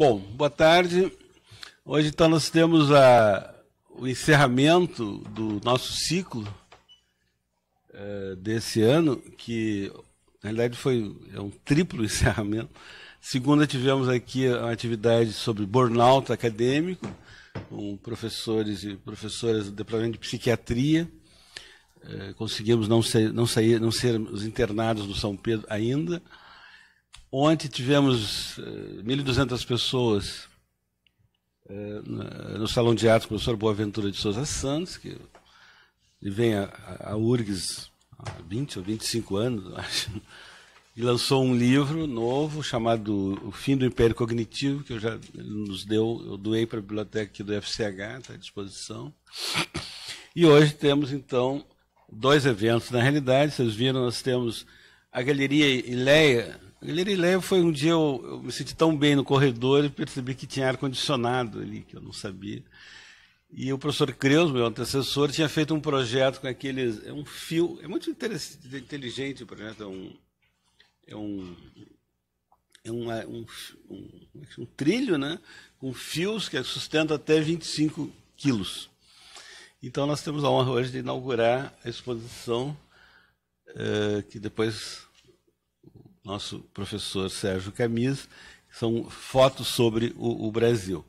Bom, boa tarde. Hoje então nós temos a, o encerramento do nosso ciclo é, desse ano, que na realidade foi é um triplo encerramento. Segunda tivemos aqui uma atividade sobre burnout acadêmico, com professores e professoras do departamento de psiquiatria. É, conseguimos não ser, não sair, não sermos internados do São Pedro ainda. Ontem tivemos 1.200 eh, pessoas eh, no Salão de do Professor Boaventura de Souza Santos, que vem a, a URGS há 20 ou 25 anos, acho, e lançou um livro novo chamado O Fim do Império Cognitivo, que eu já nos deu, eu doei para a biblioteca aqui do FCH, está à disposição. E hoje temos, então, dois eventos. Na realidade, vocês viram, nós temos a Galeria Ileia, Lerileio foi um dia eu, eu, me senti tão bem no corredor e percebi que tinha ar-condicionado ali, que eu não sabia. E o professor Creus, meu antecessor, tinha feito um projeto com aqueles. É um fio. É muito inteligente o projeto. É um. É um. É um, é um, um, é um trilho, né? Com fios que sustenta até 25 quilos. Então nós temos a honra hoje de inaugurar a exposição, eh, que depois nosso professor Sérgio Camis, são fotos sobre o, o Brasil.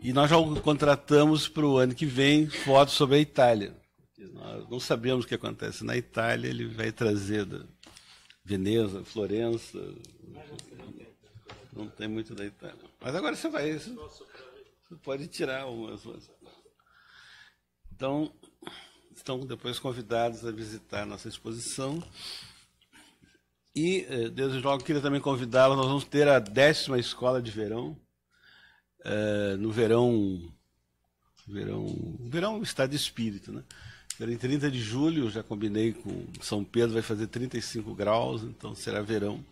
E nós já contratamos para o ano que vem fotos sobre a Itália. Nós não sabemos o que acontece na Itália, ele vai trazer da Veneza, Florença. Não tem muito da Itália. Mas agora você vai. Você pode tirar algumas. Então, estão depois convidados a visitar a nossa exposição. E eh, Deus do Jogo queria também convidá-los. Nós vamos ter a décima escola de verão. Eh, no verão. Verão. Verão estado de espírito, né? Em 30 de julho, já combinei com São Pedro, vai fazer 35 graus, então será verão.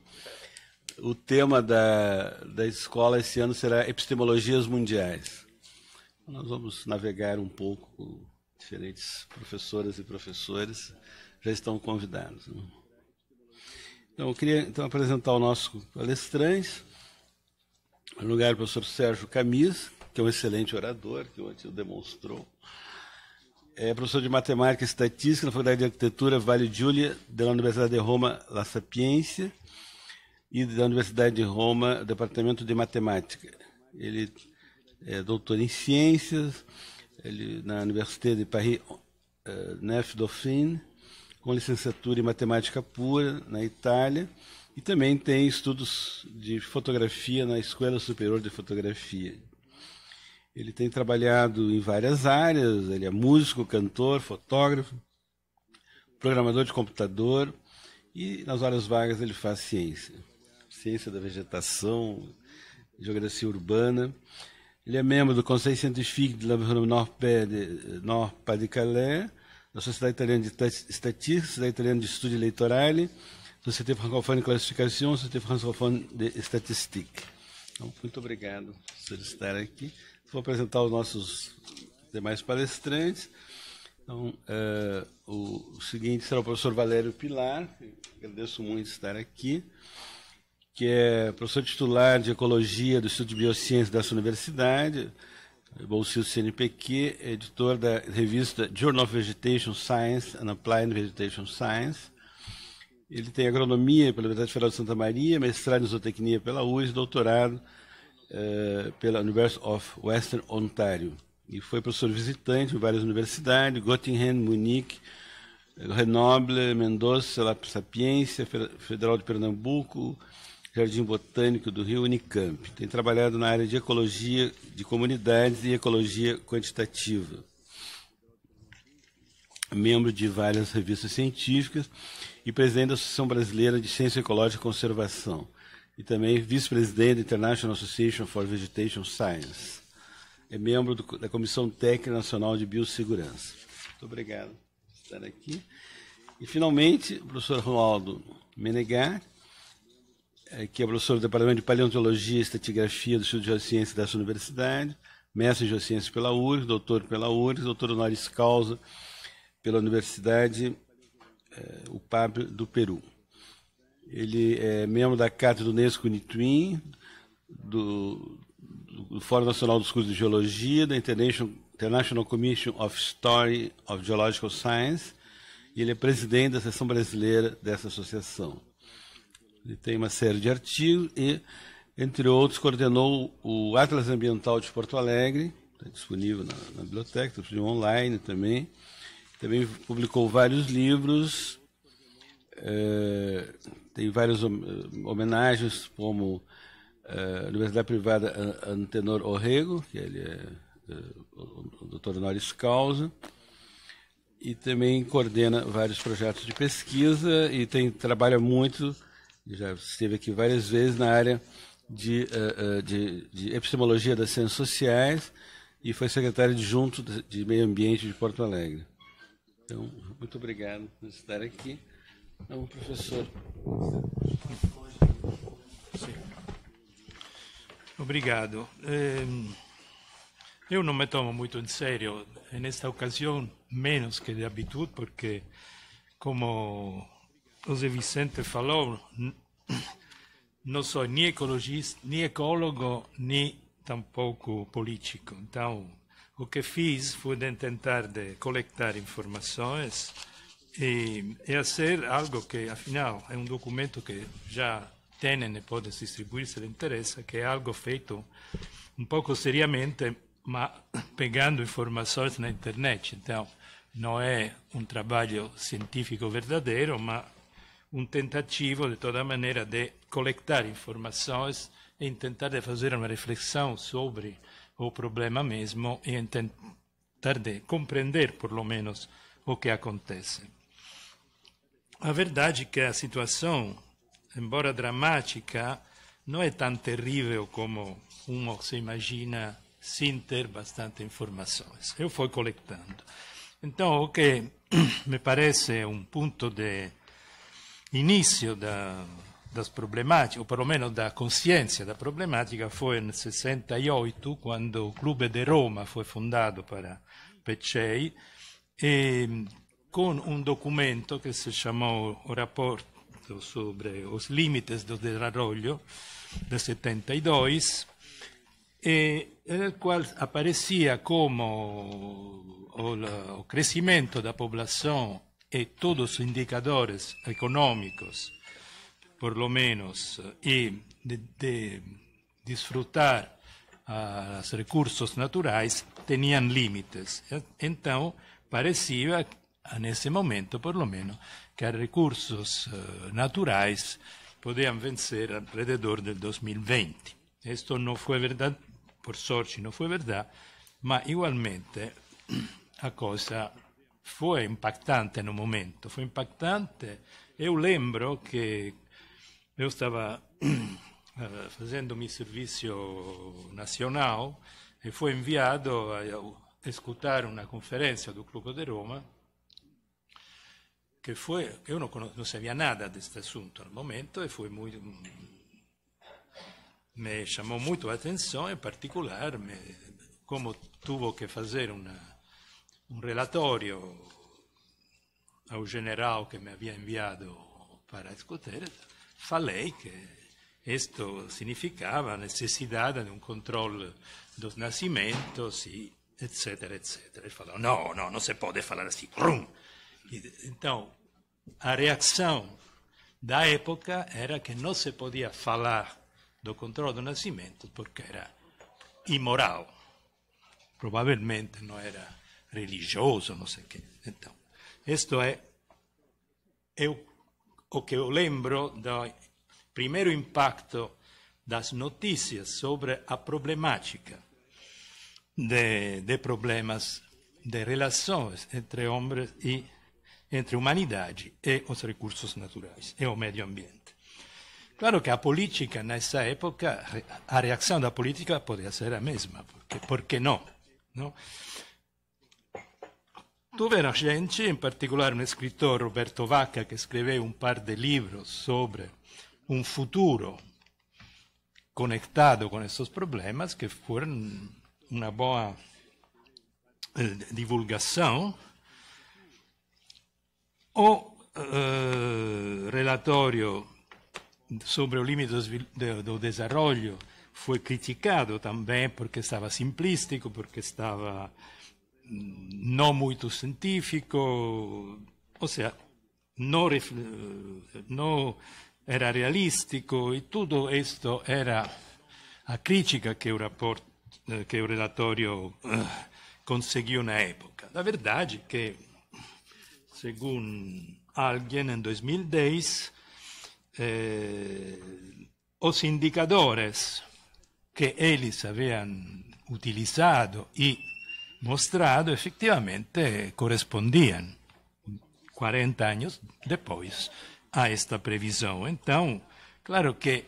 O tema da, da escola esse ano será Epistemologias Mundiais. Nós vamos navegar um pouco, diferentes professoras e professores já estão convidados. Né? Então, eu queria então, apresentar o nosso palestrante, no lugar o professor Sérgio Camis, que é um excelente orador, que ontem demonstrou. É professor de Matemática e Estatística na Faculdade de Arquitetura Vale Giulia, da Universidade de Roma La Sapiência e da Universidade de Roma, Departamento de Matemática. Ele é doutor em Ciências, ele na Université de Paris, uh, eh, Nef Dauphine, com licenciatura em matemática pura na Itália e também tem estudos de fotografia na Escola Superior de Fotografia. Ele tem trabalhado em várias áreas, ele é músico, cantor, fotógrafo, programador de computador e nas horas vagas ele faz ciência, ciência da vegetação, geografia urbana. Ele é membro do Conselho Científico de La Nord-Pas-de-Calais, da Sociedade Italiana de Estatística, Sociedade Italiana de Estudos Eleitorais, Sociedade Francophone de Classificação, Sociedade Francophone de Estatística. Então, muito obrigado por estar aqui. Vou apresentar os nossos demais palestrantes. Então, o, eh, o, seguinte será o professor Valério Pilar, agradeço muito estar aqui, que é professor titular de Ecologia do Instituto de Biociências dessa universidade, Bolsilio CNPq, editor da revista Journal of Vegetation Science and Applied Vegetation Science. Ele tem agronomia pela Universidade Federal de Santa Maria, mestrado em zootecnia pela UES, doutorado eh, pela University of Western Ontario. E foi professor visitante em várias universidades, Göttingen, Munique, eh, Grenoble, Mendoza, La Sapiência, Federal de Pernambuco, Jardim Botânico do Rio Unicamp. Tem trabalhado na área de ecologia de comunidades e ecologia quantitativa. Membro de várias revistas científicas e presidente da Associação Brasileira de Ciência Ecológica e Conservação. E também vice-presidente da International Association for Vegetation Science. É membro do, da Comissão Técnica Nacional de Biossegurança. Muito obrigado por estar aqui. E, finalmente, o professor Ronaldo Menegatti, é, que é professor do Departamento de Paleontologia e Estatigrafia do Instituto de ciências dessa universidade, mestre em Geociência pela URSS, doutor pela URSS, doutor honoris causa pela Universidade eh, é, UPAB do Peru. Ele é membro da Cátedra do Unesco Nituin, do, do Fórum Nacional dos Cursos de Geologia, da International, International Commission of Story of Geological Science, e ele é presidente da seção brasileira dessa associação. Ele tem uma série de artigos e, entre outros, coordenou o Atlas Ambiental de Porto Alegre, está disponível na, na biblioteca, está disponível online também. Também publicou vários livros, é, tem várias eh, homenagens, como é, Universidade Privada Antenor Orrego, que ele é, é o doutor Noris causa, e também coordena vários projetos de pesquisa e tem, trabalha muito já esteve aqui várias vezes na área de, uh, uh, de, de, epistemologia das ciências sociais e foi secretário adjunto de, de meio ambiente de Porto Alegre. Então, muito obrigado por estar aqui. um então, professor. Obrigado. Eh, eu não me tomo muito em sério nesta ocasião, menos que de habitude, porque como José Vicente falou, não sou nem ecologista, nem ecólogo, nem tampouco político. Então, o que fiz foi de tentar de coletar informações e, e fazer algo que, afinal, é um documento que já tem e pode se distribuir se lhe interessa, que é algo feito um pouco seriamente, mas pegando informações na internet. Então, não é um trabalho científico verdadeiro, mas um tentativo, de toda maneira, de coletar informações e tentar de fazer uma reflexão sobre o problema mesmo e tentar de compreender, por lo menos, o que acontece. A verdade é que a situação, embora dramática, não é tão terrível como um se imagina sem ter bastante informações. Eu fui coletando. Então, o que me parece um ponto de início da, das problemáticas, ou pelo menos da consciência da problemática, foi em 68, quando o Clube de Roma foi fundado para Peccei e com um documento que se chamou O Rapporto sobre os Limites do Desarrollo, de 72, e no qual aparecia como o, o crescimento da população y eh, todos los indicadores económicos, por lo menos, eh, y de, disfrutar ah, los recursos naturales, tenían límites. Entonces, parecía, en ese momento, por lo menos, que los recursos eh, naturales podían vencer alrededor del 2020. Esto no fue verdad, por sorte no fue verdad, pero igualmente a cosa foi impactante no momento, foi impactante. Eu lembro que eu estava eh, fazendo meu serviço nacional e fui enviado a escutar uma conferência do Clube de Roma que foi eu não, não sabia nada deste assunto no momento e foi muito me chamou muito a atenção em particular me, como tuvo que fazer uma un relatorio a un general que me havia enviado para escutar, falei que isto significava a necessidade de um controle dos nascimentos e etc, etc. Ele falou, não, não, não se pode falar assim. Brum! então, a reação da época era que não se podia falar do controle do nascimento porque era imoral. Provavelmente não era religioso, não sei o quê. Então, isto é eu, o que eu lembro do primeiro impacto das notícias sobre a problemática de, de problemas de relações entre homens e entre humanidade e os recursos naturais e o meio ambiente. Claro que a política nessa época, a reação da política podia ser a mesma, porque, porque não, não? Tu en Occidente, em particular um escritor, Roberto Vaca, que escreveu um par de livros sobre um futuro conectado com esses problemas, que foram uma boa eh, divulgación. O eh, relatório sobre o limite do, do desenvolvimento foi criticado também porque estava simplístico, porque estava não muito científico, ou seja, não, não era realístico e tudo isto era a crítica que o, que o relatório eh, conseguiu na época. A verdade, é que, segundo alguém, em 2010, eh, os indicadores que eles haviam utilizado e mostrado efectivamente correspondiam 40 anos depois a esta previsão. Então, claro que,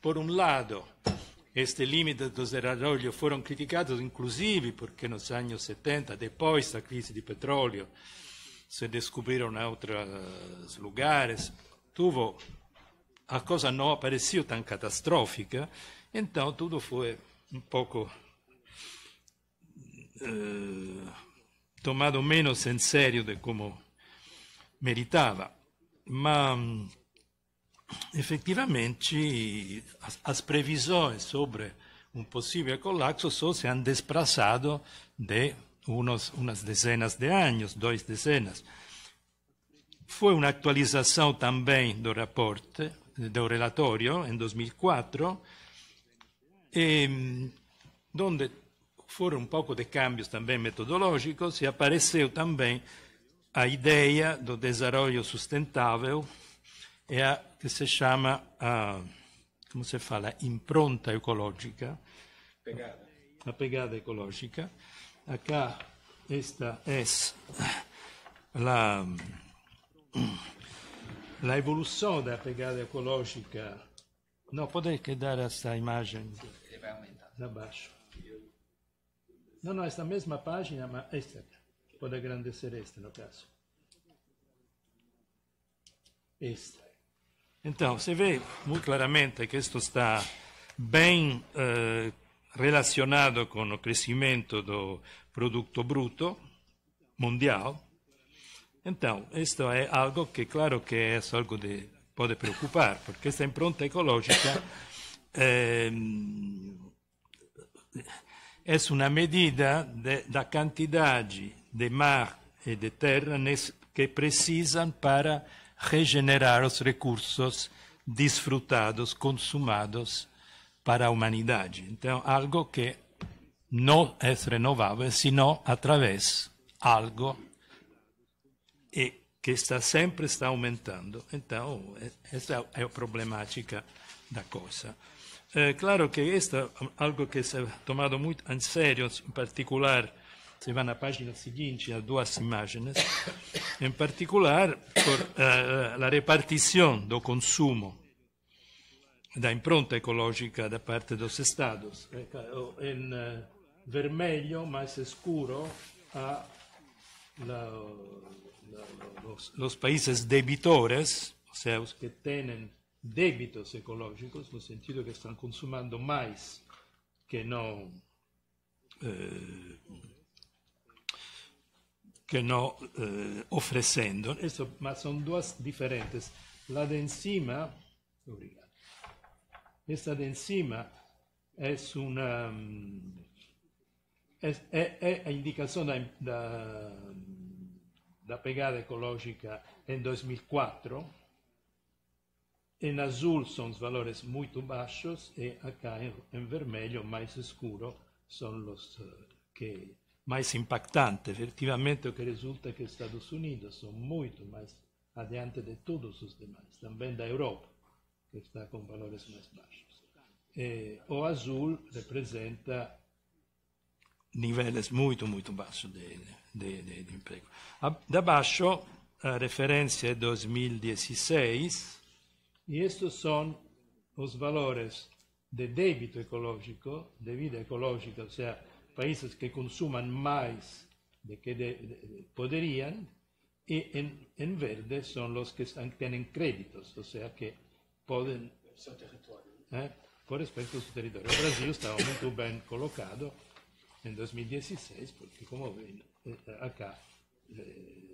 por um lado, este limite do zerarolho foram criticados, inclusive porque nos anos 70, depois da crise de petróleo, se descobriram outros lugares. Tuvo, a coisa não apareceu tão catastrófica, então tudo foi um pouco eh, tomado menos en serio de como meritava. Mas, mm, efetivamente, as, as previsões sobre um possível colapso só se han desplazado de unos, umas dezenas de anos, dois dezenas. Foi uma atualização também do reporte, do relatório, em 2004, e, onde foram um pouco de cambios também metodológicos e apareceu também a ideia do desenvolvimento sustentável e é a, que se chama, a, como se fala, impronta ecológica. Pegada. A pegada ecológica. Acá, esta é a, a evolução da pegada ecológica. Não, pode dar essa imagem. Ele vai aumentar. Abaixo. Não, não, esta mesma página, mas esta. Pode agradecer esta, no caso. Esta. Então, você vê muito claramente que isto está bem eh, relacionado com o crescimento do produto bruto mundial. Então, isto é algo que, claro, que é algo de, pode preocupar, porque esta impronta ecológica eh, é uma medida de, da quantidade de mar e de terra que precisam para regenerar os recursos desfrutados, consumados para a humanidade. Então, algo que não é renovável, senão através algo e eh, que está sempre está aumentando. Então, essa é a problemática da coisa. Eh, claro que esta algo que se ha tomado muy en serio, en particular, se va a página siguiente, a dos imágenes, en particular por eh, la repartición del consumo da impronta ecológica da parte dos estados. Em eh, eh, vermelho, mais escuro, a la, la, los, los países debitores, ou seja, os que têm débitos ecológicos, no sentido que están consumando más que no eh, que no eh, ofreciendo. Esto, ma son dos diferentes. La de encima, Esta de encima es una es, è, è a indicazione da, da pegada ecologica in 2004 Em azul são os valores muito baixos e acá em, em vermelho, mais escuro, são os eh, que mais impactante. Efetivamente, o que resulta é que os Estados Unidos são muito mais adiante de todos os demais, também da Europa, que está com valores mais baixos. E eh, o azul representa níveis muito, muito baixos de, de, de, de emprego. Da baixo, a referência é 2016, Y estos son los valores de débito ecológico, de vida ecológica, o sea, países que consuman más de que podrían, y en, verde son los que tienen créditos, o sea, que pueden... con ¿eh? respecto a su territorio. Brasil estaba muy bien colocado en 2016, porque como ven eh, acá... Eh,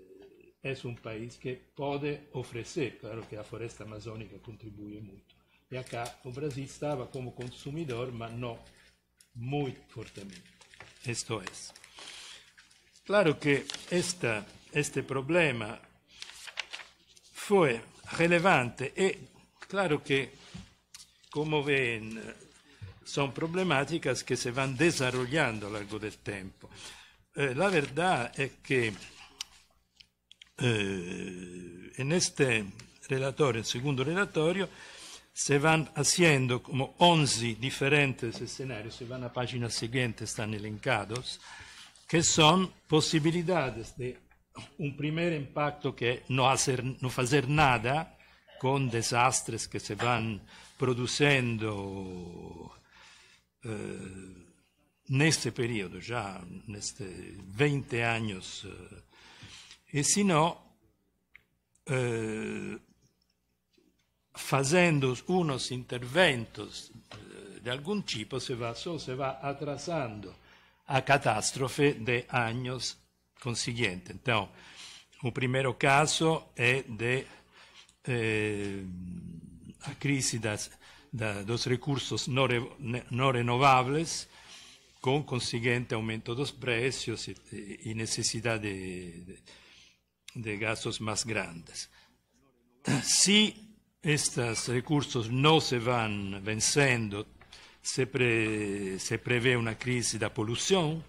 es un país que pode ofrecer, claro que a floresta amazônica contribui muito. E acá o Brasil estava como consumidor, mas não muito fortemente. Isto é. Claro que esta, este problema foi relevante e claro que, como ven, são problemáticas que se vão desenvolvendo ao longo do tempo. Eh, a verdade é que eh, en este relatorio, el segundo relatorio, se van haciendo como 11 diferentes escenarios, se van a página siguiente, están elencados, que son posibilidades de un primer impacto que es no hacer, no hacer nada con desastres que se van produciendo eh, en este periodo, ya en este 20 años. Eh, E se não, eh, fazendo uns interventos eh, de algum tipo, se vai se vai atrasando a catástrofe de anos consiguientes. Então, o primeiro caso é de eh, a crise das, da, dos recursos não, re, não renováveis, com consiguiente aumento dos preços e, e necessidade de, de de gastos más grandes. Si estos recursos no se van venciendo, se, pre, se prevé una crisis de polución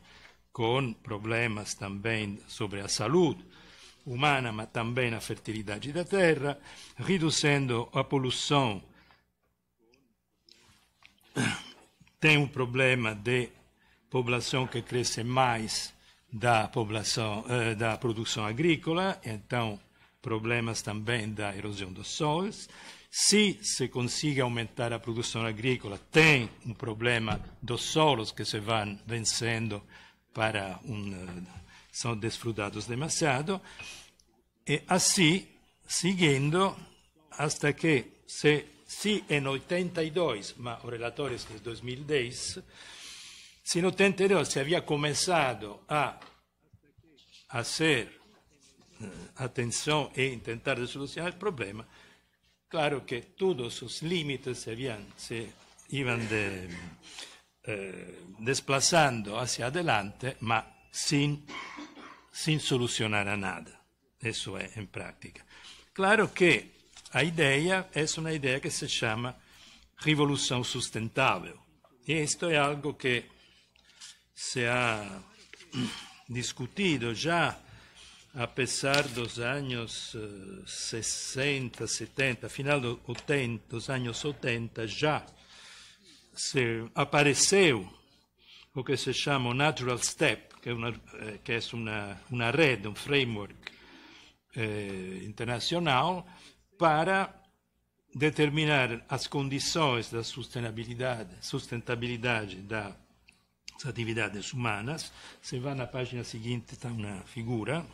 con problemas también sobre la salud humana, mas también la fertilidad de la tierra, reduciendo la polución. Tem un problema de población que crece más da população eh, da produção agrícola, então problemas também da erosão dos solos. Se se consiga aumentar a produção agrícola, tem um problema dos solos que se vão vencendo para um eh, são desfrutados demasiado e assim seguindo hasta que se se em 82, mas o relatório é de 2010 sino anterior se había comenzado a hacer eh, atención e intentar solucionar el problema, claro que todos sus límites se, habían, se iban de, eh, desplazando hacia adelante, ma sin, sin solucionar a nada. Eso es en práctica. Claro que la idea es una idea que se llama revolución sustentable. Y esto es algo que se ha discutido già a pesar dos los 60, 70, final dos, 80, dos años 80, ya se apareceu o che se chama Natural Step, che è una, che eh, è una, una rete, un um framework eh, internazionale per determinare le condizioni da sustentabilità, sustentabilidade da actividades humanas. Se va a la página siguiente, está una figura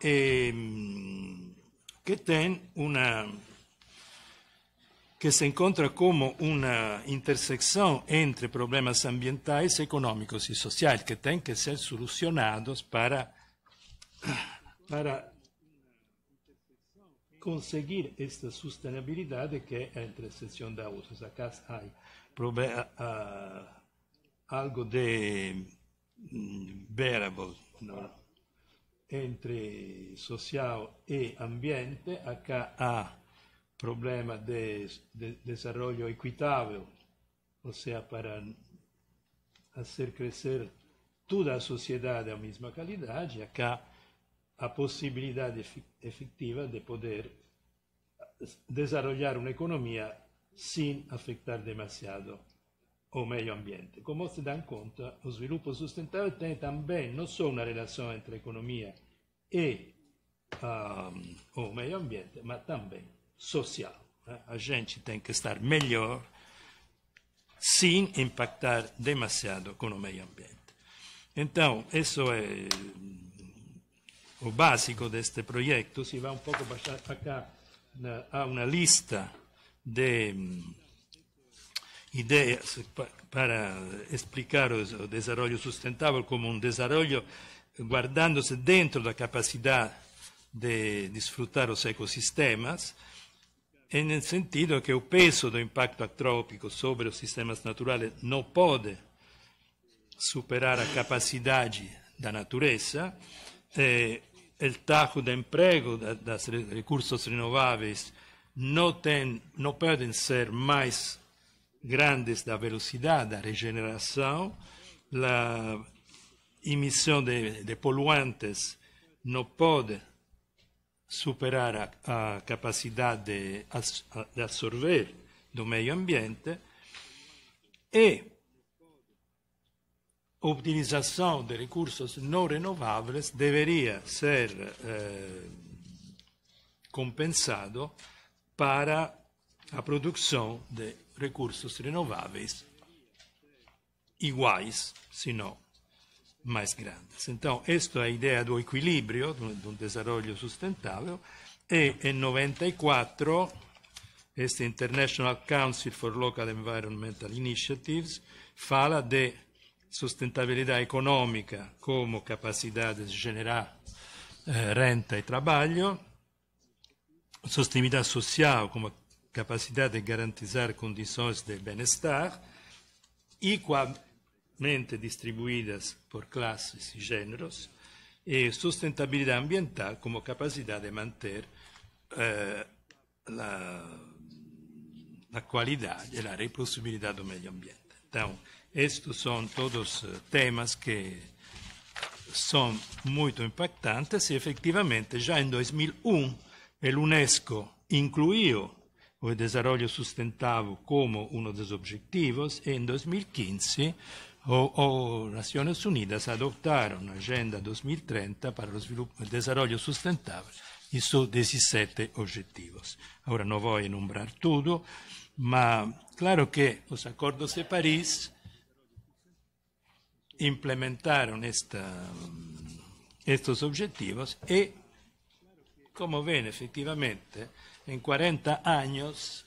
em, que tiene una que se encuentra como una intersección entre problemas ambientales, económicos y sociales que tienen que ser solucionados para, para conseguir esta sostenibilidad que es la intersección de otros. Acá hay problemas ah, algo de mm, variable entre social y ambiente. Acá hay problema de, desarrollo equitable, o sea, para hacer crecer toda la a la misma calidad y acá a posibilidad efectiva de poder desarrollar una economía sin afectar demasiado o medio ambiente. Come si dà conto, lo sviluppo sostenibile tiene também non solo una relazione tra economia e um, o meio ambiente, ma anche sociale. Né? Eh. A gente tem que stare meglio sem impactar demasiado con o meio ambiente. Então, questo è mm, o básico deste projeto. Se vai um pouco baixar para cá, há uma lista di... ideias para explicar o desenvolvimento sustentável como um desenvolvimento guardando-se dentro da capacidade de desfrutar os ecossistemas, e no sentido que o peso do impacto atrópico sobre os sistemas naturais não pode superar a capacidade da natureza, e o taco de emprego das recursos renováveis não, tem, não podem ser mais grandes da velocidade, da regeneração, a emissão de, de poluentes não pode superar a, a capacidade de, de absorver do meio ambiente e a utilização de recursos não renováveis deveria ser eh, compensado para a produção de recursos renováveis iguais, se não mais grandes. Então, esta é a ideia do equilíbrio, de um desenvolvimento sustentável, e em 94, este International Council for Local Environmental Initiatives fala de sustentabilidade econômica como capacidade de gerar eh, renta e trabalho, sostenibilidade social como capacidade de garantizar condições de bem-estar igualmente distribuídas por classes e gêneros, e sustentabilidade ambiental como capacidade de manter eh, a qualidade e a reprodutibilidade do meio ambiente. Então, estes são todos eh, temas que são muito impactantes e, efetivamente, já em 2001, a Unesco incluiu o il desarrollo sustentado come uno dei obiettivi e in 2015 o, o Naciones Unidas adoptaron la Agenda 2030 para el desarrollo sustentable y sus 17 objetivos. Ahora no voy a nombrar todo, ma chiaro che los accordi di París implementarono questi obiettivi e come viene effettivamente efectivamente, Em 40 anos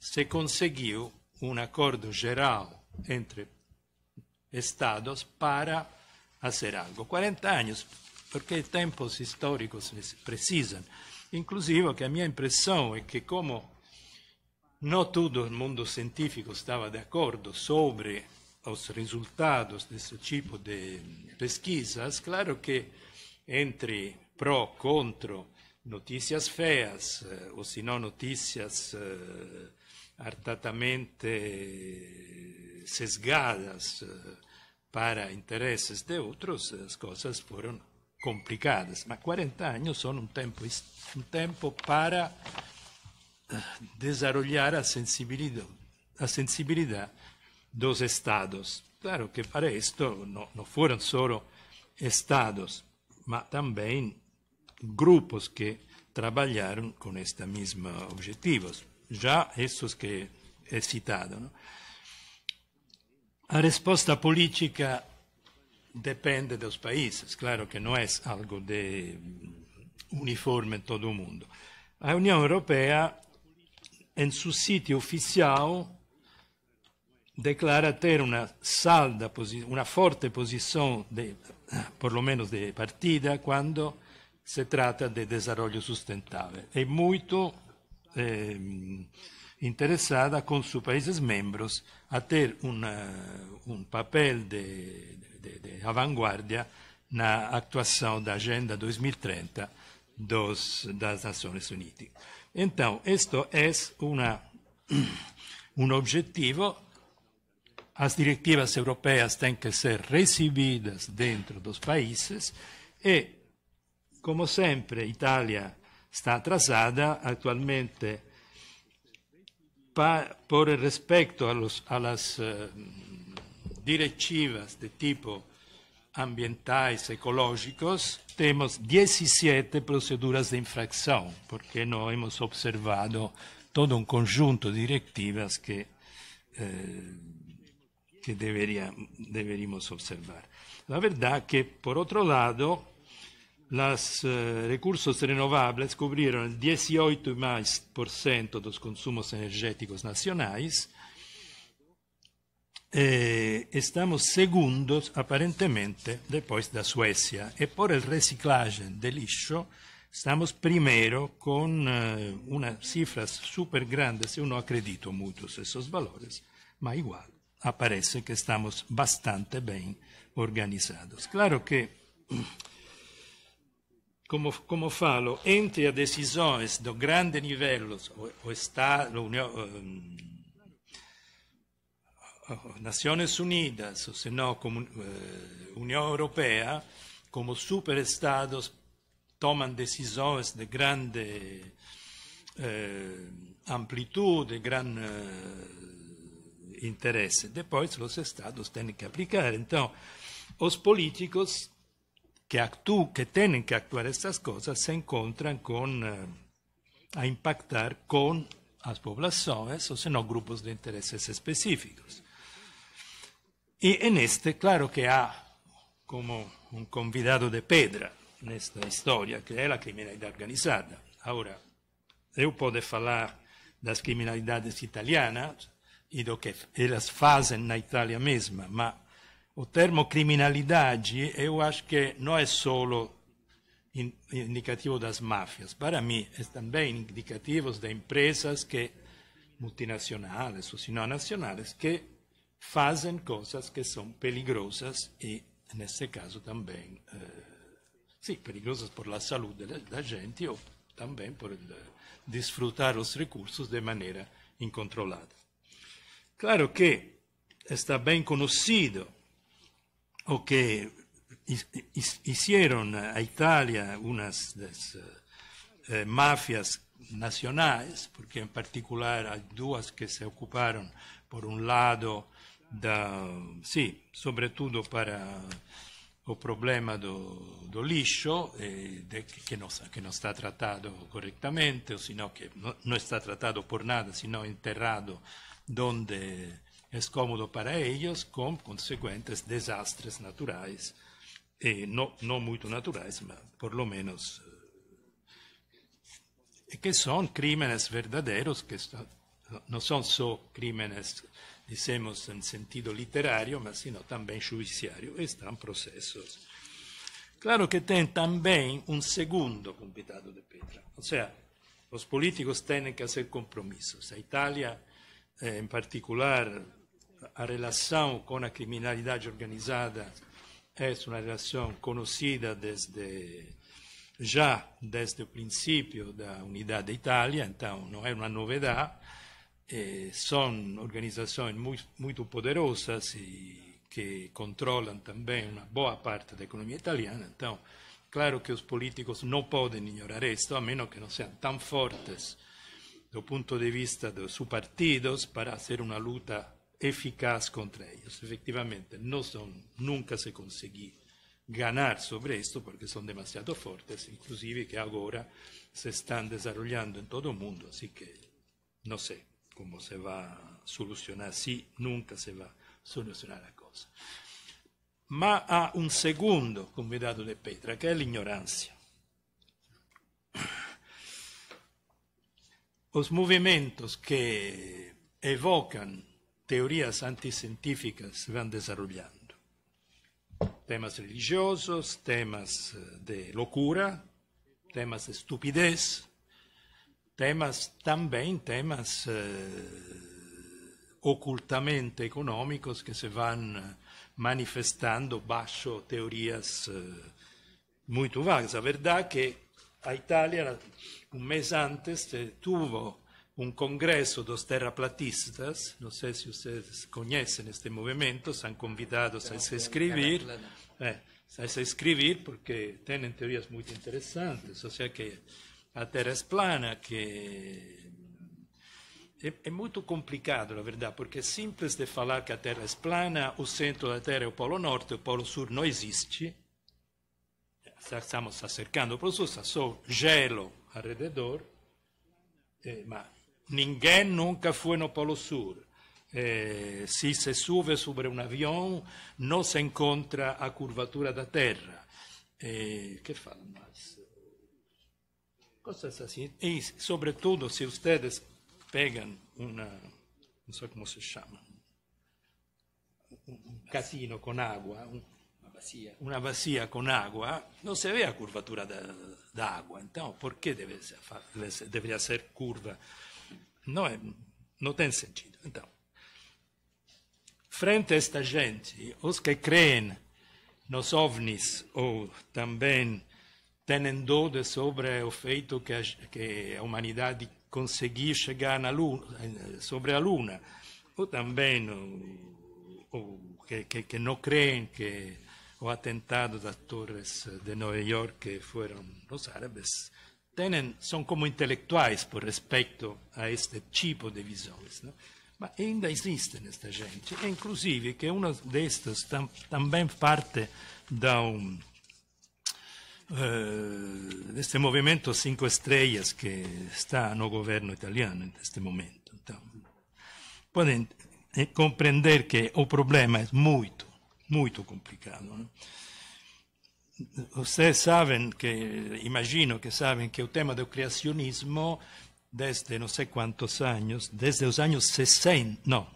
se conseguiu um acordo geral entre estados para fazer algo. 40 anos, porque tempos históricos precisam. Inclusive, que a minha impressão é que como não todo o mundo científico estava de acordo sobre os resultados desse tipo de pesquisas, claro que entre pró, contra notícias feias, eh, ou se não notícias eh, artatamente eh, sesgadas para interesses de outros, as coisas foram complicadas. Mas 40 anos são um tempo, um tempo para desarrollar a sensibilidade, a sensibilidade dos Estados. Claro que para isto não, não foram só Estados, mas também grupos que trabalharam com este mesmo objetivo, já esses que é citado. Não? A resposta política depende dos países, claro que não é algo de mm, uniforme em todo o mundo. A União Europeia, em seu sítio oficial, declara ter una salda, una forte posizione, perlomeno di partita, quando se trata de desenvolvimento sustentável. É muito é, interessada com seus países membros a ter um, um papel de, de, de vanguarda na atuação da Agenda 2030 dos, das Nações Unidas. Então, isto é uma, um objetivo. As diretivas europeias têm que ser recebidas dentro dos países e Come sempre Italia sta atrasada, attualmente por rispetto respecto a, los, a las uh, directivas de tipo ambientales, ecológicos, abbiamo 17 procedure di infrazione, perché no abbiamo observado tutto un conjunto di direttive che eh, que debería, deberíamos observar. La verdad que, por otro lado, las eh, recursos renovables cobriram el 18 más por cento de consumos energéticos nacionais. Eh, estamos segundos, aparentemente, depois da Suecia. E por el reciclagem de lixo, estamos primeiro com eh, cifras super grandes. Eu não acredito muito esos valores, mas igual aparece que estamos bastante bem organizados. Claro que come como falo, entre as decisões di grande livello o, o Estado, a União, eh, eh, Nações Unidas, Unione Europea, come eh, super União Europeia, decisioni di de grande eh, di grande eh, interesse. poi os estados têm che applicare. Então, os politici que, actú, que tienen que actuar estas cosas se encuentran con, eh, a impactar con las poblaciones o no, grupos de intereses específicos. Y en este, claro que hay como un convidado de pedra en esta historia, que es la criminalidad organizada. Ahora, yo puedo hablar de las criminalidades italianas y de lo que ellas hacen en Italia misma, pero O termo criminalidade, eu acho que não é só indicativo das máfias. Para mim, é também indicativo de empresas que multinacionais ou não nacionais que fazem coisas que são perigosas e, nesse caso, também, eh, sim, perigosas por a saúde da gente ou também por eh, desfrutar os recursos de maneira incontrolada. Claro que está bem conhecido o che hicieron a Italia unas das, eh, mafias nacionais, porque em particular hay duas que se ocuparon, por un lado, da, sim, sobretudo para o problema do, do lixo, eh, de, que, não, que não está tratado corretamente, ou senão que não, não está tratado por nada, sino enterrado onde es cómodo para ellos con consecuentes desastres naturales, eh, no, no muy naturales, pero por lo menos eh, que son crímenes verdaderos, que son, no son solo crímenes, decimos, en sentido literario, sino también judiciario, están procesos. Claro que tem também um segundo convidado de Petra, ou seja, os políticos têm que fazer compromissos. A Itália, em eh, particular, a relação com a criminalidade organizada é uma relação conhecida desde já desde o princípio da unidade da Itália, então não é uma novidade. E são organizações muito, muito poderosas e que controlam também uma boa parte da economia italiana. Então, claro que os políticos não podem ignorar isto, a menos que não sejam tão fortes do ponto de vista dos seus partidos para fazer uma luta eficaz contra ellos. Efectivamente, no son, nunca se conseguí ganar sobre esto porque son demasiado fuertes, inclusive que ahora se están desarrollando en todo el mundo, así que no sé cómo se va a solucionar, si sí, nunca se va a solucionar la cosa. Ma a un segundo convidado de Petra, que es la ignorancia los movimientos que evocan teorias anticientíficas se vão desarrollando. Temas religiosos, temas eh, de loucura, temas de estupidez, temas também, temas eh, ocultamente econômicos que se vão eh, manifestando baixo teorias muito vagas. A verdade é que a Itália, um mês antes, teve um congresso dos terraplatistas, não sei se vocês conhecem este movimento, são convidados a se inscrever, é, eh, a se inscrever porque têm teorias muito interessantes, ou seja, que a Terra é plana, que é, é, muito complicado, na verdade, porque é simples de falar que a Terra é plana, o centro da Terra é o Polo Norte, o Polo Sul não existe, estamos acercando o Polo Sul, só gelo ao redor, é, eh, mas Ninguém nunca foi no Polo Sul. Eh, se se sube sobre um avião, não se encontra a curvatura da Terra. Eh, que fala mais? Coisas assim. E, sobretudo, se vocês pegam uma. Não sei como se chama. Um casino com água. Um, uma bacia. Uma bacia com água. Não se vê a curvatura da, da água. Então, por que deve ser, deve ser curva? Não, é, não tem sentido. Então, frente a esta gente, os que creem nos ovnis ou também têm dúvidas sobre o feito que a, que a humanidade conseguiu chegar na luna, sobre a Luna, ou também ou, que, que, que não creem que o atentado das torres de Nova York foram os árabes, Têm são como intelectuais por respeito a este tipo de visões. Né? Mas ainda existe nesta gente. E, inclusive, que uma destas tam, também parte da um, uh, eh, deste movimento Cinco Estrelas que está eh, no governo italiano neste momento. Então, podem compreender que o problema é muito, muito complicado. Né? vocês sabem que, imagino que sabem que o tema do creacionismo desde não sei quantos anos desde os anos 60, não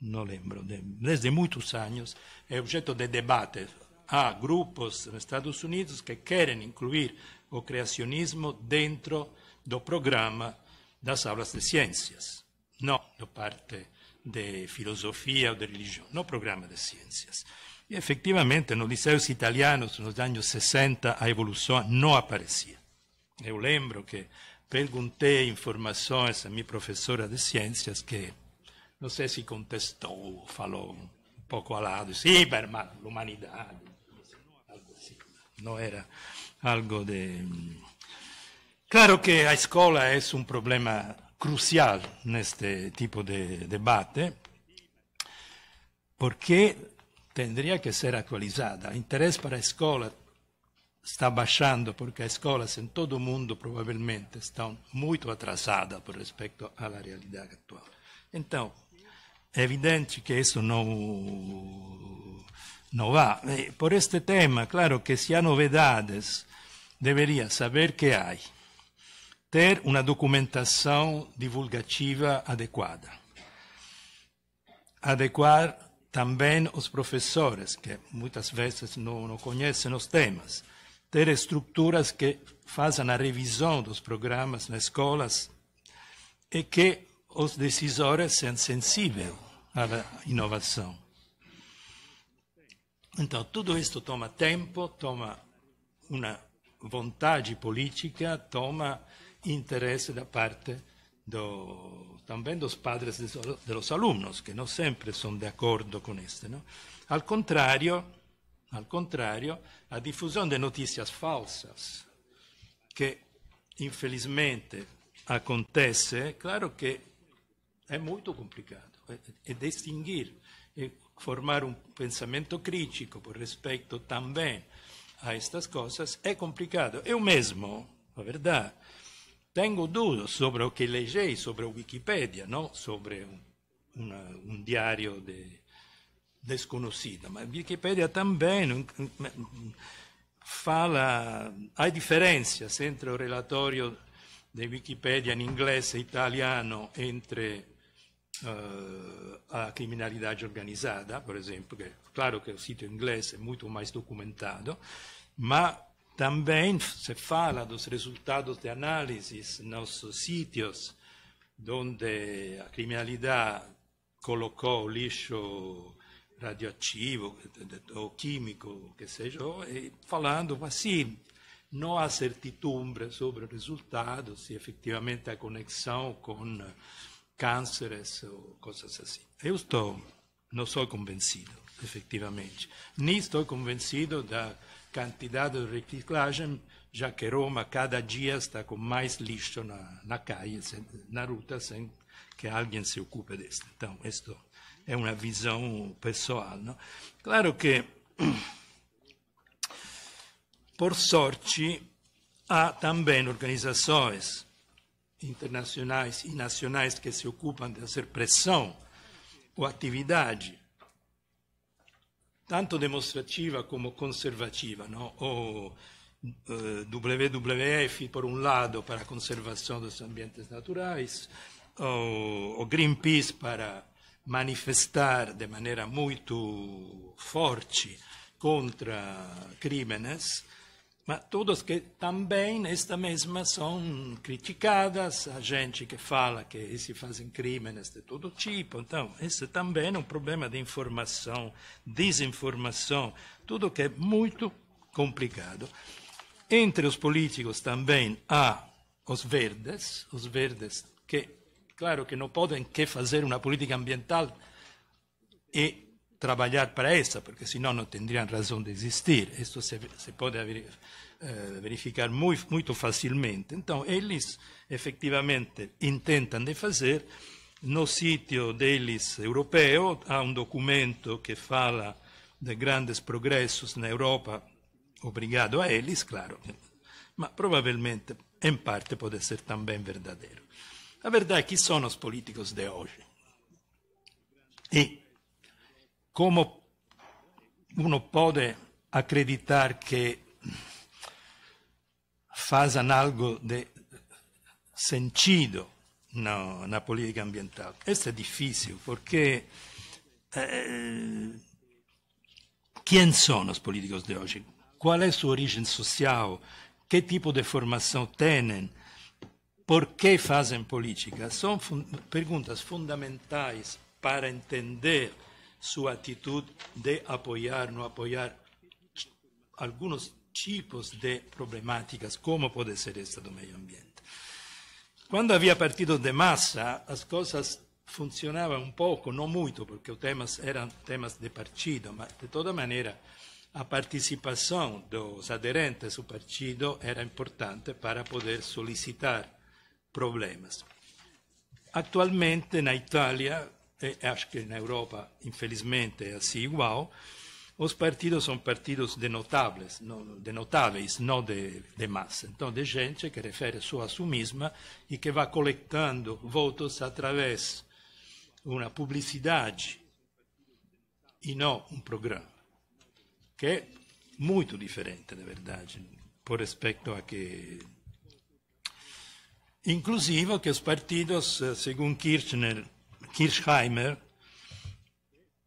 não lembro, desde muitos anos é objeto de debate. Há grupos nos Estados Unidos que querem incluir o creacionismo dentro do programa das aulas de ciências, não da parte de filosofia ou de religião, no programa de ciências. E efetivamente, nos liceus italianos, nos anos 60, a evolução não aparecia. Eu lembro que perguntei informações à minha professora de ciências, que não sei se contestou, falou um pouco alado, lado, sim, mas humanidade assim, assim, não era algo de... Claro que a escola é um problema crucial neste tipo de debate, porque tendría que ser actualizada. O interesse para a escola está baixando porque as escolas em todo o mundo provavelmente estão muito atrasadas por respeito à realidade atual. Então, é evidente que isso não não vá. Eh, por este tema, claro que se há novidades, deveria saber que há, ter uma documentação divulgativa adequada, adequar também os professores, que muitas vezes não, não conhecem os temas, ter estruturas que façam a revisão dos programas nas escolas e que os decisores sejam sensíveis à inovação. Então, tudo isto toma tempo, toma uma vontade política, toma interesse da parte do, também dos padres de los alumnos, que não sempre são de acordo com este, ¿no? Al contrario, al contrario, a difusão de notícias falsas, que infelizmente acontece, claro que é muito complicado. E eh, eh, distinguir, e eh, formar um pensamento crítico por respeito também a estas coisas é complicado. Eu mesmo, a verdade, Tengo dudas sopra o que leí, sobre Wikipedia, ¿no? sobre un, una, un diario de, desconocida, mas Wikipedia também fala, há diferenças entre o relatório di Wikipedia in inglese e italiano entre uh, criminalità organizzata, per esempio, exemplo, que, claro che o sítio inglês é molto più documentato, ma Também se fala dos resultados de análises nos sítios onde a criminalidade colocou lixo radioativo ou químico, que seja, falando assim, não há certidumbre sobre eh, o resultado, se efetivamente há conexão com cânceres ou coisas assim. Eu estou, não sou convencido, efetivamente, nem estou convencido da quantidade de reciclagem, já que Roma cada dia está com mais lixo na, na caia, na ruta, sem que alguém se ocupe disso. Então, isto é uma visão pessoal. Não? Claro que, por sorte, há também organizações internacionais e nacionais que se ocupam de fazer pressão ou atividade tanto demonstrativa como conservativa. ¿no? O, eh, WWF, por un lado, para conservación de los ambientes naturais, o, o Greenpeace para manifestar de maneira muito forte contra crimes mas todas que também nesta mesma são criticadas, a gente que fala que se fazem crimes de todo tipo. Então, esse também é um problema de informação, desinformação, tudo que é muito complicado. Entre os políticos também há os verdes, os verdes que, claro, que não podem que fazer uma política ambiental e trabalhar para essa, porque senão não teriam razão de existir. Isso se, se pode eh, verificar muito, muito facilmente. Então, eles efetivamente intentam de fazer. No sítio deles europeu há um documento que fala de grandes progressos na Europa, obrigado a eles, claro, mas provavelmente, em parte, pode ser também verdadeiro. A verdade é que são os políticos de hoje. E come uno può acreditar che fazem algo di sentido na, na política ambiental? Isso é difícil, porque eh, quem são os políticos de hoje? Qual è la sua origine sociale? Che tipo di formazione têm? Perché que politica? Sono domande fun perguntas fundamentais para entender su actitud de apoyar, no apoyar algunos tipos de problemáticas, como puede ser esta del medio ambiente. Cuando había partido de masa, las cosas funcionaban un poco, no mucho, porque eran temas eran temas de partido, pero de toda participación a participação dos a su partido era importante para poder solicitar problemas. Actualmente en Italia Eh, eh, acho que na Europa, infelizmente, é assim igual, os partidos são partidos de notáveis, não de, notáveis, não de, de massa. Então, de gente que refere sua a si mesma e que vai coletando votos através de uma publicidade e não um programa, que é muito diferente, na verdade, por respeito a que Inclusive que os partidos, eh, segundo Kirchner, Kirchheimer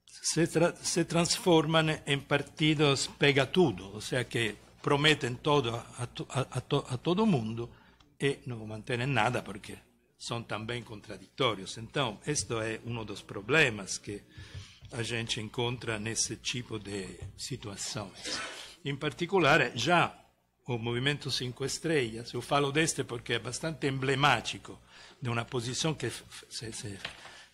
se, tra se transforman en partidos pegatudo, o sea que prometen todo a, to a, to a todo mundo e não mantêm nada porque são também contraditórios. Então, este é um dos problemas que a gente encontra nesse tipo de situações. Em particular, já o Movimento 5 Estrelas, eu falo deste porque é bastante emblemático de uma posição que se, se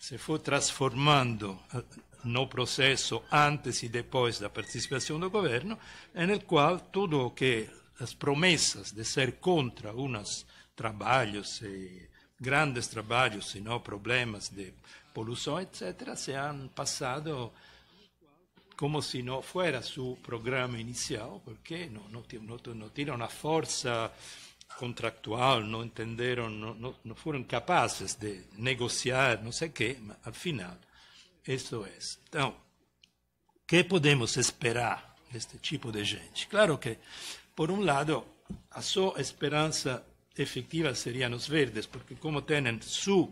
se fue transformando eh, no proceso antes y e la participación del gobierno, en el cual tudo que las promesas de ser contra unos trabajos eh, grandes trabajos sino problemas de polución, etc., se han pasado como si no fuera su programa inicial, porque no tiene una fuerza contractual, não entenderam, não, não foram capazes de negociar, não sei o quê, mas afinal, isso é. Então, o que podemos esperar deste tipo de gente? Claro que, por um lado, a sua esperança efetiva seriam os verdes, porque como têm sua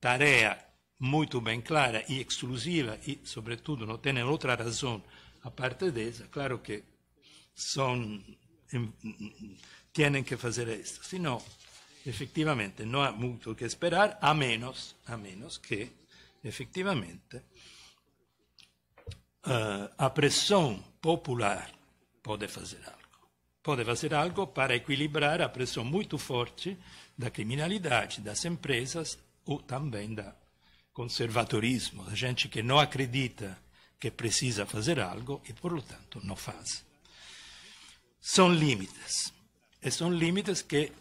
tarefa muito bem clara e exclusiva e, sobretudo, não têm outra razão a parte dessa, claro que são tienen que hacer esto. Si no, efectivamente, no hay mucho que esperar, a menos, a menos que, efectivamente, uh, a presión popular puede hacer algo. Pode fazer algo para equilibrar a pressão muito forte da criminalidade, das empresas ou também da conservadorismo, da gente que não acredita que precisa fazer algo e, portanto, não faz. São limites. Eh, son límites que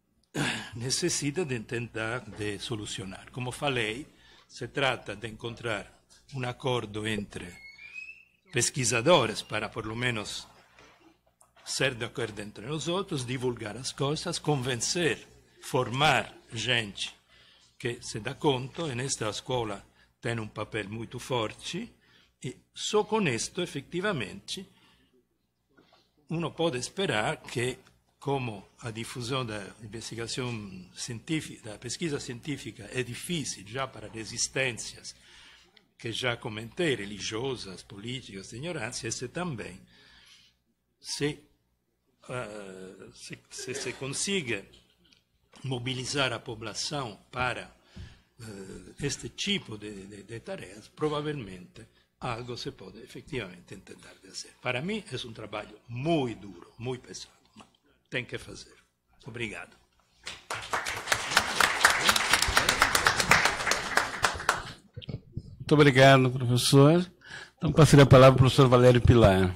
necessita de tentar de solucionar. Como falei, se trata de encontrar um acordo entre pesquisadores para, por lo menos, ser de acordo entre nós outros, divulgar as coisas, convencer, formar gente que se dá conta, e nesta escola tem um papel muito forte, e só com isto, efetivamente, uno pode esperar que como a difusão da investigação científica, da pesquisa científica é difícil já para resistências que já comentei, religiosas, políticas, de ignorância, esse também, se, uh, se, se, se consiga mobilizar a população para uh, este tipo de, de, de tarefas, provavelmente algo se pode efetivamente tentar fazer. Para mim, é um trabalho muito duro, muito pesado tem que fazer. Obrigado. Muito obrigado, professor. Então, passarei a palavra para o professor Valério Pilar.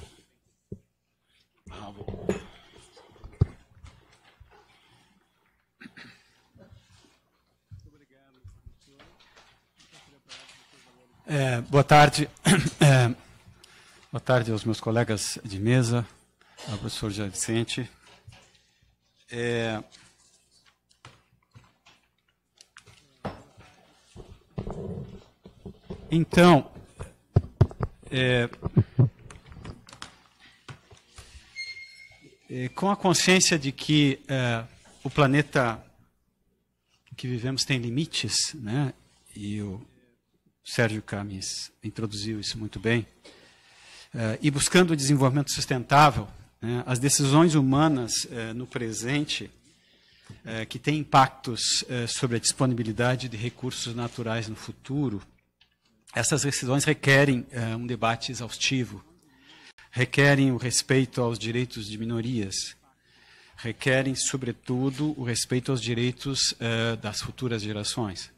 É, boa tarde. É, boa tarde aos meus colegas de mesa, ao professor Jair Vicente, é... Então, é... É, com a consciência de que é, o planeta que vivemos tem limites, né? E o Sérgio Camis introduziu isso muito bem. É, e buscando o desenvolvimento sustentável, né, as decisões humanas eh, no presente eh, que têm impactos eh, sobre a disponibilidade de recursos naturais no futuro, essas decisões requerem um debate exaustivo, requerem o respeito aos direitos de minorias, requerem, sobretudo, o respeito aos direitos das futuras gerações.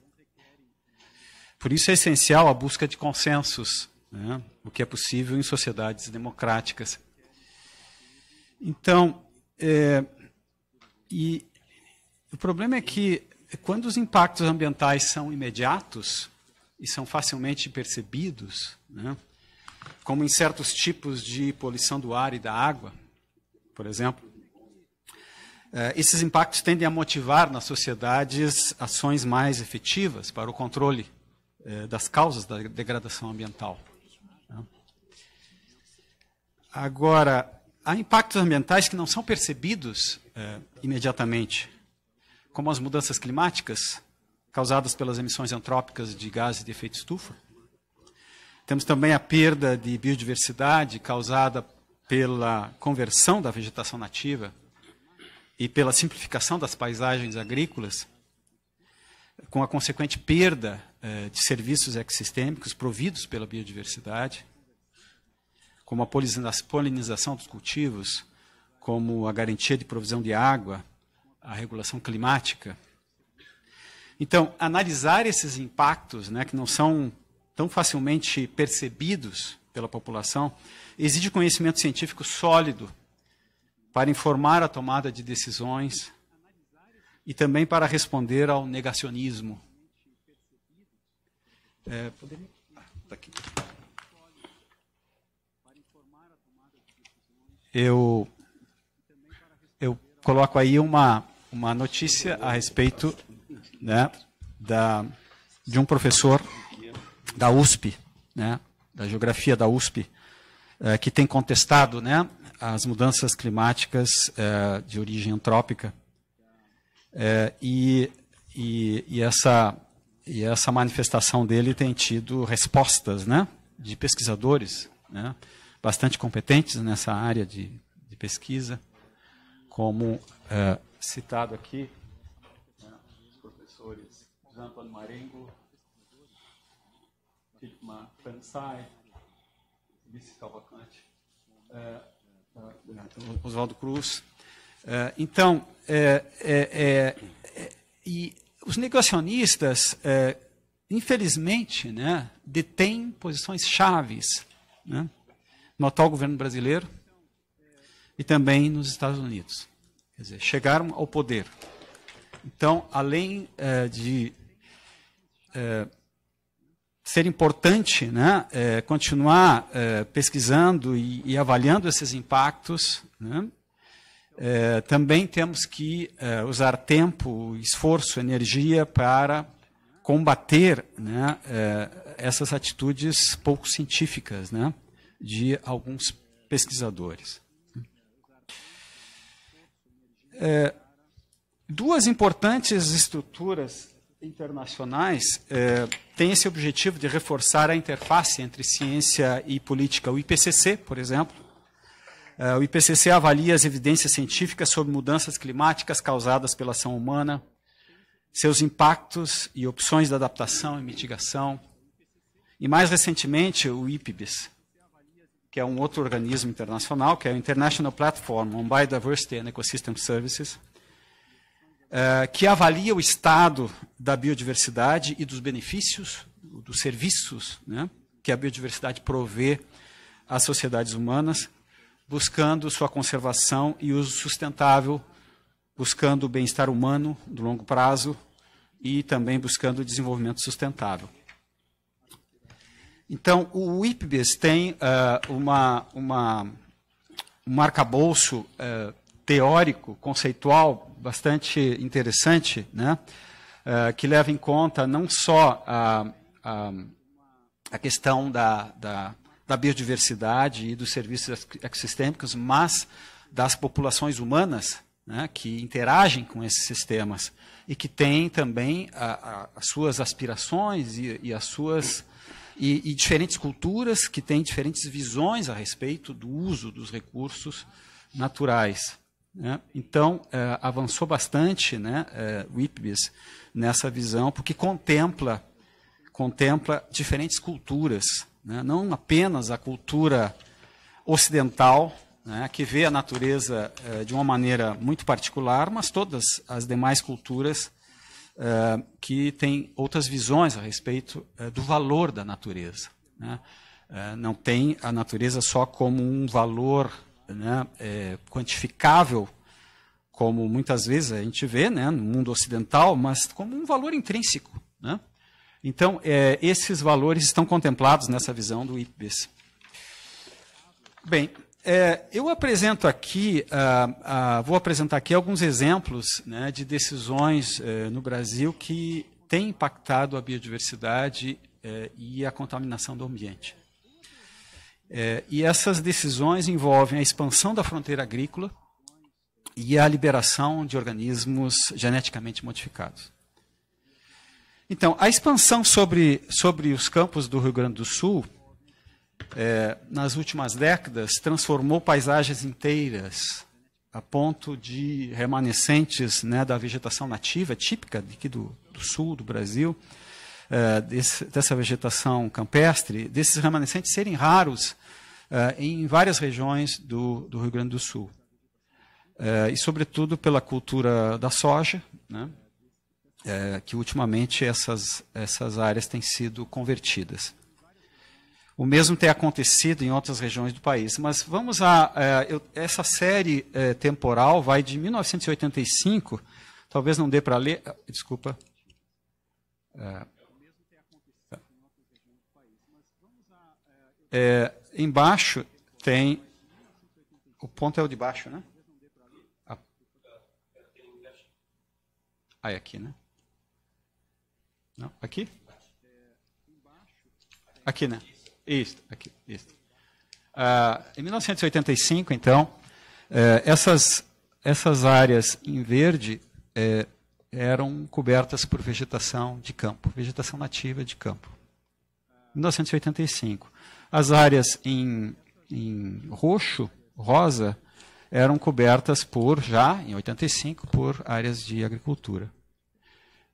Por isso é essencial a busca de consensos, né? o que é possível em sociedades democráticas então, é, e o problema é que quando os impactos ambientais são imediatos e são facilmente percebidos, né, como em certos tipos de poluição do ar e da água, por exemplo, é, esses impactos tendem a motivar nas sociedades ações mais efetivas para o controle é, das causas da degradação ambiental. Né. Agora, há impactos ambientais que não são percebidos é, imediatamente, como as mudanças climáticas causadas pelas emissões antrópicas de gases de efeito estufa. Temos também a perda de biodiversidade causada pela conversão da vegetação nativa e pela simplificação das paisagens agrícolas, com a consequente perda eh, de serviços ecossistêmicos providos pela biodiversidade como a polinização dos cultivos, como a garantia de provisão de água, a regulação climática. Então, analisar esses impactos, né, que não são tão facilmente percebidos pela população, exige conhecimento científico sólido para informar a tomada de decisões e também para responder ao negacionismo. É, poderia... ah, tá aqui. eu, eu coloco aí uma, uma notícia a respeito né, da, de um professor da USP, né, da geografia da USP, eh, que tem contestado né, as mudanças climáticas eh, de origem antrópica. Eh, e, e, e, essa, e essa manifestação dele tem tido respostas né, de pesquisadores. Né, bastante competentes nessa área de, de pesquisa, como é, citado aqui, né, os professores Antônio Marengo, Filipe Pansai, Vice Cavalcante, é, é, Oswaldo Cruz. É, então, é, é, e os negacionistas, infelizmente, né, detêm posições chaves, né, no atual governo brasileiro e também nos Estados Unidos. Quer dizer, chegaram ao poder. Então, além eh, de eh, ser importante né, eh, continuar pesquisando e, e, avaliando esses impactos, né, também temos que usar tempo, esforço, energia para combater né, essas atitudes pouco científicas, né? de alguns pesquisadores. É, duas importantes estruturas internacionais é, têm esse objetivo de reforçar a interface entre ciência e política. O IPCC, por exemplo. É, o IPCC avalia as evidências científicas sobre mudanças climáticas causadas pela ação humana, seus impactos e opções de adaptação e mitigação. E mais recentemente, o IPBIS, que é um outro organismo internacional, que é o International Platform on Biodiversity and Ecosystem Services, é, que avalia o estado da biodiversidade e dos benefícios, dos serviços né, que a biodiversidade provê às sociedades humanas, buscando sua conservação e uso sustentável, buscando o bem-estar humano do longo prazo e também buscando o desenvolvimento sustentável. Então, o IPBES tem uh, uma, uma, um arcabouço uh, teórico, conceitual, bastante interessante, né? Uh, que leva em conta não só a, a, a questão da, da, da, biodiversidade e dos serviços ecossistêmicos, mas das populações humanas né, que interagem com esses sistemas e que têm também a, as suas aspirações e, e as suas e, e diferentes culturas que têm diferentes visões a respeito do uso dos recursos naturais. Né? Então, é, avançou bastante né, é, o IPBES nessa visão, porque contempla, contempla diferentes culturas, né? não apenas a cultura ocidental, né, que vê a natureza é, de uma maneira muito particular, mas todas as demais culturas uh, que tem outras visões a respeito uh, do valor da natureza. Né? Uh, não tem a natureza só como um valor né, é, quantificável, como muitas vezes a gente vê né, no mundo ocidental, mas como um valor intrínseco. Né? Então, é, esses valores estão contemplados nessa visão do IPBES. Bem, é, eu apresento aqui, ah, ah, vou apresentar aqui alguns exemplos né, de decisões eh, no Brasil que têm impactado a biodiversidade eh, e a contaminação do ambiente. É, e essas decisões envolvem a expansão da fronteira agrícola e a liberação de organismos geneticamente modificados. Então, a expansão sobre, sobre os campos do Rio Grande do Sul é, nas últimas décadas, transformou paisagens inteiras a ponto de remanescentes né, da vegetação nativa, típica aqui do, do sul do Brasil, é, desse, dessa vegetação campestre, desses remanescentes serem raros é, em várias regiões do, do, Rio Grande do Sul. É, e, sobretudo, pela cultura da soja, né, é, que ultimamente essas, essas áreas têm sido convertidas. O mesmo tem acontecido em outras regiões do país. Mas vamos a. É, eu, essa série é, temporal vai de 1985, talvez não dê para ler. Ah, desculpa. É, é, embaixo tem. O ponto é o de baixo, né? Ah. Aí é aqui, né? Não, aqui? Aqui, né? Isto, aqui, isto. Ah, em 1985, então, eh, essas, essas áreas em verde eh, eram cobertas por vegetação de campo, vegetação nativa de campo. 1985. As áreas em, em roxo, rosa, eram cobertas por, já em 85, por áreas de agricultura.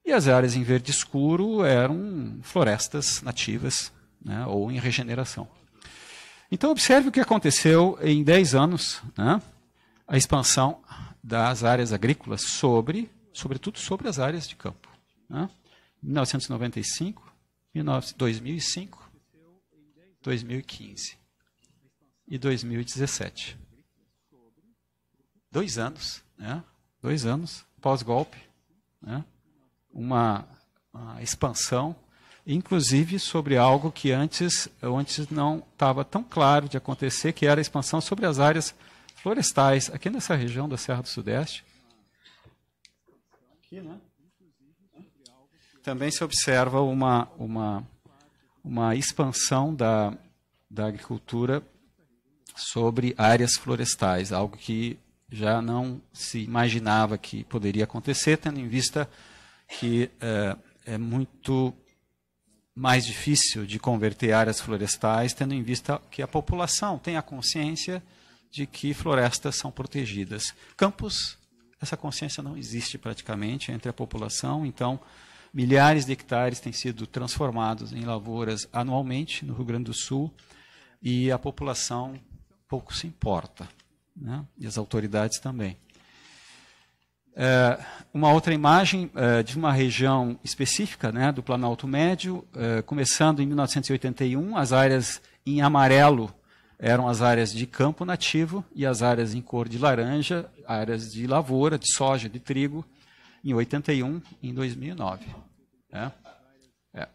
E as áreas em verde escuro eram florestas nativas né, ou em regeneração. Então, observe o que aconteceu em 10 anos, né, a expansão das áreas agrícolas sobre, sobretudo sobre as áreas de campo. Né? 1995, 2005, 2015 e 2017. Dois anos, né? dois anos pós-golpe, né? uma, uma expansão inclusive sobre algo que antes, antes não estava tão claro de acontecer, que era a expansão sobre as áreas florestais, aqui nessa região da Serra do Sudeste. Aqui, né? Também se observa uma, uma, uma expansão da, da agricultura sobre áreas florestais, algo que já não se imaginava que poderia acontecer, tendo em vista que é, é muito mais difícil de converter áreas florestais, tendo em vista que a população tem a consciência de que florestas são protegidas. Campos, essa consciência não existe praticamente entre a população, então milhares de hectares têm sido transformados em lavouras anualmente no Rio Grande do Sul e a população pouco se importa, né? e as autoridades também. É, uma outra imagem é, de uma região específica né, do Planalto Médio, é, começando em 1981, as áreas em amarelo eram as áreas de campo nativo e as áreas em cor de laranja, áreas de lavoura, de soja, de trigo, em 81 em 2009. Né. É.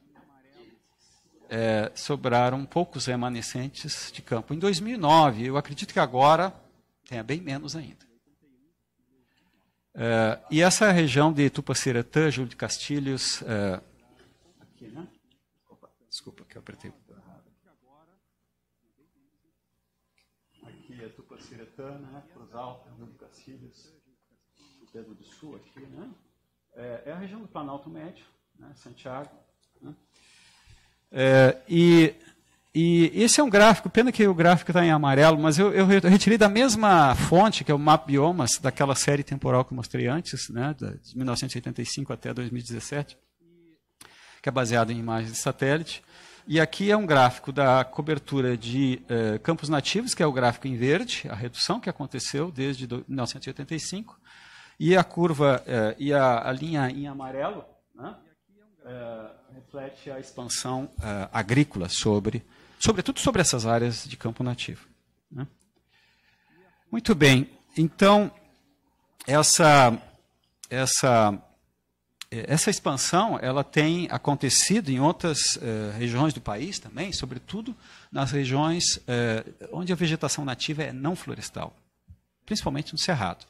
é, sobraram poucos remanescentes de campo. Em 2009, eu acredito que agora tenha bem menos ainda. Uh, e essa região de Tupaciretã, Júlio de Castilhos. Uh, aqui, né? Opa, desculpa, que eu apertei. Aqui é Tupaciretã, né? Cruz Alta, Júlio de Castilhos, o Pedro do Sul, aqui, né? É, é a região do Planalto Médio, né? Santiago. Né? É, e e esse é um gráfico, pena que o gráfico está em amarelo, mas eu, eu, retirei da mesma fonte, que é o Map Biomas, daquela série temporal que eu mostrei antes, né, de 1985 até 2017, que é baseada em imagens de satélite. E aqui é um gráfico da cobertura de eh, campos nativos, que é o gráfico em verde, a redução que aconteceu desde 1985, e a curva eh, e a, a, linha em amarelo né, eh, reflete a expansão eh, agrícola sobre sobretudo sobre essas áreas de campo nativo. Né? Muito bem, então essa essa essa expansão ela tem acontecido em outras eh, regiões do país também, sobretudo nas regiões eh, onde a vegetação nativa é não florestal, principalmente no cerrado.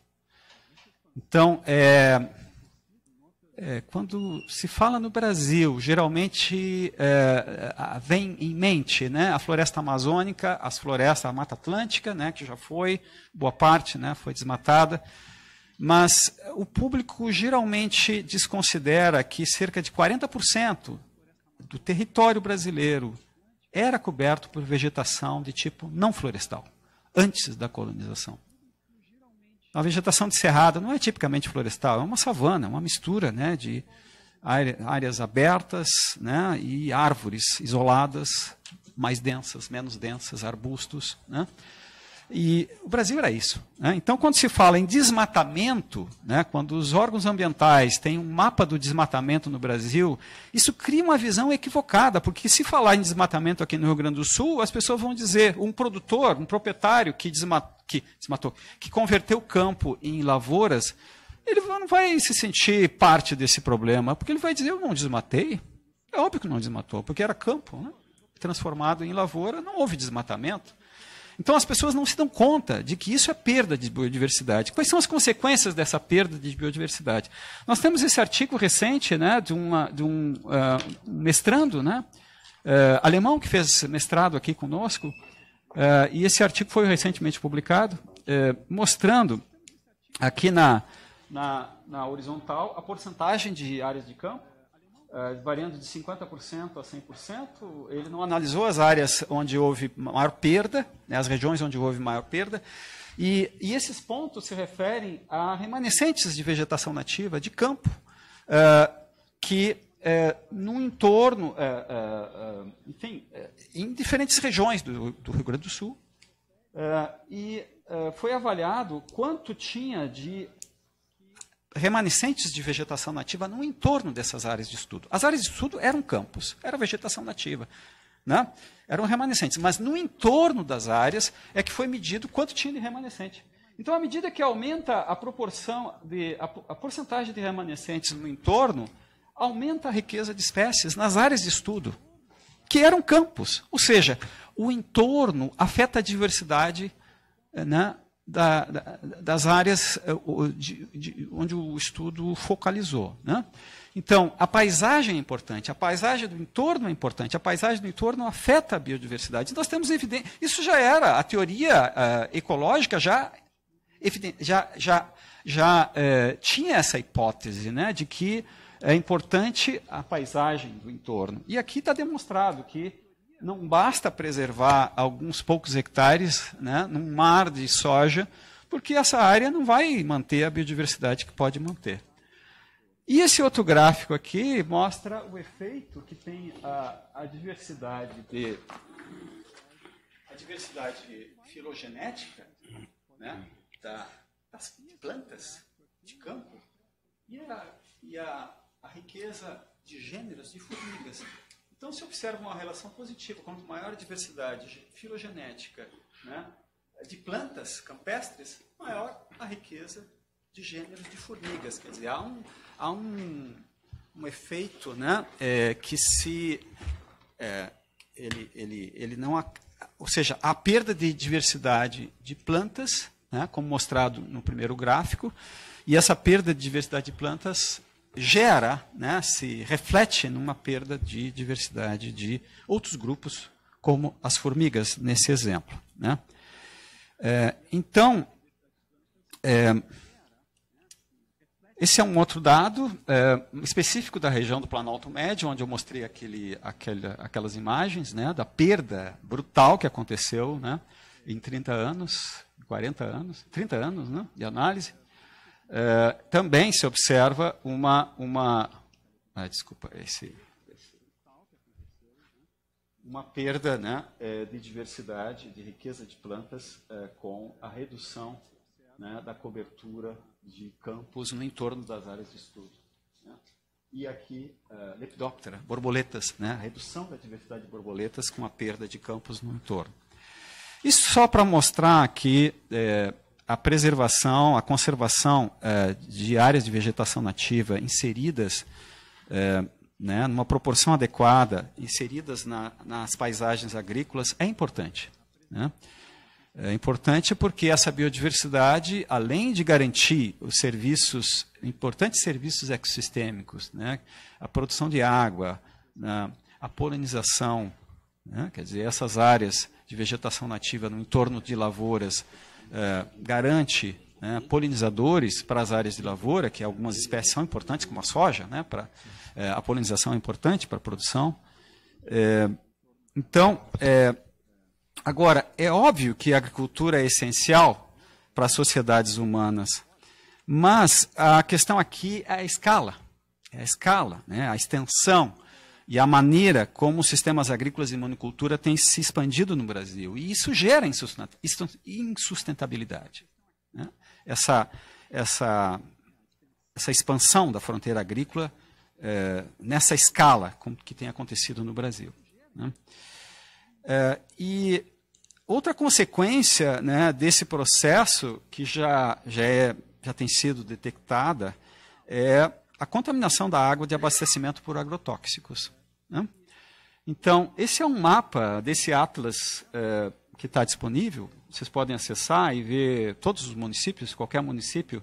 Então, é, eh, é, quando se fala no Brasil, geralmente é, vem em mente né, a floresta amazônica, as florestas, a Mata Atlântica, né, que já foi, boa parte né, foi desmatada, mas o público geralmente desconsidera que cerca de 40% do território brasileiro era coberto por vegetação de tipo não florestal, antes da colonização. A vegetação de cerrado não é tipicamente florestal, é uma savana, uma mistura né, de áreas abertas né, e árvores isoladas, mais densas, menos densas, arbustos. Né? E o Brasil era isso. Né? Então, quando se fala em desmatamento, né, quando os órgãos ambientais têm um mapa do desmatamento no Brasil, isso cria uma visão equivocada, porque se falar em desmatamento aqui no Rio Grande do Sul, as pessoas vão dizer um produtor, um proprietário que, desma que desmatou, que converteu o campo em lavouras, ele não vai se sentir parte desse problema, porque ele vai dizer eu não desmatei. É óbvio que não desmatou, porque era campo, né? transformado em lavoura, não houve desmatamento. Então as pessoas não se dão conta de que isso é perda de biodiversidade. Quais são as consequências dessa perda de biodiversidade? Nós temos esse artigo recente né, de, uma, de um uh, mestrando né, uh, alemão que fez mestrado aqui conosco, uh, e esse artigo foi recentemente publicado, eh, mostrando aqui na, na, na horizontal a porcentagem de áreas de campo ah, variando de 50% a 100%, ele não analisou as áreas onde houve maior perda, né, as regiões onde houve maior perda, e, e, esses pontos se referem a remanescentes de vegetação nativa de campo, uh, que eh, no entorno, uh, enfim, em diferentes regiões do, do, Rio Grande do Sul, e foi avaliado quanto tinha de remanescentes de vegetação nativa no entorno dessas áreas de estudo. As áreas de estudo eram campos, era vegetação nativa. Né? Eram remanescentes, mas no entorno das áreas é que foi medido quanto tinha de remanescente. Então, à medida que aumenta a proporção, de, a, a porcentagem de remanescentes no entorno, aumenta a riqueza de espécies nas áreas de estudo, que eram campos. Ou seja, o entorno afeta a diversidade né, da, das áreas eh, de, de, onde o estudo focalizou. Né? Então, a paisagem é importante, a paisagem do entorno é importante, a paisagem do entorno afeta a biodiversidade. Nós temos evidência, isso já era, a teoria uh, ecológica já, já, já, já uh, eh, tinha essa hipótese né, de que é importante a paisagem do entorno. E aqui está demonstrado que não basta preservar alguns poucos hectares né, num mar de soja, porque essa área não vai manter a biodiversidade que pode manter. E esse outro gráfico aqui mostra o efeito que tem a, a diversidade de a diversidade filogenética né, da, das plantas de campo e a, e a, a riqueza de gêneros de formigas então, se observa uma relação positiva, quanto maior a diversidade filogenética né, de plantas campestres, maior a riqueza de gêneros de formigas. Quer dizer, há um, há um, um efeito né, é, que se. É, ele, ele, ele não. Há, ou seja, a perda de diversidade de plantas, né, como mostrado no primeiro gráfico, e essa perda de diversidade de plantas gera, né, se reflete numa perda de diversidade de outros grupos, como as formigas, nesse exemplo. Né? É, então, é, esse é um outro dado é, específico da região do Planalto Médio, onde eu mostrei aquele, aquele, aquelas imagens né, da perda brutal que aconteceu né, em 30 anos, 40 anos, 30 anos né, de análise. Eh, também se observa uma. uma ah, desculpa, esse, uma perda né, eh, de diversidade, de riqueza de plantas, eh, com a redução né, da cobertura de campos no entorno das áreas de estudo. Né? E aqui, lepidóptera Lepidoptera, borboletas, né? a redução da diversidade de borboletas com a perda de campos no entorno. Isso só para mostrar que a preservação, a conservação eh, de áreas de vegetação nativa inseridas eh, né, numa proporção adequada, inseridas na, nas paisagens agrícolas, é importante. Né? É importante porque essa biodiversidade, além de garantir os serviços, importantes serviços ecossistêmicos, né, a produção de água, a polinização, né, quer dizer, essas áreas de vegetação nativa no entorno de lavouras, é, garante né, polinizadores para as áreas de lavoura, que algumas espécies são importantes, como a soja, né, para, é, a polinização é importante para a produção. É, então, agora, é óbvio que a agricultura é essencial para as sociedades humanas, mas a questão aqui é a escala, é a escala, né, a extensão e a maneira como os sistemas agrícolas e monocultura têm se expandido no Brasil. E isso gera insustentabilidade. Né? Essa, essa, essa expansão da fronteira agrícola é, nessa escala que tem acontecido no Brasil. Né? É, e outra consequência né, desse processo que já, já, é, já tem sido detectada é a contaminação da água de abastecimento por agrotóxicos. Né? Então, esse é um mapa desse Atlas eh, que está disponível. Vocês podem acessar e ver todos os municípios, qualquer município.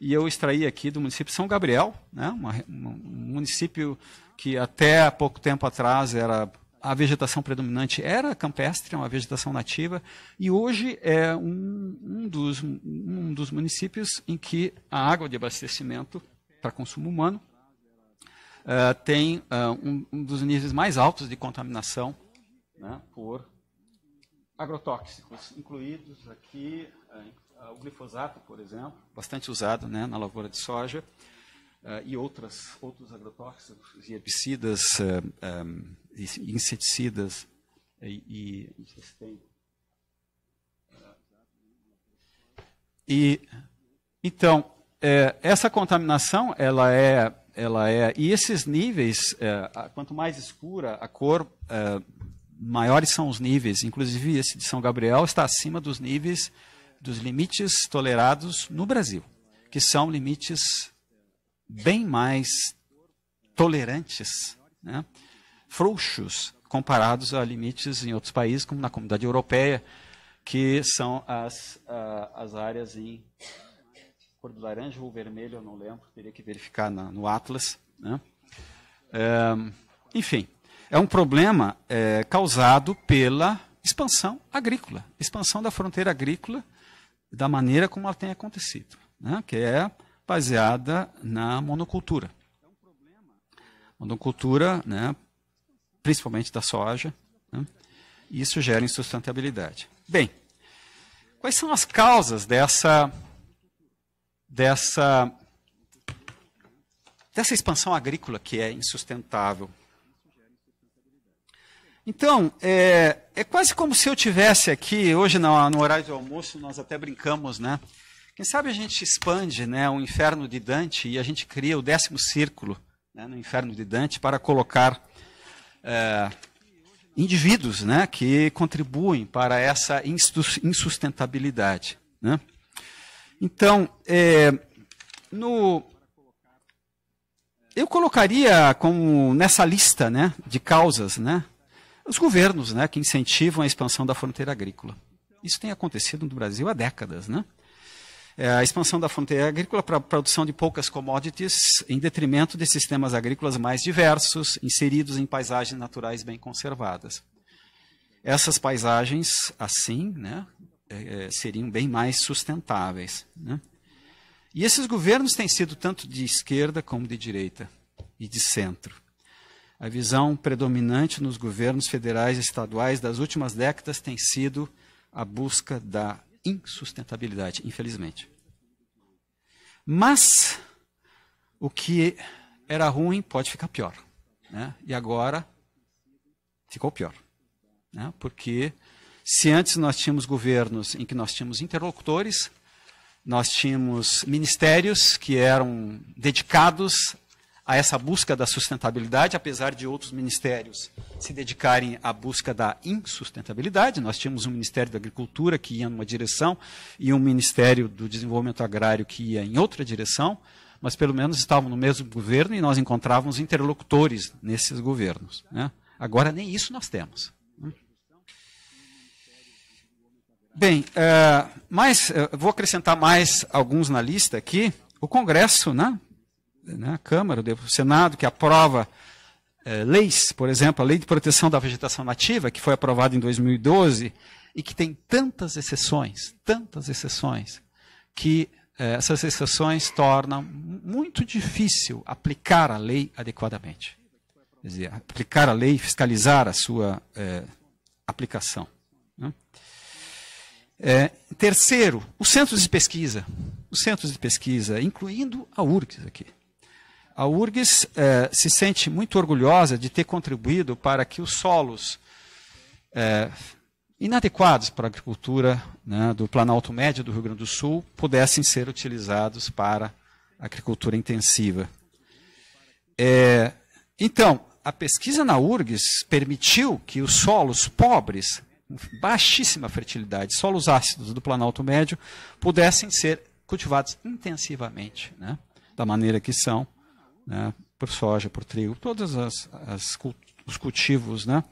E eu extraí aqui do município São Gabriel, né? Uma, um município que até há pouco tempo atrás era a vegetação predominante era campestre, uma vegetação nativa, e hoje é um, um, dos, um dos municípios em que a água de abastecimento para consumo humano ah, tem uh, um, um, dos níveis mais altos de contaminação né, por agrotóxicos, incluídos aqui uh, o glifosato, por exemplo, bastante usado né, na lavoura de soja, e outras, outros agrotóxicos e herbicidas um, inseticidas e, e e então é, essa contaminação ela é ela é. E esses níveis, é, quanto mais escura a cor, é, maiores são os níveis. Inclusive, esse de São Gabriel está acima dos níveis dos limites tolerados no Brasil, que são limites bem mais tolerantes, né? frouxos, comparados a limites em outros países, como na comunidade europeia, que são as, as áreas em cor do laranja ou vermelho, eu não lembro, teria que verificar na, no Atlas. Né? É, enfim, é um problema é, causado pela expansão agrícola, expansão da fronteira agrícola da maneira como ela tem acontecido, né? que é baseada na monocultura. Monocultura, né? principalmente da soja, né? e isso gera insustentabilidade. Bem, quais são as causas dessa dessa, dessa expansão agrícola que é insustentável. Então, é, é quase como se eu tivesse aqui, hoje no, no horário do almoço, nós até brincamos, né? Quem sabe a gente expande né, o inferno de Dante e a gente cria o décimo círculo né, no inferno de Dante para colocar é, indivíduos né, que contribuem para essa insustentabilidade. Né? Então, é, no, eu colocaria como nessa lista né, de causas né, os governos né, que incentivam a expansão da fronteira agrícola. Isso tem acontecido no Brasil há décadas. Né? É, a expansão da fronteira agrícola para a produção de poucas commodities em detrimento de sistemas agrícolas mais diversos, inseridos em paisagens naturais bem conservadas. Essas paisagens, assim, né, é, é, seriam bem mais sustentáveis. Né? E esses governos têm sido tanto de esquerda como de direita e de centro. A visão predominante nos governos federais e estaduais das últimas décadas tem sido a busca da insustentabilidade, infelizmente. Mas o que era ruim pode ficar pior. Né? E agora ficou pior. Né? Porque se antes nós tínhamos governos em que nós tínhamos interlocutores, nós tínhamos ministérios que eram dedicados a essa busca da sustentabilidade, apesar de outros ministérios se dedicarem à busca da insustentabilidade. Nós tínhamos um Ministério da Agricultura que ia numa direção e um Ministério do Desenvolvimento Agrário que ia em outra direção, mas pelo menos estavam no mesmo governo e nós encontrávamos interlocutores nesses governos. Né? Agora, nem isso nós temos. Bem, é, eh, mas eh, vou acrescentar mais alguns na lista aqui. O Congresso, né? né a Câmara, o Senado, que aprova é, leis, por exemplo, a Lei de Proteção da Vegetação Nativa, que foi aprovada em 2012 e que tem tantas exceções, tantas exceções, que é, essas exceções tornam muito difícil aplicar a lei adequadamente. Quer dizer, aplicar a lei, fiscalizar a sua aplicação. É, terceiro, os centros de pesquisa. Os centros de pesquisa, incluindo a URGS aqui. A URGS é, se sente muito orgulhosa de ter contribuído para que os solos é, inadequados para a agricultura né, do Planalto Médio do Rio Grande do Sul pudessem ser utilizados para agricultura intensiva. É, então, a pesquisa na URGS permitiu que os solos pobres baixíssima fertilidade, solos ácidos do Planalto Médio, pudessem ser cultivados intensivamente, né? da maneira que são, né? por soja, por trigo, todos as, as, os cultivos né?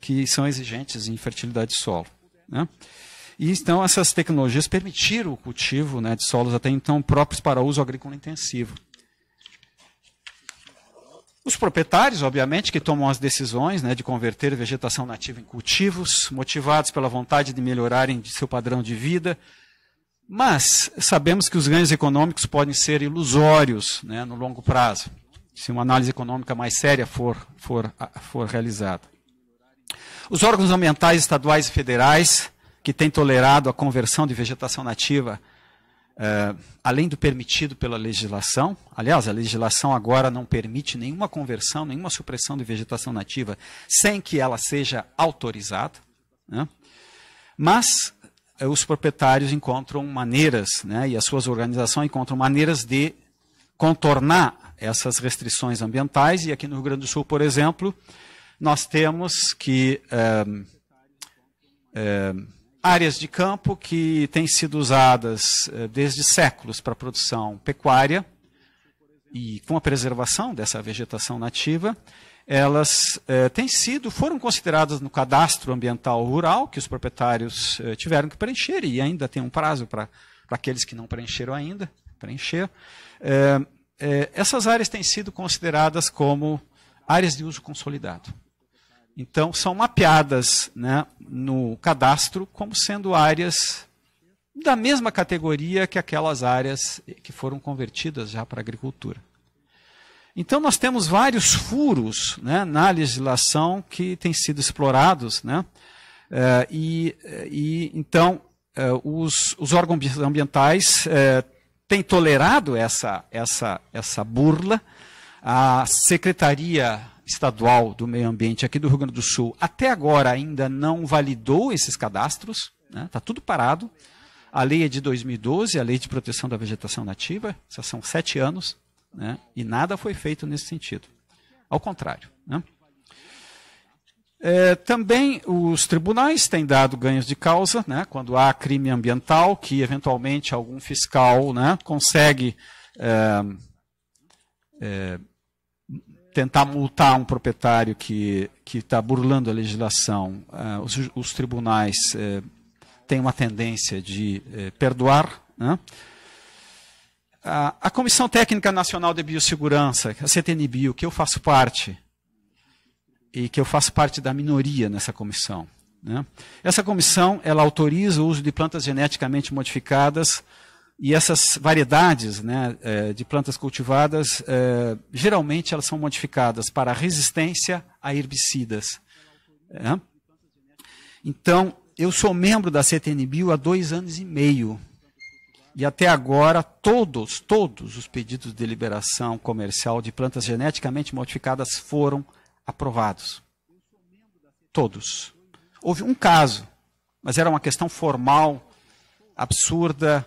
que são exigentes em fertilidade de solo. Né? E então essas tecnologias permitiram o cultivo né, de solos até então próprios para uso agrícola intensivo. Os proprietários, obviamente, que tomam as decisões né, de converter vegetação nativa em cultivos, motivados pela vontade de melhorarem seu padrão de vida. Mas sabemos que os ganhos econômicos podem ser ilusórios né, no longo prazo, se uma análise econômica mais séria for, for, for realizada. Os órgãos ambientais estaduais e federais, que têm tolerado a conversão de vegetação nativa Uh, além do permitido pela legislação, aliás, a legislação agora não permite nenhuma conversão, nenhuma supressão de vegetação nativa sem que ela seja autorizada, né? mas uh, os proprietários encontram maneiras, né, e as suas organizações encontram maneiras de contornar essas restrições ambientais, e aqui no Rio Grande do Sul, por exemplo, nós temos que. Uh, áreas de campo que têm sido usadas eh, desde séculos para produção pecuária e com a preservação dessa vegetação nativa, elas eh, têm sido, foram consideradas no cadastro ambiental rural que os proprietários eh, tiveram que preencher e ainda tem um prazo para pra aqueles que não preencheram ainda preencher. Eh, eh, essas áreas têm sido consideradas como áreas de uso consolidado. Então, são mapeadas né, no cadastro como sendo áreas da mesma categoria que aquelas áreas que foram convertidas já para agricultura. Então, nós temos vários furos né, na legislação que têm sido explorados, né, eh, e, eh, e então eh, os, os, órgãos ambientais têm tolerado essa, essa, essa burla. A Secretaria Estadual do Meio Ambiente aqui do Rio Grande do Sul até agora ainda não validou esses cadastros, está né? Tá tudo parado. A lei é de 2012, a lei de proteção da vegetação nativa, já são sete anos, né? e nada foi feito nesse sentido. Ao contrário. Né? É, também os tribunais têm dado ganhos de causa, né, quando há crime ambiental, que eventualmente algum fiscal né, consegue é, é, tentar multar um proprietário que está burlando a legislação, uh, os, os, tribunais uh, têm uma tendência de uh, perdoar. Né? A, a Comissão Técnica Nacional de Biossegurança, a CTNBio, que eu faço parte, e que eu faço parte da minoria nessa comissão. Né? Essa comissão ela autoriza o uso de plantas geneticamente modificadas e essas variedades né, é, de plantas cultivadas, é, geralmente elas são modificadas para resistência a herbicidas. É? Então, eu sou membro da CTN há dois anos e meio. E até agora, todos, todos os pedidos de liberação comercial de plantas geneticamente modificadas foram aprovados. Todos. Houve um caso, mas era uma questão formal, absurda,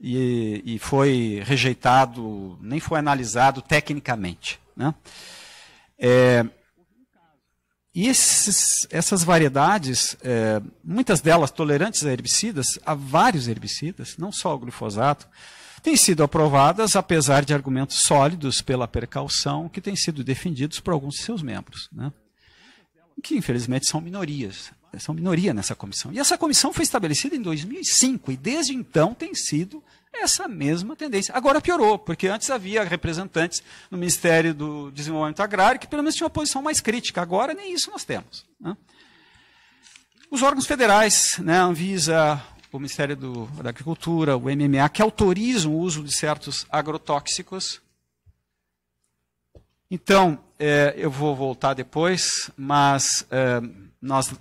e, e foi rejeitado, nem foi analisado tecnicamente. Né? É, e esses, essas variedades, é, muitas delas tolerantes a herbicidas, a vários herbicidas, não só o glifosato, têm sido aprovadas, apesar de argumentos sólidos pela precaução que têm sido defendidos por alguns de seus membros, né? que infelizmente são minorias são minoria nessa comissão. E essa comissão foi estabelecida em 2005 e desde então tem sido essa mesma tendência. Agora piorou, porque antes havia representantes no Ministério do Desenvolvimento Agrário que pelo menos tinham uma posição mais crítica. Agora nem isso nós temos. Né? Os órgãos federais, né, a Anvisa, o Ministério do, da Agricultura, o MMA, que autorizam o uso de certos agrotóxicos. Então, é, eu vou voltar depois, mas é, nós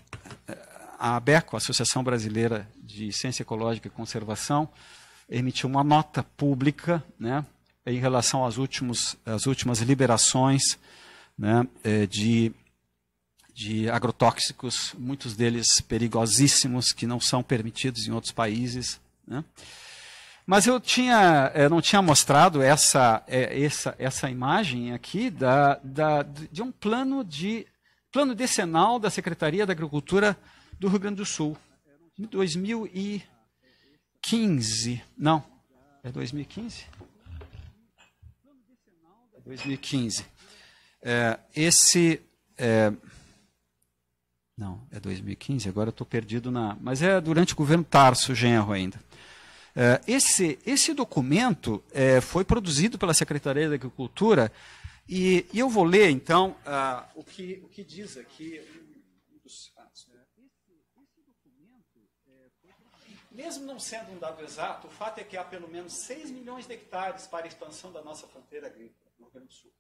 a ABECO, Associação Brasileira de Ciência Ecológica e Conservação, emitiu uma nota pública né, em relação às, últimos, às últimas liberações né, eh, de, de agrotóxicos, muitos deles perigosíssimos, que não são permitidos em outros países. Né. Mas eu, tinha, eu eh, não tinha mostrado essa, eh, essa, essa imagem aqui da, da, de um plano de plano decenal da Secretaria da Agricultura do Rio Grande do Sul. Em 2015, não, é 2015? É 2015. É, esse. É, não, é 2015, agora estou perdido na. Mas é durante o governo Tarso Genro ainda. É, esse, esse documento é, foi produzido pela Secretaria da Agricultura e, e eu vou ler, então, uh, o, que, o que diz aqui Mesmo não sendo um dado exato, o fato é que há pelo menos 6 milhões de hectares para a expansão da nossa fronteira agrícola no Rio Grande do Sul,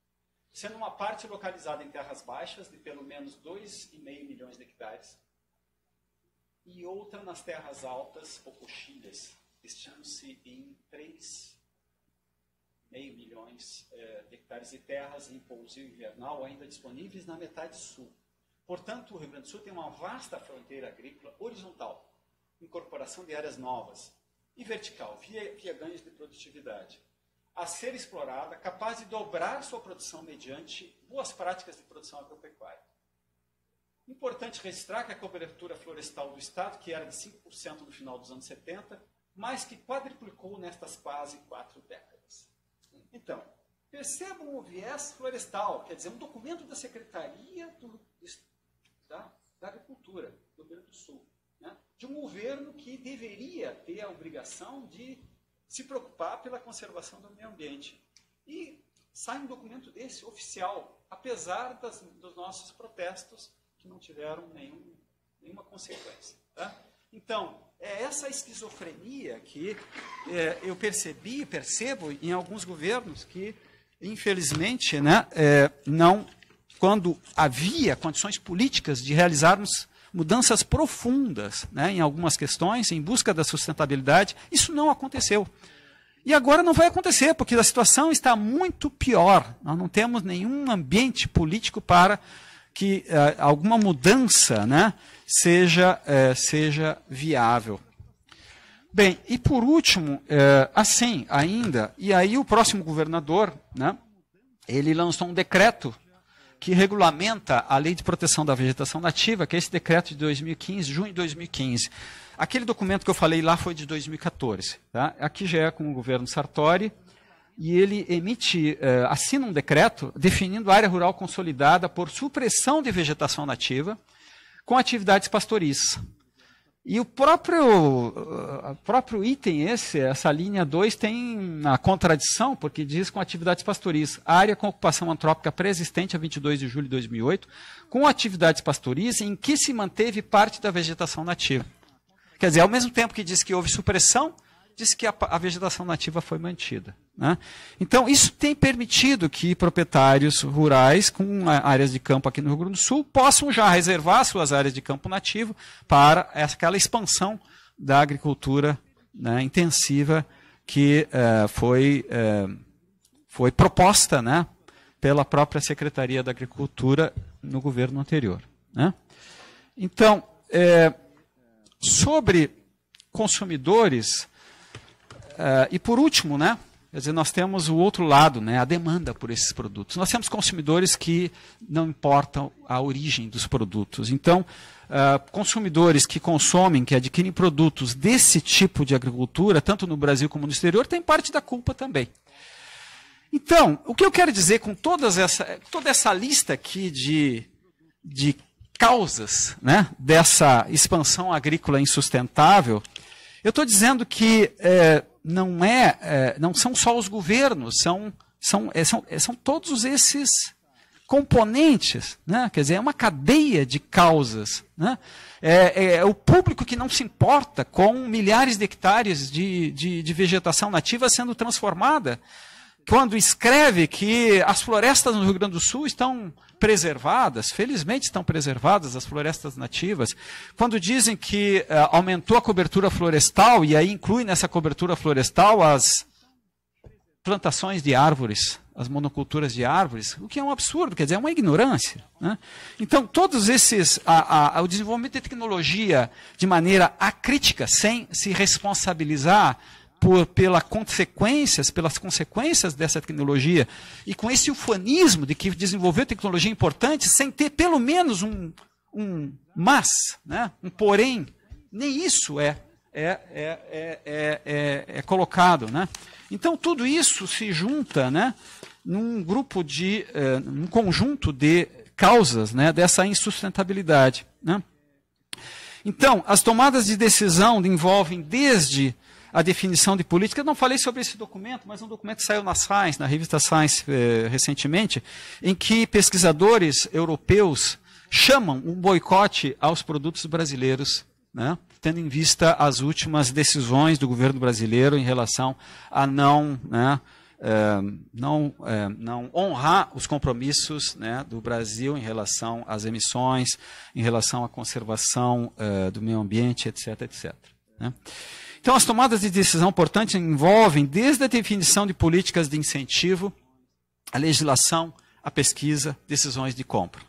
sendo uma parte localizada em terras baixas de pelo menos 2,5 milhões de hectares e outra nas terras altas ou coxilhas, estimando se em 3,5 milhões eh, de hectares de terras em pousio invernal ainda disponíveis na metade sul. Portanto, o Rio Grande do Sul tem uma vasta fronteira agrícola horizontal, incorporação de áreas novas, e vertical, via, via ganhos de produtividade, a ser explorada, capaz de dobrar sua produção mediante boas práticas de produção agropecuária. Importante registrar que a cobertura florestal do Estado, que era de 5% no final dos anos 70, mais que quadruplicou nestas quase quatro décadas. Então, percebam o viés florestal, quer dizer, um documento da Secretaria do, da, da Agricultura do Rio Grande do Sul, de um governo que deveria ter a obrigação de se preocupar pela conservação do meio ambiente. E sai um documento desse oficial, apesar das, dos nossos protestos que não tiveram nenhum, nenhuma consequência. Tá? Então, é essa esquizofrenia que é, eu percebi, e percebo em alguns governos que, infelizmente, né, é, não, quando havia condições políticas de realizarmos mudanças profundas né, em algumas questões, em busca da sustentabilidade. Isso não aconteceu. E agora não vai acontecer, porque a situação está muito pior. Nós não temos nenhum ambiente político para que eh, alguma mudança né, seja, eh, seja viável. Bem, e por último, eh, assim ainda, e aí o próximo governador, né, ele lançou um decreto que regulamenta a Lei de Proteção da Vegetação Nativa, que é esse decreto de 2015, junho de 2015. Aquele documento que eu falei lá foi de 2014. Tá? Aqui já é com o governo Sartori, e ele emite, eh, assina um decreto definindo área rural consolidada por supressão de vegetação nativa com atividades pastoris. E o próprio, o ah, próprio item esse, essa linha 2, tem a contradição, porque diz com atividades pastoris, área com ocupação antrópica pré-existente a 22 de julho de 2008, com atividades pastoris em que se manteve parte da vegetação nativa. Quer dizer, ao mesmo tempo que diz que houve supressão disse que a, a vegetação nativa foi mantida. Né? Então, isso tem permitido que proprietários rurais com né, áreas de campo aqui no Rio Grande do Sul possam já reservar suas áreas de campo nativo para aquela expansão da agricultura né, intensiva que uh, foi, uh, foi proposta né, pela própria Secretaria da Agricultura no governo anterior. Né? Então, é, sobre consumidores, Uh, e por último, né? Quer dizer, nós temos o outro lado, né, a demanda por esses produtos. Nós temos consumidores que não importam a origem dos produtos. Então, uh, consumidores que consomem, que adquirem produtos desse tipo de agricultura, tanto no Brasil como no exterior, têm parte da culpa também. Então, o que eu quero dizer com todas essa, toda essa lista aqui de, de causas né, dessa expansão agrícola insustentável, eu estou dizendo que. Eh, não é, é, não são só os governos, são, são, é, são, é, são todos esses componentes, né? quer dizer, é uma cadeia de causas. Né? É, é, é, o público que não se importa com milhares de hectares de, de, de vegetação nativa sendo transformada quando escreve que as florestas no Rio Grande do Sul estão preservadas, felizmente estão preservadas as florestas nativas, quando dizem que uh, aumentou a cobertura florestal, e aí inclui nessa cobertura florestal as plantações de árvores, as monoculturas de árvores, o que é um absurdo, quer dizer, é uma ignorância. Né? Então, todos esses, a, a, o desenvolvimento de tecnologia de maneira acrítica, sem se responsabilizar por, pela consequências, pelas consequências dessa tecnologia e com esse ufanismo de que desenvolver tecnologia importante sem ter pelo menos um, um mas, né? um porém. Nem isso é, é, é, é, é, é, é colocado. Né? Então tudo isso se junta né? num grupo de. Uh, conjunto de causas né? dessa insustentabilidade. Né? Então, as tomadas de decisão envolvem desde a definição de política. Eu não falei sobre esse documento, mas um documento que saiu na Science, na revista Science, eh, recentemente, em que pesquisadores europeus chamam um boicote aos produtos brasileiros, né, tendo em vista as últimas decisões do governo brasileiro em relação a não. Né, é, não, é, não, honrar os compromissos né, do Brasil em relação às emissões, em relação à conservação é, do meio ambiente, etc. etc. Né? Então, as tomadas de decisão, portanto, envolvem desde a definição de políticas de incentivo, a legislação, a pesquisa, decisões de compra.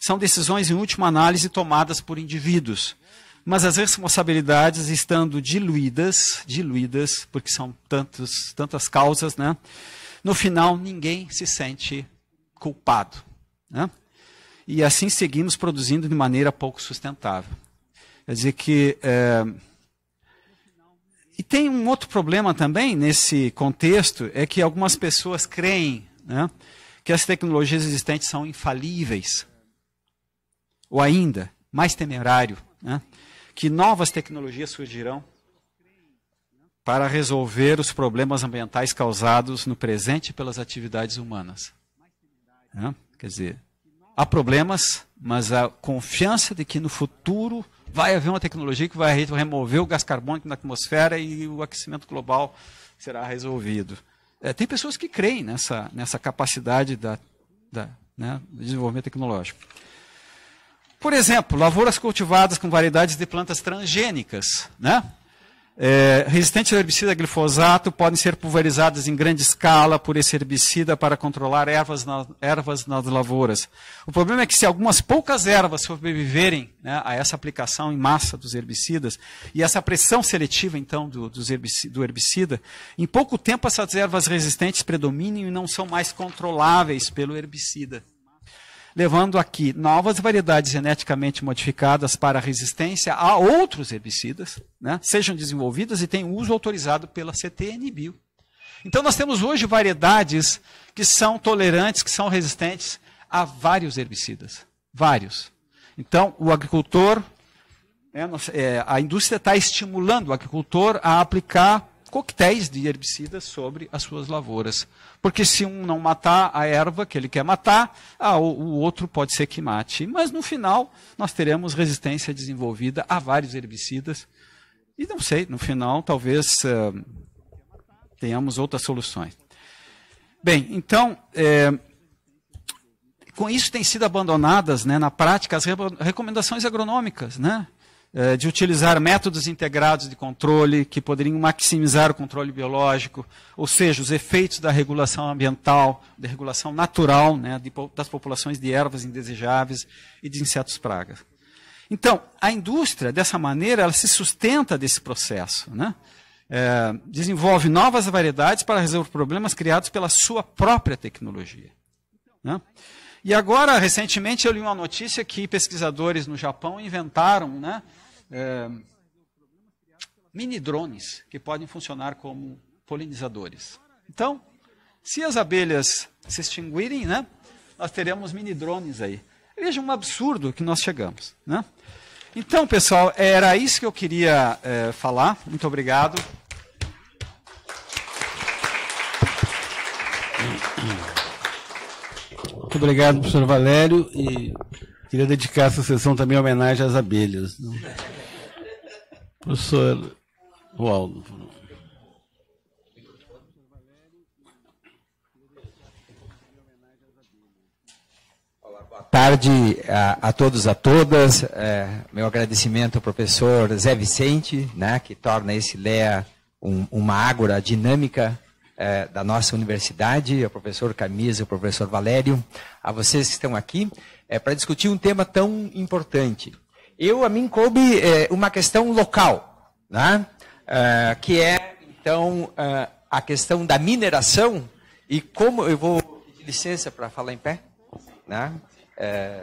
São decisões, em última análise, tomadas por indivíduos, mas as responsabilidades estando diluídas, diluídas, porque são tantos, tantas causas, né? No final, ninguém se sente culpado, né? E assim seguimos produzindo de maneira pouco sustentável. Quer dizer que é, e tem um outro problema também nesse contexto, é que algumas pessoas creem né, que as tecnologias existentes são infalíveis. Ou ainda, mais temerário, né, que novas tecnologias surgirão para resolver os problemas ambientais causados no presente pelas atividades humanas. Né? Quer dizer, há problemas, mas a confiança de que no futuro vai haver uma tecnologia que vai remover o gás carbônico da atmosfera e o aquecimento global será resolvido. É, tem pessoas que creem nessa, nessa capacidade da, da, né, do desenvolvimento tecnológico. Por exemplo, lavouras cultivadas com variedades de plantas transgênicas, né? É, ao herbicida glifosato podem ser pulverizadas em grande escala por esse herbicida para controlar ervas, na, ervas nas lavouras. O problema é que se algumas poucas ervas sobreviverem né, a essa aplicação em massa dos herbicidas e essa pressão seletiva então do, herbicida, do herbicida, em pouco tempo essas ervas resistentes predominam e não são mais controláveis pelo herbicida levando aqui novas variedades geneticamente modificadas para resistência a outros herbicidas, né, sejam desenvolvidas e tenham uso autorizado pela CTN-Bio. Então nós temos hoje variedades que são tolerantes, que são resistentes a vários herbicidas, vários. Então o agricultor, né, é, a indústria está estimulando o agricultor a aplicar coquetéis de herbicidas sobre as suas lavouras. Porque se um não matar a erva que ele quer matar, ah, o, o outro pode ser que mate. Mas no final, nós teremos resistência desenvolvida a vários herbicidas. E não sei, no final, talvez uh, tenhamos outras soluções. Bem, então. É, com isso têm sido abandonadas né, na prática as recomendações agronômicas. Né? Eh, de utilizar métodos integrados de controle que poderiam maximizar o controle biológico, ou seja, os efeitos da regulação ambiental, da regulação natural né, de, das populações de ervas indesejáveis e de insetos pragas. Então, a indústria, dessa maneira, ela se sustenta desse processo. Né? É, desenvolve novas variedades para resolver problemas criados pela sua própria tecnologia. Né? E agora, recentemente, eu li uma notícia que pesquisadores no Japão inventaram né, é, mini drones que podem funcionar como polinizadores. Então, se as abelhas se extinguirem, né, nós teremos mini drones aí. Veja um absurdo que nós chegamos. Né? Então, pessoal, era isso que eu queria é, falar. Muito obrigado. Muito obrigado, professor Valério. E queria dedicar essa sessão também em homenagem às abelhas. Né? Professor Waldo. Boa tarde a, a todos, a todas. É, meu agradecimento ao professor Zé Vicente, né, que torna esse LEA um, uma ágora dinâmica é, da nossa universidade, ao professor Camisa, ao professor Valério, a vocês que estão aqui, é, para discutir um tema tão importante, eu, a mim, coube é, uma questão local, né? Uh, que é, então, uh, a questão da mineração e como. Eu vou pedir licença para falar em pé. Né? É,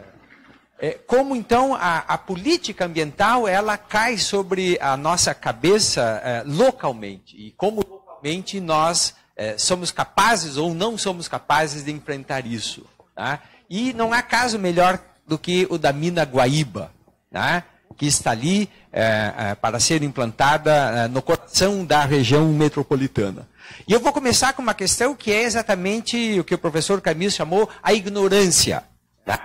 é, como, então, a, a, política ambiental ela cai sobre a nossa cabeça é, localmente e como localmente nós é, somos capazes ou não somos capazes de enfrentar isso. Tá? E não há caso melhor do que o da mina Guaíba né, que está ali é, é, para ser implantada é, no coração da região metropolitana. E eu vou começar com uma questão que é exatamente o que o professor Camilo chamou a ignorância. Né?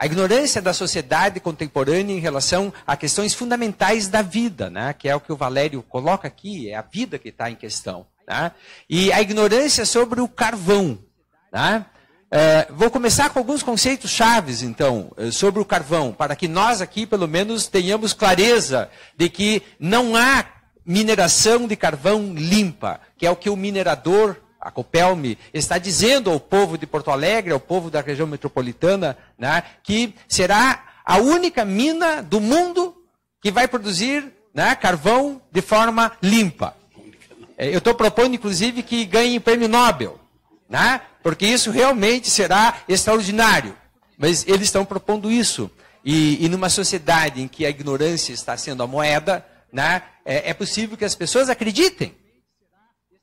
A ignorância da sociedade contemporânea em relação a questões fundamentais da vida, né? que é o que o Valério coloca aqui, é a vida que está em questão. Né? E a ignorância sobre o carvão. Né? É, vou começar com alguns conceitos chaves, então, eh, sobre o carvão, para que nós aqui, pelo menos, tenhamos clareza de que não há mineração de carvão limpa, que é o que o minerador, a Copelme, está dizendo ao povo de Porto Alegre, ao povo da região metropolitana, né, que será a única mina do mundo que vai produzir né, carvão de forma limpa. É, eu estou propondo, inclusive, que ganhe prêmio Nobel né? porque isso realmente será extraordinário. Mas eles estão propondo isso. E, e numa sociedade em que a ignorância está sendo a moeda, né? é, é possível que as pessoas acreditem.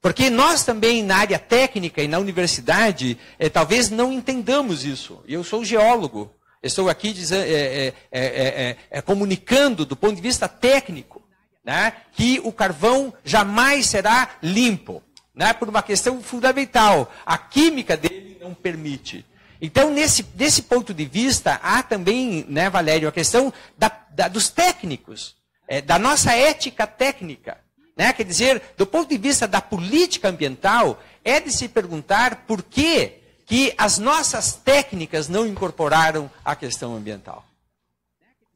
Porque nós também, na área técnica e na universidade, é talvez não entendamos isso. Eu sou geólogo, estou aqui dizendo, é, é, é, comunicando do ponto de vista técnico né, que o carvão jamais será limpo né, por uma questão fundamental. A química dele não permite. Então, nesse, nesse ponto de vista, há também, né, Valério, a questão da, da, dos técnicos, é, da nossa ética técnica. Né? Quer dizer, do ponto de vista da política ambiental, é de se perguntar por que, que as nossas técnicas não incorporaram a questão ambiental.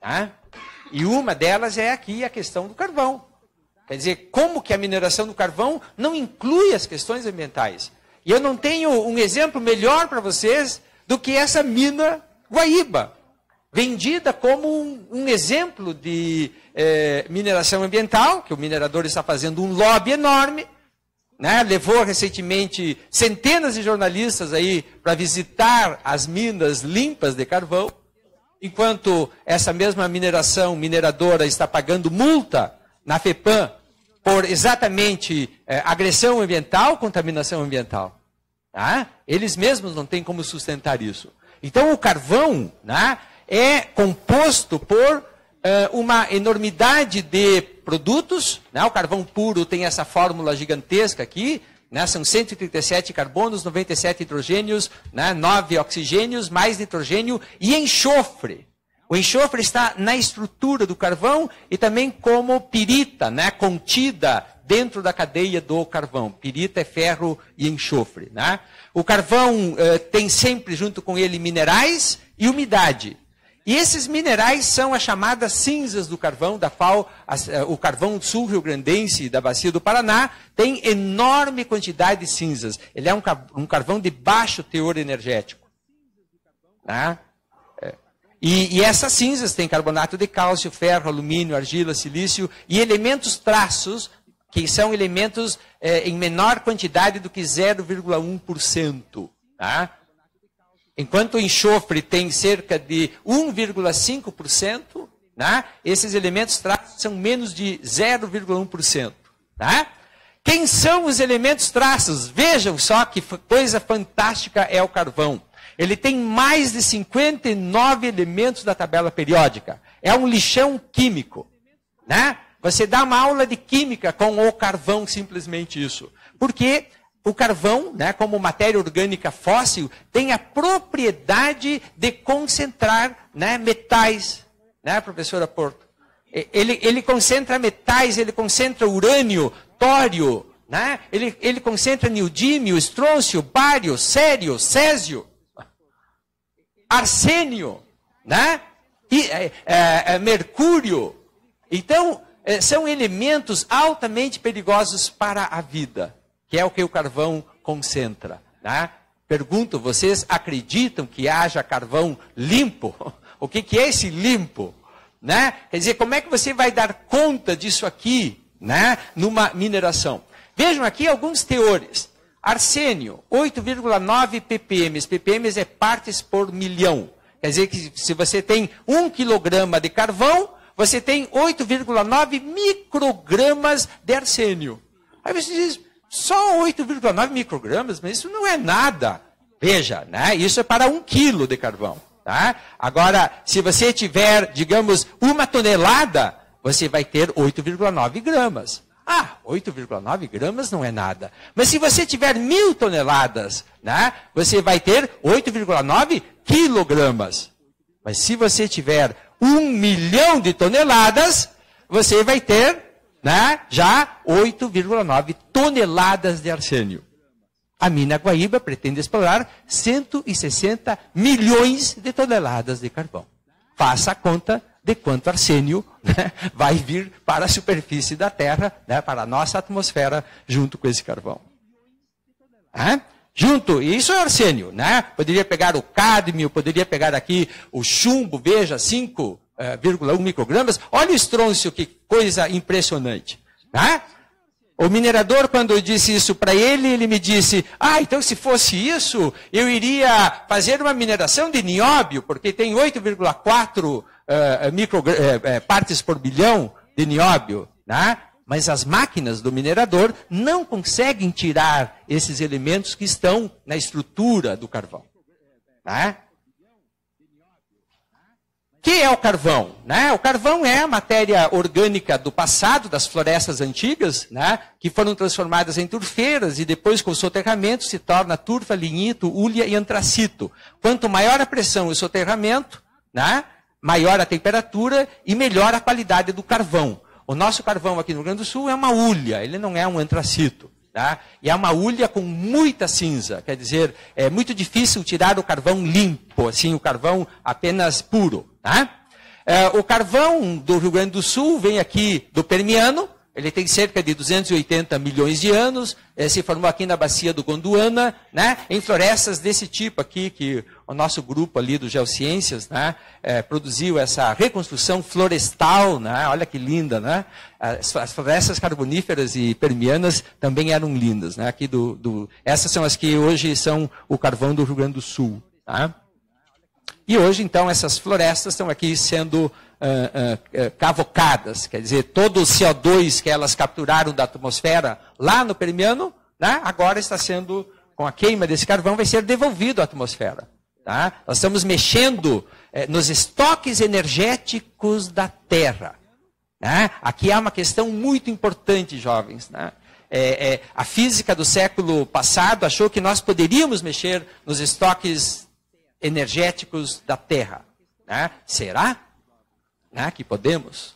Né? E uma delas é aqui a questão do carvão. Quer dizer, como que a mineração do carvão não inclui as questões ambientais? E eu não tenho um exemplo melhor para vocês do que essa mina Guaíba, vendida como um, um exemplo de eh, mineração ambiental, que o minerador está fazendo um lobby enorme, né? levou recentemente centenas de jornalistas aí para visitar as minas limpas de carvão, enquanto essa mesma mineração mineradora está pagando multa na FEPAM por exatamente é, agressão ambiental, contaminação ambiental. Tá? Eles mesmos não têm como sustentar isso. Então, o carvão né, é composto por é, uma enormidade de produtos. Né? O carvão puro tem essa fórmula gigantesca aqui, né? São 137 carbonos, 97 hidrogênios, né? 9 oxigênios, mais nitrogênio e enxofre. O enxofre está na estrutura do carvão e também como pirita, né, contida dentro da cadeia do carvão. Pirita é ferro e enxofre. Né? O carvão eh, tem sempre junto com ele minerais e umidade. E esses minerais são as chamadas cinzas do carvão, da qual as, eh, o carvão sul-riograndense da bacia do Paraná tem enorme quantidade de cinzas. Ele é um, um carvão de baixo teor energético. Né? E, e, essas cinzas têm carbonato de cálcio, ferro, alumínio, argila, silício e elementos traços, que são elementos é, em menor quantidade do que 0,1%. Tá? Enquanto o enxofre tem cerca de 1,5%, tá? esses elementos traços são menos de 0,1%. Tá? Quem são os elementos traços? Vejam só que coisa fantástica é o carvão. Ele tem mais de 59 elementos da tabela periódica. É um lixão químico, né? Você dá uma aula de química com o carvão, simplesmente isso. Porque o carvão, né, como matéria orgânica fóssil, tem a propriedade de concentrar né, metais, né, professora Porto? Ele, ele concentra metais, ele concentra urânio, tório, né? ele, ele concentra neodímio, estrôncio, bário, sério, césio arsênio, né? E, é, é, é mercúrio. Então, é, são elementos altamente perigosos para a vida, que é o que o carvão concentra. Né? Pergunto, vocês acreditam que haja carvão limpo? O que, que é esse limpo? Né? Quer dizer, como é que você vai dar conta disso aqui, né? numa mineração? Vejam aqui alguns teores. Arsênio, 8,9 ppm. ppm é partes por milhão. Quer dizer que se você tem 1 quilograma de carvão, você tem 8,9 microgramas de arsênio. Aí você diz, só 8,9 microgramas, mas isso não é nada. Veja, né? isso é para 1 quilo de carvão. Tá? Agora, se você tiver, digamos, uma tonelada, você vai ter 8,9 gramas. Ah, 8,9 gramas não é nada. Mas se você tiver mil toneladas, né, você vai ter 8,9 quilogramas. Mas se você tiver um milhão de toneladas, você vai ter né, já 8,9 toneladas de arsênio. A mina Guaíba pretende explorar 160 milhões de toneladas de carvão. Faça a conta de quanto arsênio né, vai vir para a superfície da Terra, né, para a nossa atmosfera, junto com esse carvão. É? Junto, e isso é arsênio, né? Poderia pegar o cádmio, poderia pegar aqui o chumbo, veja, 5,1 eh, microgramas. Olha o estrôncio, que coisa impressionante. Né? O minerador, quando eu disse isso para ele, ele me disse: Ah, então se fosse isso, eu iria fazer uma mineração de nióbio, porque tem 8,4 eh, eh, eh, partes por bilhão de nióbio, né? mas as máquinas do minerador não conseguem tirar esses elementos que estão na estrutura do carvão. Né? que é o carvão? Né? O carvão é a matéria orgânica do passado, das florestas antigas, né? que foram transformadas em turfeiras e depois, com o soterramento, se torna turfa, lignito, hulha e antracito. Quanto maior a pressão e o soterramento, né? maior a temperatura e melhor a qualidade do carvão. O nosso carvão aqui no Rio Grande do Sul é uma ulha, ele não é um antracito. Tá? E é uma ulha com muita cinza, quer dizer, é muito difícil tirar o carvão limpo, assim, o carvão apenas puro. Tá? É, o carvão do Rio Grande do Sul vem aqui do Permiano, ele tem cerca de 280 milhões de anos, é, se formou aqui na bacia do Gondwana, né? em florestas desse tipo aqui, que o nosso grupo ali do Geociências né, é, produziu essa reconstrução florestal, né, olha que linda, né? As, as florestas carboníferas e permianas também eram lindas. Né, aqui do, do, essas são as que hoje são o carvão do Rio Grande do Sul. Tá? E hoje, então, essas florestas estão aqui sendo ah, ah, eh, cavocadas, quer dizer, todo o CO2 que elas capturaram da atmosfera lá no Permiano, né, agora está sendo, com a queima desse carvão, vai ser devolvido à atmosfera. Tá? Nós estamos mexendo é, nos estoques energéticos da Terra. Né? Aqui há uma questão muito importante, jovens. Né? É, é, a física do século passado achou que nós poderíamos mexer nos estoques energéticos da Terra. Né? Será né? que podemos?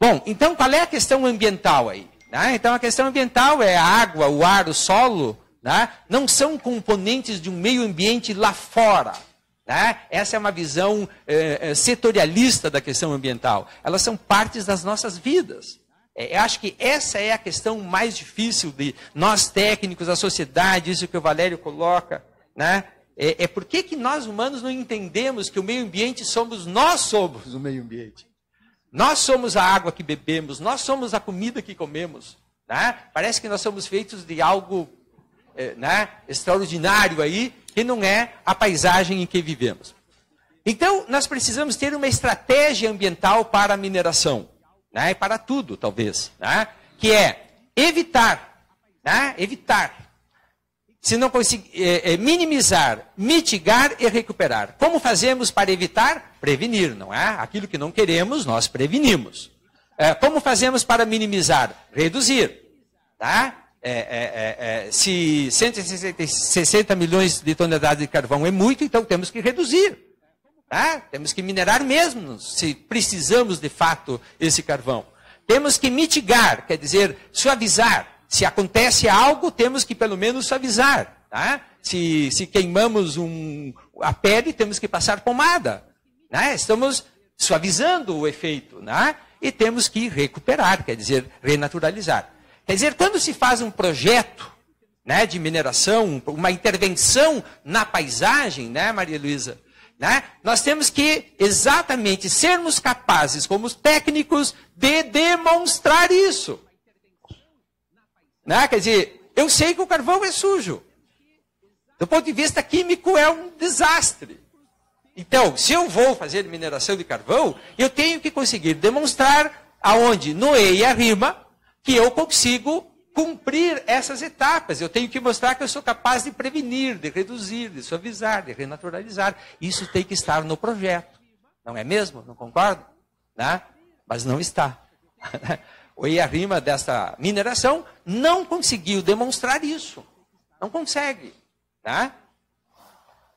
Bom, então qual é a questão ambiental aí? Né? Então a questão ambiental é a água, o ar, o solo, né? não são componentes de um meio ambiente lá fora. Né? Essa é uma visão eh, eh, setorialista da questão ambiental. Elas são partes das nossas vidas. É, eu acho que essa é a questão mais difícil de nós técnicos, a sociedade, isso que o Valério coloca. Né? É, é por que, que nós humanos não entendemos que o meio ambiente somos nós somos o meio ambiente. Nós somos a água que bebemos, nós somos a comida que comemos. Né? Parece que nós somos feitos de algo é, né, extraordinário aí, que não é a paisagem em que vivemos. Então, nós precisamos ter uma estratégia ambiental para a mineração, né, para tudo, talvez, né, que é evitar, né, evitar, se não conseguir, é, é, minimizar, mitigar e recuperar. Como fazemos para evitar? Prevenir, não é? Aquilo que não queremos, nós prevenimos. É, como fazemos para minimizar? Reduzir. Tá? É, é, é, é, se 160 milhões de toneladas de carvão é muito, então temos que reduzir. Tá? Temos que minerar mesmo, se precisamos de fato esse carvão. Temos que mitigar, quer dizer, suavizar. Se acontece algo, temos que pelo menos suavizar. Tá? Se, se queimamos um, a pele, temos que passar pomada. Né? Estamos suavizando o efeito né? e temos que recuperar, quer dizer, renaturalizar. Quer dizer, quando se faz um projeto né, de mineração, uma intervenção na paisagem, né, Maria Luísa? Né? Nós temos que exatamente sermos capazes, como técnicos, de demonstrar isso. Né? Quer dizer, eu sei que o carvão é sujo. Do ponto de vista químico, é um desastre. Então, se eu vou fazer mineração de carvão, eu tenho que conseguir demonstrar aonde e a rima, que eu consigo cumprir essas etapas. Eu tenho que mostrar que eu sou capaz de prevenir, de reduzir, de suavizar, de renaturalizar. Isso tem que estar no projeto. Não é mesmo? Não concordo? Né? Mas não está. O IA-RIMA desta mineração não conseguiu demonstrar isso. Não consegue. Né?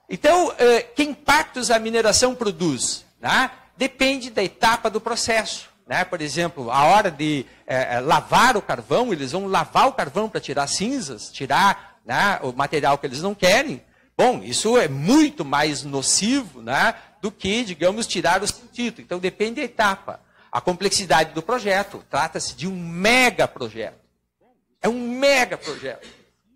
Então, eh, que impactos a mineração produz? Né? Depende da etapa do processo. Né? Por exemplo, a hora de é, é, lavar o carvão, eles vão lavar o carvão para tirar cinzas, tirar né, o material que eles não querem. Bom, isso é muito mais nocivo né, do que, digamos, tirar o sentido. Então depende da etapa. A complexidade do projeto. Trata-se de um mega projeto. É um mega projeto.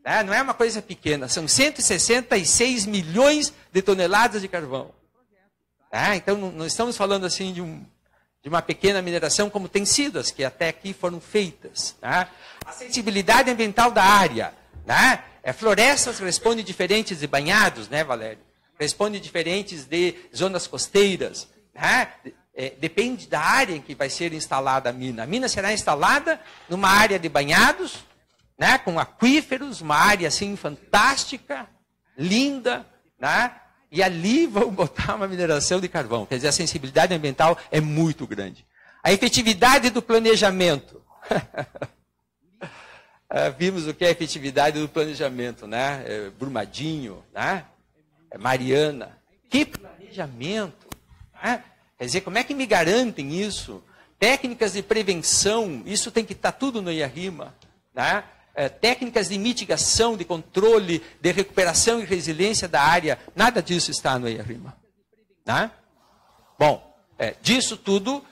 Né? Não é uma coisa pequena. São 166 milhões de toneladas de carvão. Né? Então não, estamos falando assim de um de uma pequena mineração como tem sido as que até aqui foram feitas. Né? A sensibilidade ambiental da área. Né? É, florestas respondem diferentes de banhados, né, Valério? Responde diferentes de zonas costeiras. Né? É, depende da área em que vai ser instalada a mina. A mina será instalada numa área de banhados, né, com aquíferos, uma área assim fantástica, linda, né, e ali vão botar uma mineração de carvão. Quer dizer, a sensibilidade ambiental é muito grande. A efetividade do planejamento. Ah, vimos o que é a efetividade do planejamento, né? É Brumadinho, né? É Mariana. Que planejamento? Né? Quer dizer, como é que me garantem isso? Técnicas de prevenção, isso tem que estar tá tudo no IARIMA. Né? É, técnicas de mitigação, de controle, de recuperação e resiliência da área, nada disso está no EIRIMA. Né? Bom, é, disso tudo,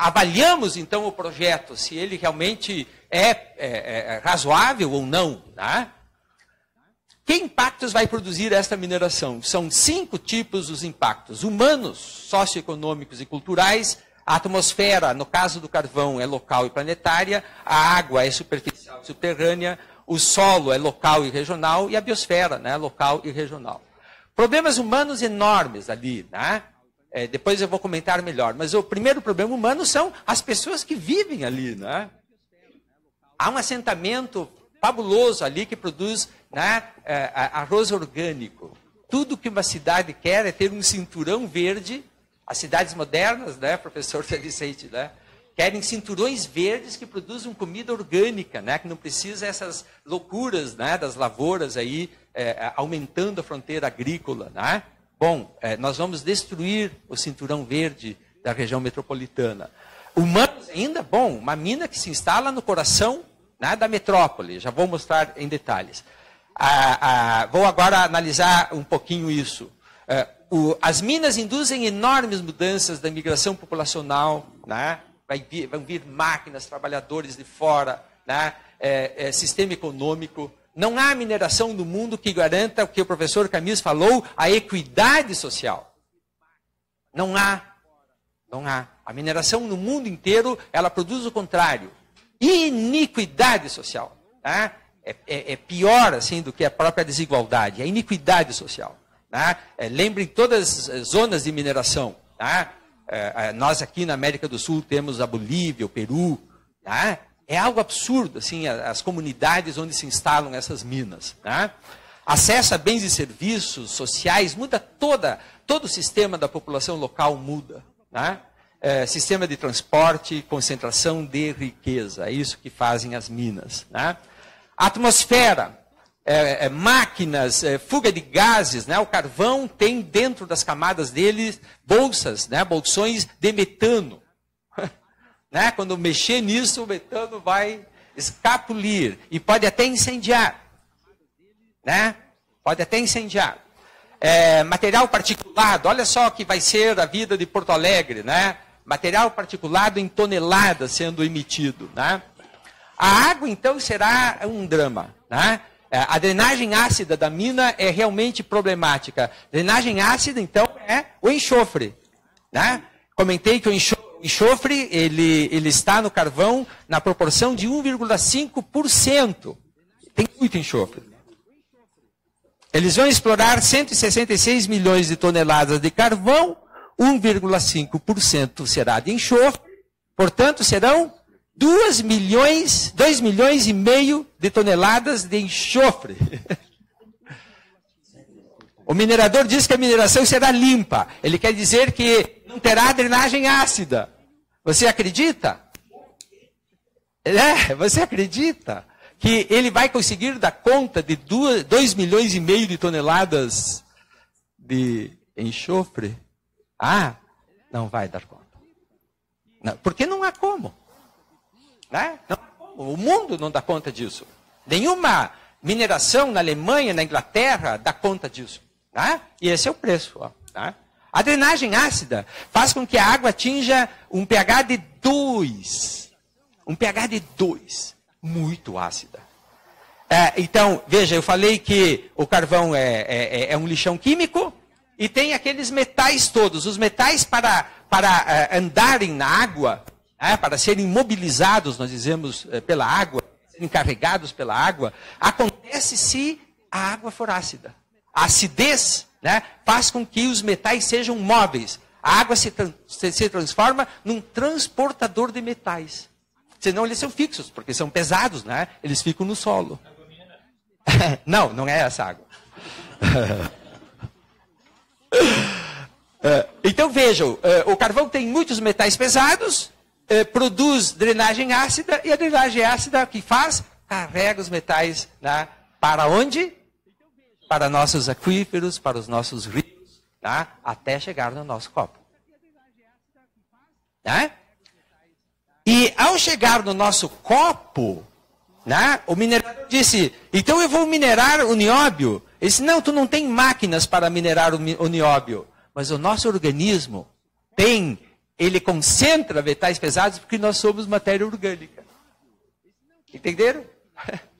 avaliamos então o projeto, se ele realmente é, é, é, é razoável ou não. Né? Que impactos vai produzir esta mineração? São cinco tipos os impactos: humanos, socioeconômicos e culturais, a atmosfera, no caso do carvão, é local e planetária, a água é superficial e subterrânea, o solo é local e regional e a biosfera, né, local e regional. Problemas humanos enormes ali, né? É, depois eu vou comentar melhor, mas o primeiro problema humano são as pessoas que vivem ali, né? Há um assentamento fabuloso ali que produz né, é, arroz orgânico. Tudo que uma cidade quer é ter um cinturão verde as cidades modernas, né, professor Felicente, né, querem cinturões verdes que produzam comida orgânica, né, que não precisa essas loucuras, né, das lavouras aí é, é, aumentando a fronteira agrícola, né? Bom, é, nós vamos destruir o cinturão verde da região metropolitana. Humanos ainda, bom, uma mina que se instala no coração né, da metrópole. Já vou mostrar em detalhes. Ah, ah, vou agora analisar um pouquinho isso. Ah, o, as minas induzem enormes mudanças da migração populacional, né? Vai vir, vão vir máquinas, trabalhadores de fora, né? É, é, sistema econômico. Não há mineração no mundo que garanta o que o professor Camis falou, a equidade social. Não há. Não há. A mineração no mundo inteiro, ela produz o contrário. Iniquidade social. Né? É, é, é pior, assim, do que a própria desigualdade. A é iniquidade social. Tá? É, lembrem todas as zonas de mineração. Tá? É, é, nós aqui na América do Sul temos a Bolívia, o Peru. Tá? É algo absurdo assim, as comunidades onde se instalam essas minas. Tá? Acesso a bens e serviços sociais muda toda, todo o sistema da população local muda. É, sistema de transporte, concentração de riqueza, é isso que fazem as minas. Né? Atmosfera, é, é, máquinas, é, fuga de gases, né? O carvão tem dentro das camadas dele bolsas, né? Bolsões de metano, né? Quando mexer nisso, o metano vai escapulir e pode até incendiar, né? Pode até incendiar. É, material particulado, olha só que vai ser a vida de Porto Alegre, né? Material particulado em toneladas sendo emitido, né? A água, então, será um drama. Né? É, a drenagem ácida da mina é realmente problemática. Drenagem ácida, então, é o enxofre. Né? Comentei que o enxofre ele, ele está no carvão na proporção de 1,5%. Tem muito enxofre. Eles vão explorar 166 milhões de toneladas de carvão, 1,5% será de enxofre, portanto, serão 2 milhões, 2 milhões e meio de toneladas de enxofre. O minerador diz que a mineração será é limpa. Ele quer dizer que não terá drenagem ácida. Você acredita? É, você acredita que ele vai conseguir dar conta de 2 milhões e meio de toneladas de enxofre? Ah, não vai dar conta. Não, porque não há como. Né? Não, o mundo não dá conta disso. Nenhuma mineração na Alemanha, na Inglaterra, dá conta disso. Né? E esse é o preço. Ó, né? A drenagem ácida faz com que a água atinja um pH de 2. Um pH de 2. Muito ácida. É, então, veja, eu falei que o carvão é, é, é, é, um lixão químico e tem aqueles metais todos. Os metais para, para é, andarem na água, ah, para serem mobilizados, nós dizemos, eh, pela água, serem carregados pela água, acontece se a água for ácida. A acidez né, faz com que os metais sejam móveis. A água se, tra se transforma num transportador de metais. Senão eles são fixos, porque são pesados, né? Eles ficam no solo. não, não é essa água. Eh, então vejam, eh, o carvão tem muitos metais pesados eh, produz drenagem ácida e a drenagem ácida que faz? Carrega os metais né, para onde? Para nossos aquíferos, para os nossos rios, tá? até chegar no nosso copo. Né? E ao chegar no nosso copo, né, o minerador disse: então eu vou minerar o nióbio. Ele disse: não, tu não tem máquinas para minerar o nióbio, mas o nosso organismo tem ele concentra metais pesados porque nós somos matéria orgânica. Entenderam?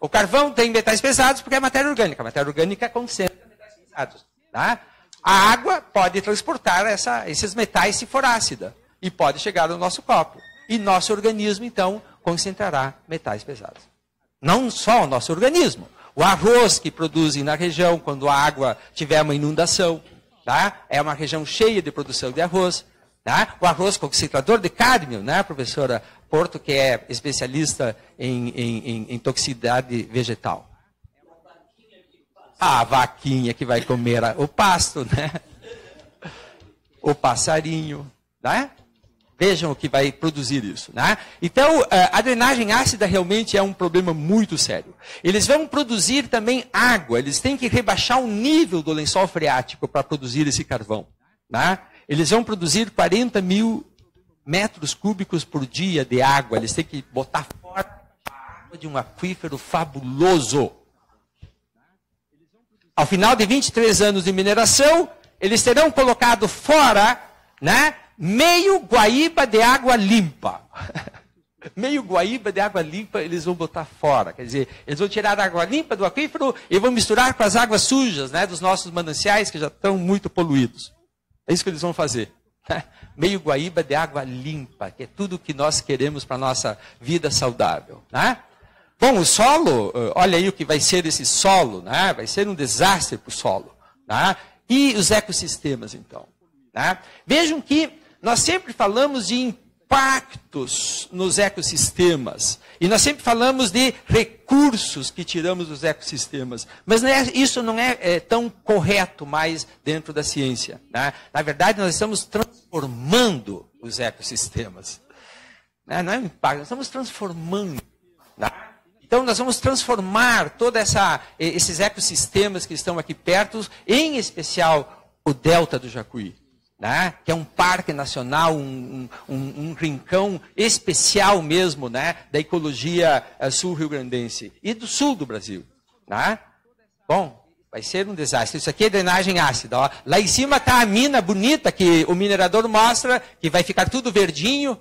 O carvão tem metais pesados porque é matéria orgânica. A matéria orgânica concentra metais pesados. Tá? A água pode transportar essa, esses metais se for ácida e pode chegar no nosso copo. E nosso organismo, então, concentrará metais pesados. Não só o nosso organismo. O arroz que produzem na região quando a água tiver uma inundação. Tá? É uma região cheia de produção de arroz né? O arroz concentrado de cádmio, né, professora Porto, que é especialista em, em, em toxicidade vegetal. A vaquinha que vai comer o pasto, né? O passarinho, né? Vejam o que vai produzir isso, né? Então, eh, a drenagem ácida realmente é um problema muito sério. Eles vão produzir também água, eles têm que rebaixar o nível do lençol freático para produzir esse carvão, né? Eles vão produzir 40 mil metros cúbicos por dia de água. Eles têm que botar fora água de um aquífero fabuloso. Ao final de 23 anos de mineração, eles terão colocado fora né, meio guaíba de água limpa. meio guaíba de água limpa eles vão botar fora. Quer dizer, eles vão tirar a água limpa do aquífero e vão misturar com as águas sujas né, dos nossos mananciais que já estão muito poluídos. É isso que eles vão fazer. Meio guaíba de água limpa, que é tudo que nós queremos para a nossa vida saudável. Né? Bom, o solo, eh, olha aí o que vai ser esse solo, né? vai ser um desastre para o solo. Né? E os ecossistemas, então. Né? Vejam que nós sempre falamos de impactos nos ecossistemas. E nós sempre falamos de recursos que tiramos dos ecossistemas. Mas não é, isso não é, é, tão correto mais dentro da ciência. Né? Na verdade, nós estamos transformando os ecossistemas. Né? Não é um impacto, nós estamos transformando. Né? Então, nós vamos transformar todos esses ecossistemas que estão aqui perto, em especial o delta do Jacuí né? que é um parque nacional, um, um, um rincão especial mesmo né? da ecologia eh, sul-rio-grandense e do sul do Brasil. Né? Bom, vai ser um desastre. Isso aqui é drenagem ácida. Ó. Lá em cima está a mina bonita que o minerador mostra, que vai ficar tudo verdinho.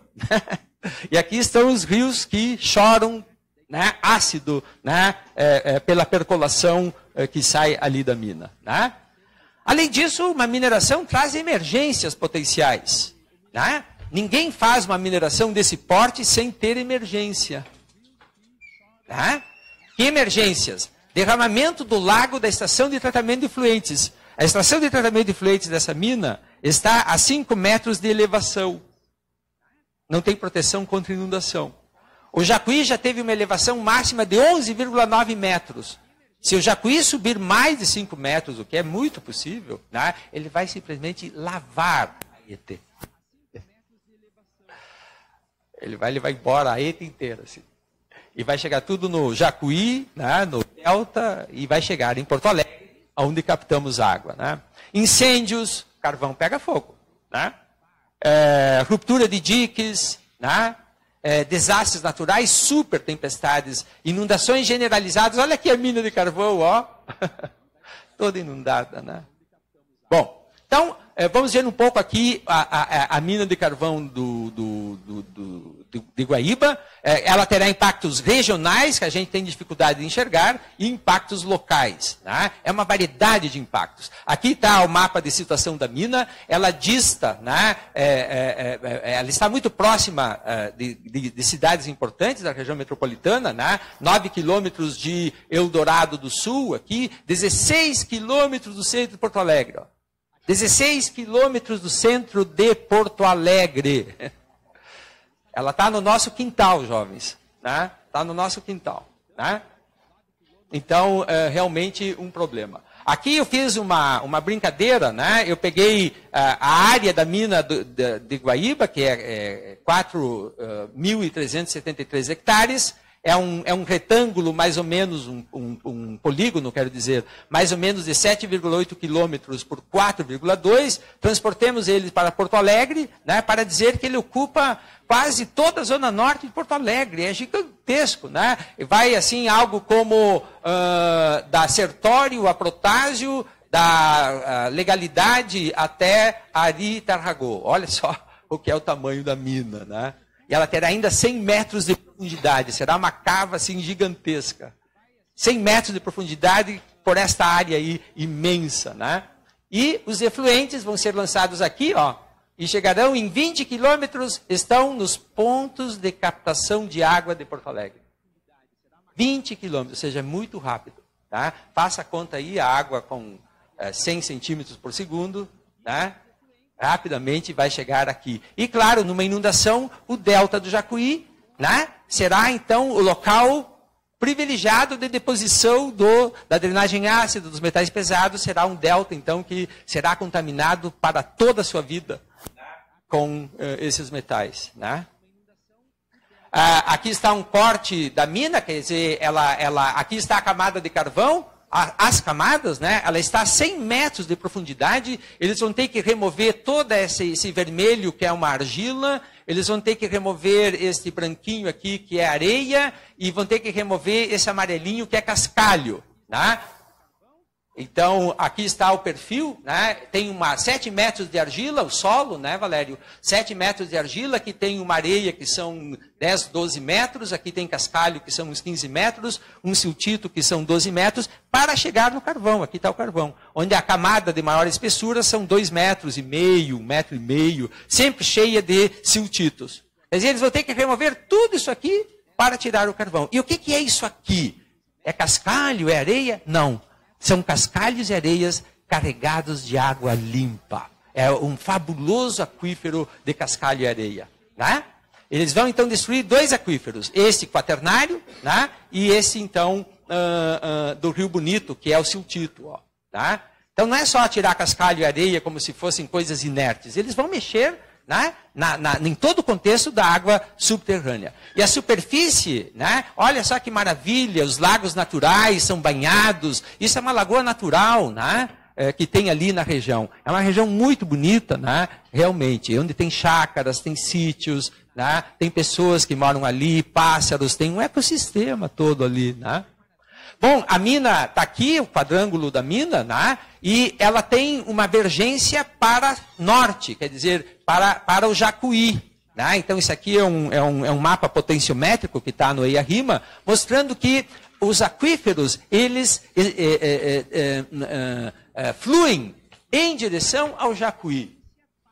e aqui estão os rios que choram né? ácido né? É, é, pela percolação é, que sai ali da mina. Né? Além disso, uma mineração traz emergências potenciais. Né? Ninguém faz uma mineração desse porte sem ter emergência. Né? Que emergências? Derramamento do lago da estação de tratamento de fluentes. A estação de tratamento de fluentes dessa mina está a 5 metros de elevação. Não tem proteção contra inundação. O Jacuí já teve uma elevação máxima de 11,9 metros. Se o jacuí subir mais de 5 metros, o que é muito possível, né, ele vai simplesmente lavar a ET. Ele vai, levar embora a ET inteira. Assim. E vai chegar tudo no Jacuí, né, no Delta, e vai chegar em Porto Alegre, onde captamos água. Né? Incêndios, carvão pega fogo. Né? É, ruptura de diques, né? é, desastres naturais, super tempestades, inundações generalizadas. Olha aqui a mina de carvão, ó. Toda inundada, né? Bom, então, é, vamos ver um pouco aqui a, a, a mina de carvão do, do, do, de Guaíba. É, ela terá impactos regionais, que a gente tem dificuldade de enxergar, e impactos locais. Né? É uma variedade de impactos. Aqui está o mapa de situação da mina. Ela dista, né? é, é, é, é ela está muito próxima de, de, de, cidades importantes da região metropolitana. Né? 9 quilômetros de Eldorado do Sul, aqui, 16 quilômetros do centro de Porto Alegre. Ó. 16 quilômetros do centro de Porto Alegre. Ela está no nosso quintal, jovens. Está né? Tá no nosso quintal. Né? Então, é realmente um problema. Aqui eu fiz uma, uma brincadeira, né? eu peguei uh, a área da mina do, de, de Guaíba, que é, é 4.373 é, hectares, é um, é um retângulo, mais ou menos, um, um, um polígono, quero dizer, mais ou menos de 7,8 quilômetros por 4,2. Transportemos ele para Porto Alegre, né, para dizer que ele ocupa quase toda a zona norte de Porto Alegre. É gigantesco, né? Vai, assim, algo como uh, da Sertório a Protásio, da uh, legalidade até Ari Tarragô. Olha só o que é o tamanho da mina, né? ela terá ainda 100 metros de profundidade, será uma cava assim gigantesca. 100 metros de profundidade por esta área aí imensa, né? E os efluentes vão ser lançados aqui, ó, e chegarão em 20 quilômetros, estão nos pontos de captação de água de Porto Alegre. 20 quilômetros, ou seja, é muito rápido. Tá? Faça a conta aí, a água com é, eh, 100 centímetros por segundo, né? rapidamente vai chegar aqui. E claro, numa inundação, o delta do Jacuí né, será então o local privilegiado de deposição do, da drenagem ácida, dos metais pesados, será um delta então que será contaminado para toda a sua vida com eh, esses metais. Né? Ah, aqui está um corte da mina, quer dizer, ela, ela, aqui está a camada de carvão, as camadas, né, ela está a 100 metros de profundidade, eles vão ter que remover todo esse, esse vermelho que é uma argila, eles vão ter que remover este branquinho aqui que é areia, e vão ter que remover esse amarelinho que é cascalho. Tá? Então, aqui está o perfil, né? tem uma, 7 metros de argila, o solo, né, Valério? 7 metros de argila, aqui tem uma areia que são 10, 12 metros, aqui tem cascalho que são uns 15 metros, um siltito que são 12 metros, para chegar no carvão, aqui está o carvão, onde a camada de maior espessura são 2 metros e meio, 1 metro e meio, sempre cheia de siltitos. Quer dizer, eles vão ter que remover tudo isso aqui para tirar o carvão. E o que, que é isso aqui? É cascalho? É areia? Não. São cascalhos e areias carregados de água limpa. É um fabuloso aquífero de cascalho e areia. Né? Eles vão então destruir dois aquíferos, esse quaternário né? e esse então uh, uh, do Rio Bonito, que é o siltito. Ó, tá? Então não é só tirar cascalho e areia como se fossem coisas inertes. Eles vão mexer né? Na, na, em todo o contexto da água subterrânea. E a superfície, né? olha só que maravilha, os lagos naturais são banhados, isso é uma lagoa natural, né? É, que tem ali na região. É uma região muito bonita, né? realmente, onde tem chácaras, tem sítios, né? tem pessoas que moram ali, pássaros, tem um ecossistema todo ali. Né? Bom, a mina está aqui, o quadrângulo da mina, né? e ela tem uma vergência para norte, quer dizer, para, para o Jacuí. Né? Então, isso aqui é um, é um, é um mapa potenciométrico que está no EIA-RIMA, mostrando que os aquíferos, eles é, é, fluem em direção ao Jacuí.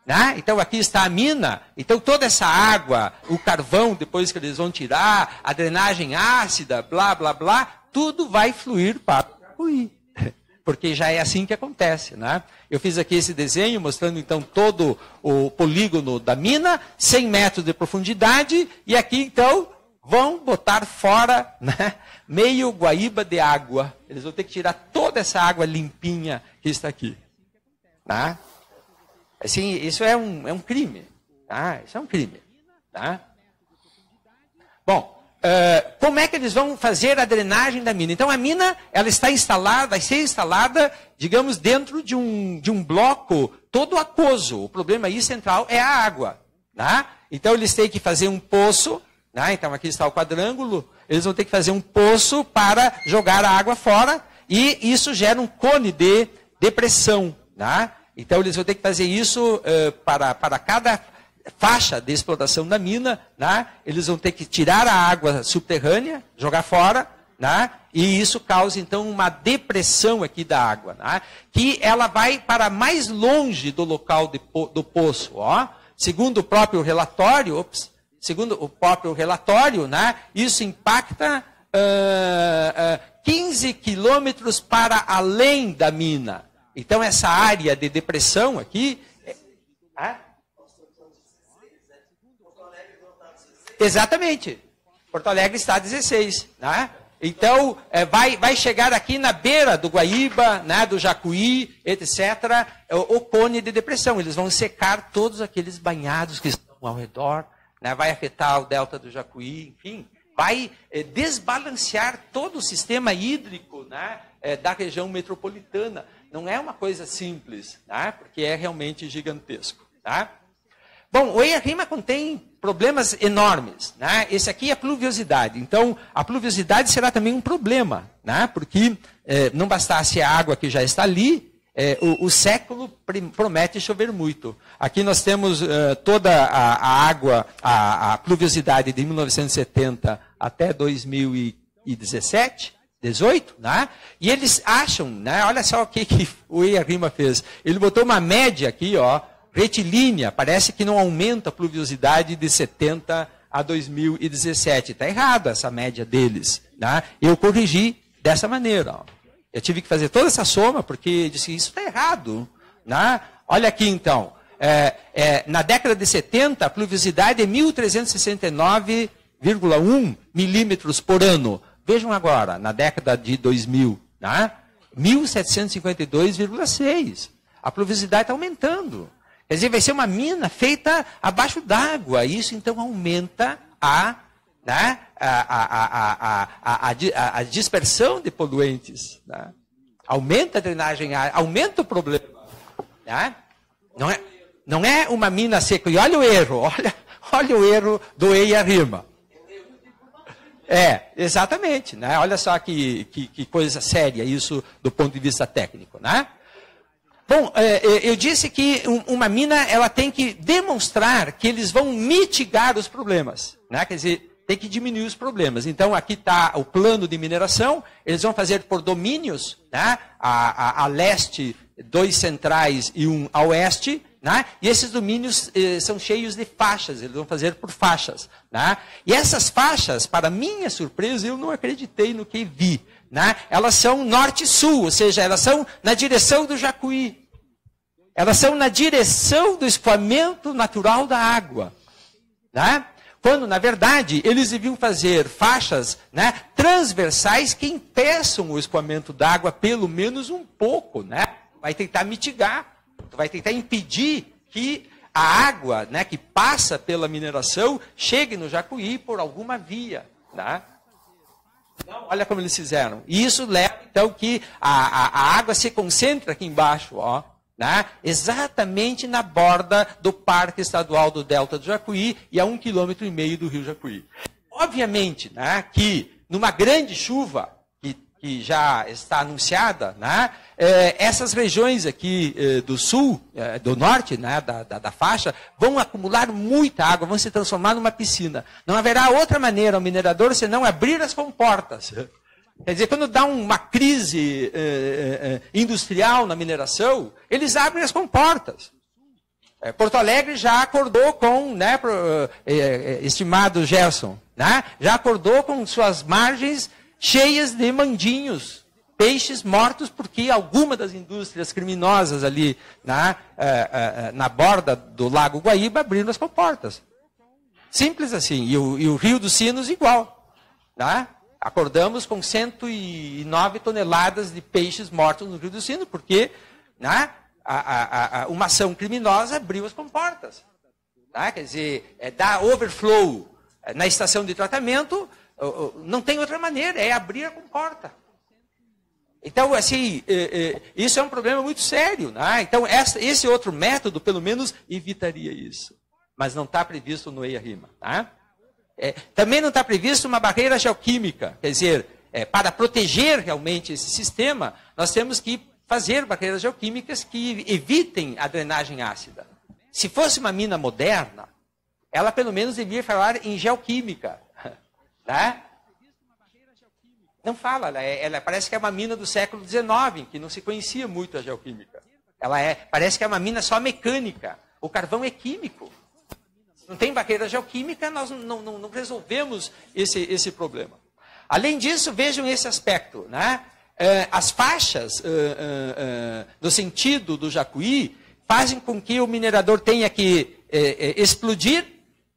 Né? Então aqui está a mina, então toda essa água, o carvão, depois que eles vão tirar, a drenagem ácida, blá, blá, blá, tudo vai fluir para Piauí. Porque já é assim que acontece, né? Eu fiz aqui esse desenho mostrando então todo o polígono da mina, 100 metros de profundidade, e aqui então vão botar fora né, meio guaíba de água. Eles vão ter que tirar toda essa água limpinha que está aqui. Tá? Assim, isso é um, é um crime. Tá? Isso é um crime. Tá? Bom, eh, como é que eles vão fazer a drenagem da mina? Então a mina ela está instalada, vai ser instalada, digamos, dentro de um, de um bloco todo aquoso. O problema aí central é a água. Tá? Então eles têm que fazer um poço, tá? então aqui está o quadrângulo, eles vão ter que fazer um poço para jogar a água fora, e isso gera um cone de depressão. Tá? Então eles vão ter que fazer isso uh, para, para cada faixa de exploração da mina, né? eles vão ter que tirar a água subterrânea, jogar fora, né? e isso causa então uma depressão aqui da água, né? que ela vai para mais longe do local de, do poço. Ó. Segundo o próprio relatório, ops, segundo o próprio relatório, né? isso impacta uh, uh, 15 quilômetros para além da mina. Então essa área de depressão aqui. É, é Exatamente. Porto Alegre está a 16, né? Então, é, vai, vai chegar aqui na beira do Guaíba, né, do Jacuí, etc., é, o, o cone de depressão. Eles vão secar todos aqueles banhados que estão ao redor, né, vai afetar o delta do Jacuí, enfim, vai é, desbalancear todo o sistema hídrico né, é, da região metropolitana. Não é uma coisa simples, né, porque é realmente gigantesco. Tá? Bom, o Eia-Rima contém problemas enormes. Né? Esse aqui é a pluviosidade. Então, a pluviosidade será também um problema, né? porque eh, não bastasse a água que já está ali, eh, o, o, século promete chover muito. Aqui nós temos eh, toda a, a água, a, a, pluviosidade de 1970 até 2017. 18, né? E eles acham, né? Olha só o que, que o Eia Rima fez. Ele botou uma média aqui, ó, retilínea, parece que não aumenta a pluviosidade de 70 a 2017. Está errado essa média deles. Né? Eu corrigi dessa maneira. Ó. Eu tive que fazer toda essa soma porque disse isso está errado. Né? Olha aqui então. É, é, na década de 70, a pluviosidade é 1.369,1 milímetros por ano. Vejam agora, na década de 2000, né? 1.752,6. A pluviosidade está aumentando. Quer dizer, vai ser uma mina feita abaixo d'água. Isso então aumenta a, né, a, a, a, a, dispersão de poluentes. Né? Aumenta a drenagem aumenta o problema. Né? Não, é, não é uma mina seca. E olha o erro, olha, olha o erro do Eia Rima. É, exatamente. Né? Olha só que, que, que coisa séria isso do ponto de vista técnico. Né? Bom, é, é, eu disse que uma mina ela tem que demonstrar que eles vão mitigar os problemas, né? quer dizer, tem que diminuir os problemas. Então aqui está o plano de mineração, eles vão fazer por domínios, né? a, a, a leste, dois centrais e um a oeste, né? E esses domínios eh, são cheios de faixas, eles vão fazer por faixas. Né? E essas faixas, para minha surpresa, eu não acreditei no que vi. Né? Elas são norte-sul, ou seja, elas são na direção do Jacuí elas são na direção do escoamento natural da água. Né? Quando, na verdade, eles deviam fazer faixas né, transversais que impeçam o escoamento da água pelo menos um pouco. Né? Vai tentar mitigar, vai tentar impedir que a água né, que passa pela mineração chegue no Jacuí por alguma via. né? olha como eles fizeram. E isso leva, então, que a, a, a água se concentra aqui embaixo. Ó né? exatamente na borda do Parque Estadual do Delta do Jacuí e a um quilômetro e meio do Rio Jacuí. Obviamente né, que numa grande chuva, que, que já está anunciada, né, é, essas regiões aqui é, do sul, é, do norte, né, da, da, da, faixa, vão acumular muita água, vão se transformar numa piscina. Não haverá outra maneira ao minerador senão abrir as comportas Quer dizer, quando dá uma crise eh, eh, eh, industrial na mineração, eles abrem as comportas. É, Porto Alegre já acordou com, né, pro, eh, estimado Gerson, né, já acordou com suas margens cheias de mandinhos, peixes mortos, porque alguma das indústrias criminosas ali na, né, na borda do Lago Guaíba abriram as comportas. Simples assim. E o, e o Rio dos Sinos, igual. Tá? Acordamos com 109 toneladas de peixes mortos no Rio do Sino, porque né, a, a, a, uma ação criminosa abriu as comportas. Né, quer dizer, é, dá overflow é, na estação de tratamento, não tem outra maneira, é abrir a comporta. Então, assim, é, é, isso é um problema muito sério. Né? Então, esse outro método, pelo menos, evitaria isso. Mas não está previsto no EIA-RIMA. Tá? É, também não está previsto uma barreira geoquímica, quer dizer, é, para proteger realmente esse sistema, nós temos que fazer barreiras geoquímicas que evitem a drenagem ácida. Se fosse uma mina moderna, ela pelo menos devia falar em geoquímica. Né? Não fala, ela, é, ela parece que é uma mina do século XIX, em que não se conhecia muito a geoquímica. Ela é, parece que é uma mina só mecânica. O carvão é químico não tem barreira geoquímica, nós não, não, não resolvemos esse, esse problema. Além disso, vejam esse aspecto. Né? É, as faixas do é, é, sentido do jacuí fazem com que o minerador tenha que explodir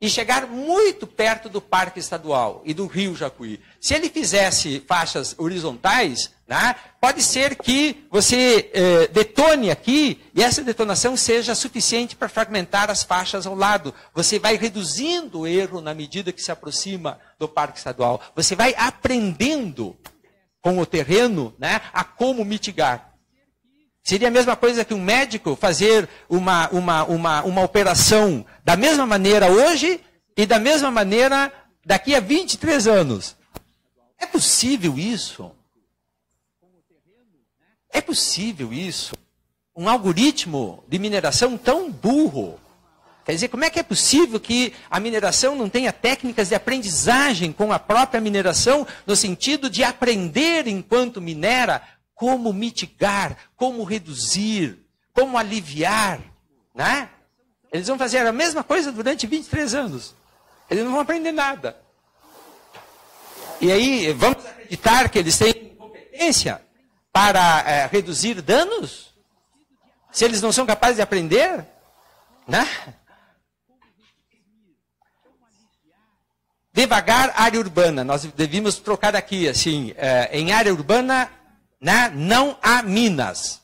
e chegar muito perto do Parque Estadual e do Rio Jacuí. Se ele fizesse faixas horizontais, né, pode ser que você eh, detone aqui e essa detonação seja suficiente para fragmentar as faixas ao lado. Você vai reduzindo o erro na medida que se aproxima do Parque Estadual. Você vai aprendendo com o terreno né, a como mitigar. Seria a mesma coisa que um médico fazer uma, uma, uma, uma operação da mesma maneira hoje e da mesma maneira daqui a 23 anos. É possível isso? É possível isso? Um algoritmo de mineração tão burro. Quer dizer, como é que é possível que a mineração não tenha técnicas de aprendizagem com a própria mineração, no sentido de aprender enquanto minera como mitigar, como reduzir, como aliviar, né? Eles vão fazer a mesma coisa durante 23 anos. Eles não vão aprender nada. E aí, vamos acreditar que eles têm competência para é, reduzir danos? Se eles não são capazes de aprender? Né? Devagar, área urbana. Nós devíamos trocar aqui, assim, é, em área urbana, né? Não há minas.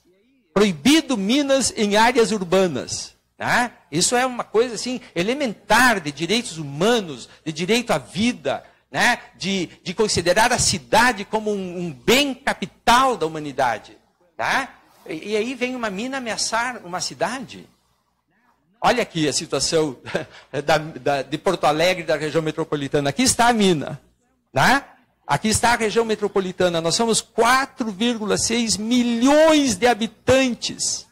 Proibido minas em áreas urbanas. Né? Isso é uma coisa assim elementar de direitos humanos, de direito à vida, né? de, de considerar a cidade como um, um bem capital da humanidade. Tá? E, e aí vem uma mina ameaçar uma cidade. Olha aqui a situação da, da, de Porto Alegre, da região metropolitana. Aqui está a mina. Tá? Aqui está a região metropolitana, nós somos 4,6 milhões de habitantes.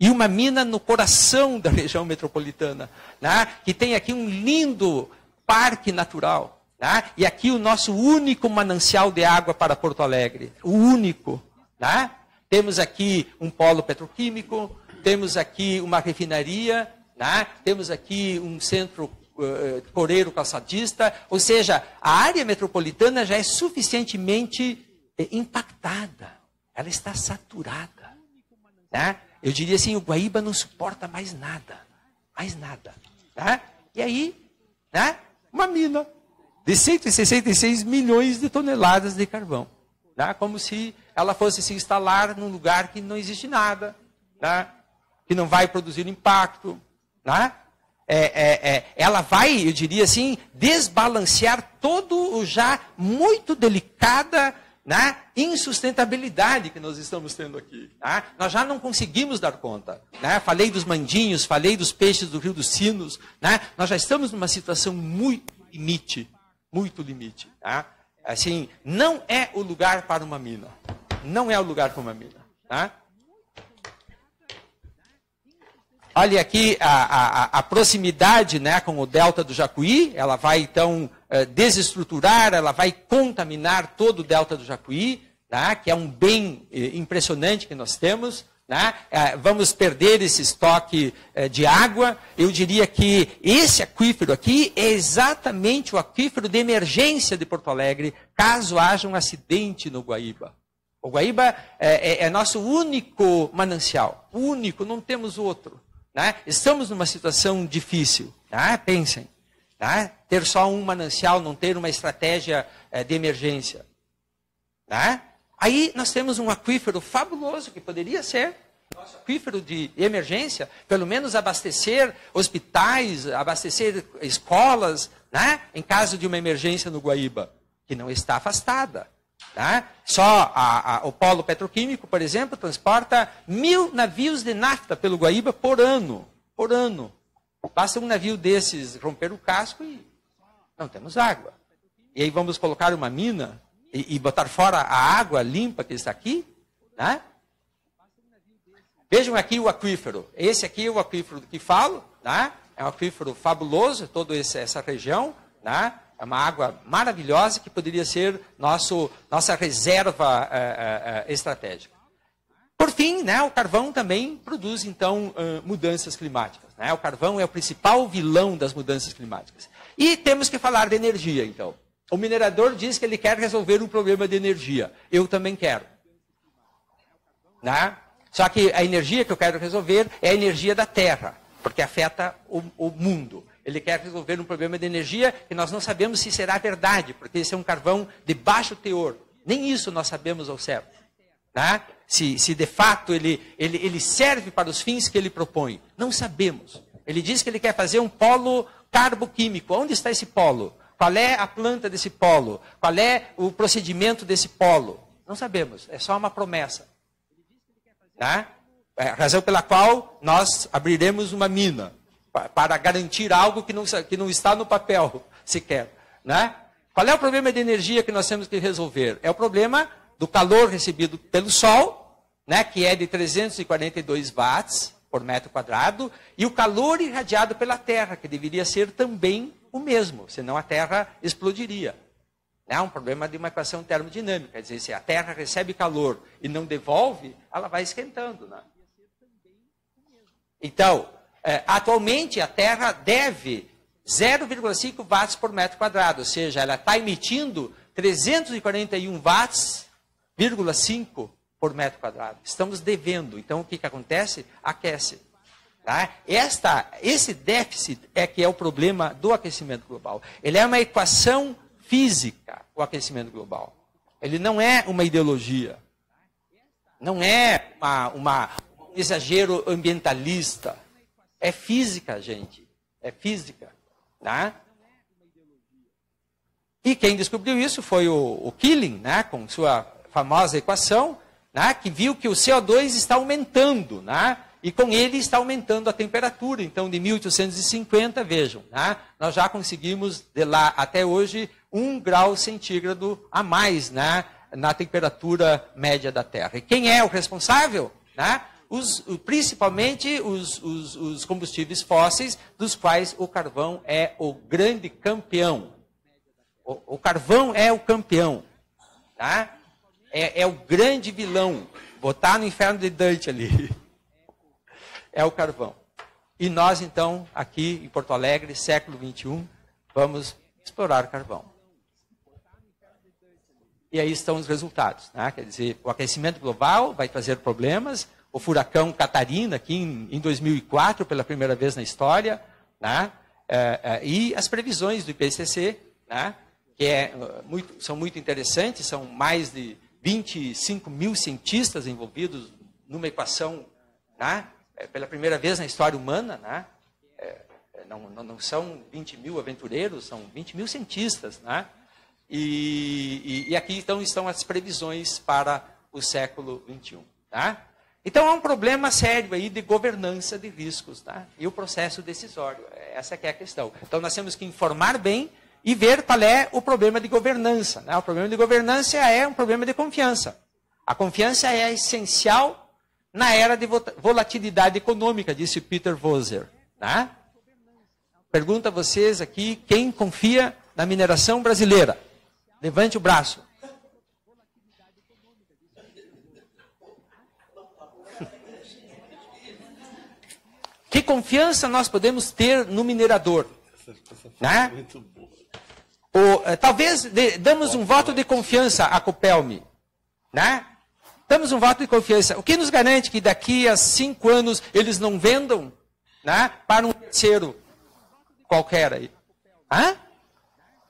E uma mina no coração da região metropolitana, né? que tem aqui um lindo parque natural. Né? E aqui o nosso único manancial de água para Porto Alegre. O único. Né? Temos aqui um polo petroquímico, temos aqui uma refinaria, né? temos aqui um centro coreiro eh, eh, calçadista, ou seja, a área metropolitana já é suficientemente eh, impactada, ela está saturada. Né? Eu diria assim, o Guaíba não suporta mais nada, mais nada. Né? E aí, né? uma mina de 166 milhões de toneladas de carvão. Né? Como se ela fosse se instalar num lugar que não existe nada, né? que não vai produzir impacto. Né? É, é, é, ela vai, eu diria assim, desbalancear todo o já muito delicada né, insustentabilidade que nós estamos tendo aqui. Tá? Nós já não conseguimos dar conta. Né? Falei dos mandinhos, falei dos peixes do Rio dos Sinos. Né? Nós já estamos numa situação muito limite, muito limite. Tá? Assim, não é o lugar para uma mina. Não é o lugar para uma mina. Tá? Olha aqui a, a, a proximidade né, com o delta do Jacuí, ela vai então eh, desestruturar, ela vai contaminar todo o delta do Jacuí, tá? que é um bem eh, impressionante que nós temos. Né? Vamos perder esse estoque de água. Eu diria que esse aquífero aqui é exatamente o aquífero de emergência de Porto Alegre, caso haja um acidente no Guaíba. O Guaíba é, é, é nosso único manancial, único, não temos outro. Né? Estamos numa situação difícil, tá? pensem. Tá? Ter só um manancial, não ter uma estratégia é, de emergência. Tá? Aí nós temos um aquífero fabuloso que poderia ser nosso aquífero de emergência, pelo menos abastecer hospitais, abastecer escolas, né? em caso de uma emergência no Guaíba, que não está afastada. Tá? Só a, a, o polo petroquímico, por exemplo, transporta mil navios de nafta pelo Guaíba por ano. Por ano. Passa um navio desses romper o casco e não temos água. E aí vamos colocar uma mina e, e botar fora a água limpa que está aqui. Né? Vejam aqui o aquífero. Esse aqui é o aquífero do que falo. Né? É um aquífero fabuloso, toda essa região. Né? É uma água maravilhosa que poderia ser nosso, nossa reserva é, é, estratégica. Por fim, né, o carvão também produz, então, mudanças climáticas. Né? O carvão é o principal vilão das mudanças climáticas. E temos que falar de energia, então. O minerador diz que ele quer resolver um problema de energia. Eu também quero. Né? Só que a energia que eu quero resolver é a energia da terra, porque afeta o, o mundo ele quer resolver um problema de energia que nós não sabemos se será verdade, porque esse é um carvão de baixo teor. Nem isso nós sabemos ao certo. Tá? Se, se de fato ele, ele, ele serve para os fins que ele propõe. Não sabemos. Ele diz que ele quer fazer um polo carboquímico. Onde está esse polo? Qual é a planta desse polo? Qual é o procedimento desse polo? Não sabemos. É só uma promessa. Tá? É a razão pela qual nós abriremos uma mina para garantir algo que não, que não está no papel sequer. Né? Qual é o problema de energia que nós temos que resolver? É o problema do calor recebido pelo Sol, né, que é de 342 watts por metro quadrado, e o calor irradiado pela Terra, que deveria ser também o mesmo, senão a Terra explodiria. É um problema de uma equação termodinâmica, quer dizer, se a Terra recebe calor e não devolve, ela vai esquentando. Né? Então, é, atualmente a Terra deve 0,5 watts por metro quadrado, ou seja, ela está emitindo 341 watts, por metro quadrado. Estamos devendo. Então, o que, que acontece? Aquece. Tá? Esta, esse déficit é que é o problema do aquecimento global. Ele é uma equação física, o aquecimento global. Ele não é uma ideologia. Não é uma, uma um exagero ambientalista. É física, gente. É física. tá? E quem descobriu isso foi o, o Killing, né? com sua famosa equação, né? que viu que o CO2 está aumentando, né? e com ele está aumentando a temperatura. Então, de 1850, vejam, né? nós já conseguimos, de lá até hoje, um grau centígrado a mais né? na temperatura média da Terra. E quem é o responsável? Né? os, principalmente os, os, os combustíveis fósseis, dos quais o carvão é o grande campeão. O, o carvão é o campeão, tá? É, é, o grande vilão. Botar no inferno de Dante ali. É o carvão. E nós, então, aqui em Porto Alegre, século XXI, vamos explorar carvão. E aí estão os resultados. Né? Quer dizer, o aquecimento global vai trazer problemas, o furacão Catarina, aqui em, em 2004, pela primeira vez na história, né? É, é e as previsões do IPCC, né? que é, ah, muito, são muito interessantes, são mais de 25 mil cientistas envolvidos numa equação, né? É, pela primeira vez na história humana, né? É, não, não, não, são 20 mil aventureiros, são 20 mil cientistas. Né? E, e, e aqui então estão as previsões para o século XXI. Tá? Então é um problema sério aí de governança de riscos, tá? E o processo decisório, é, essa é a questão. Então nós temos que informar bem e ver qual é o problema de governança. Né? O problema de governança é um problema de confiança. A confiança é essencial na era de volatilidade econômica, disse Peter Voser. Né? Pergunta a vocês aqui quem confia na mineração brasileira. Levante o braço. Que confiança nós podemos ter no minerador? Né? É muito boa. Ou, eh, talvez de, damos um voto de confiança à Copelme. Né? Damos um voto de confiança. O que nos garante que daqui a cinco anos eles não vendam né, para um terceiro qualquer aí? Hã?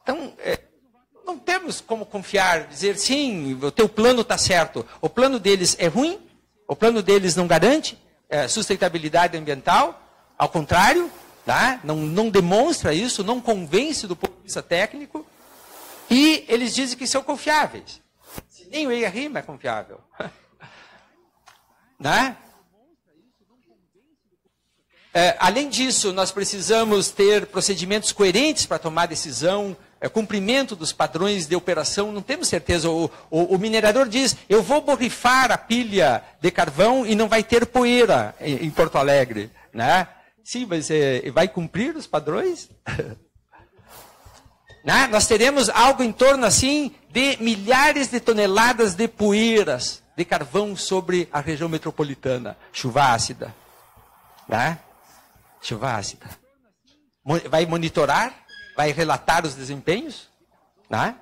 Então, é, não temos como confiar, dizer sim, o teu plano está certo. O plano deles é ruim, o plano deles não garante, é, sustentabilidade ambiental, ao contrário, tá? não, não demonstra isso, não convence do ponto de vista técnico, e eles dizem que são confiáveis. Se nem o EIA-RIMA é confiável. né? É, além disso, nós precisamos ter procedimentos coerentes para tomar decisão é, cumprimento dos padrões de operação, não temos certeza. O, o, o, minerador diz, eu vou borrifar a pilha de carvão e não vai ter poeira em, em Porto Alegre. Né? Sim, mas é, vai cumprir os padrões? né? Nós teremos algo em torno assim de milhares de toneladas de poeiras de carvão sobre a região metropolitana. Chuva ácida. Né? Chuva ácida. Vai monitorar vai relatar os desempenhos, né?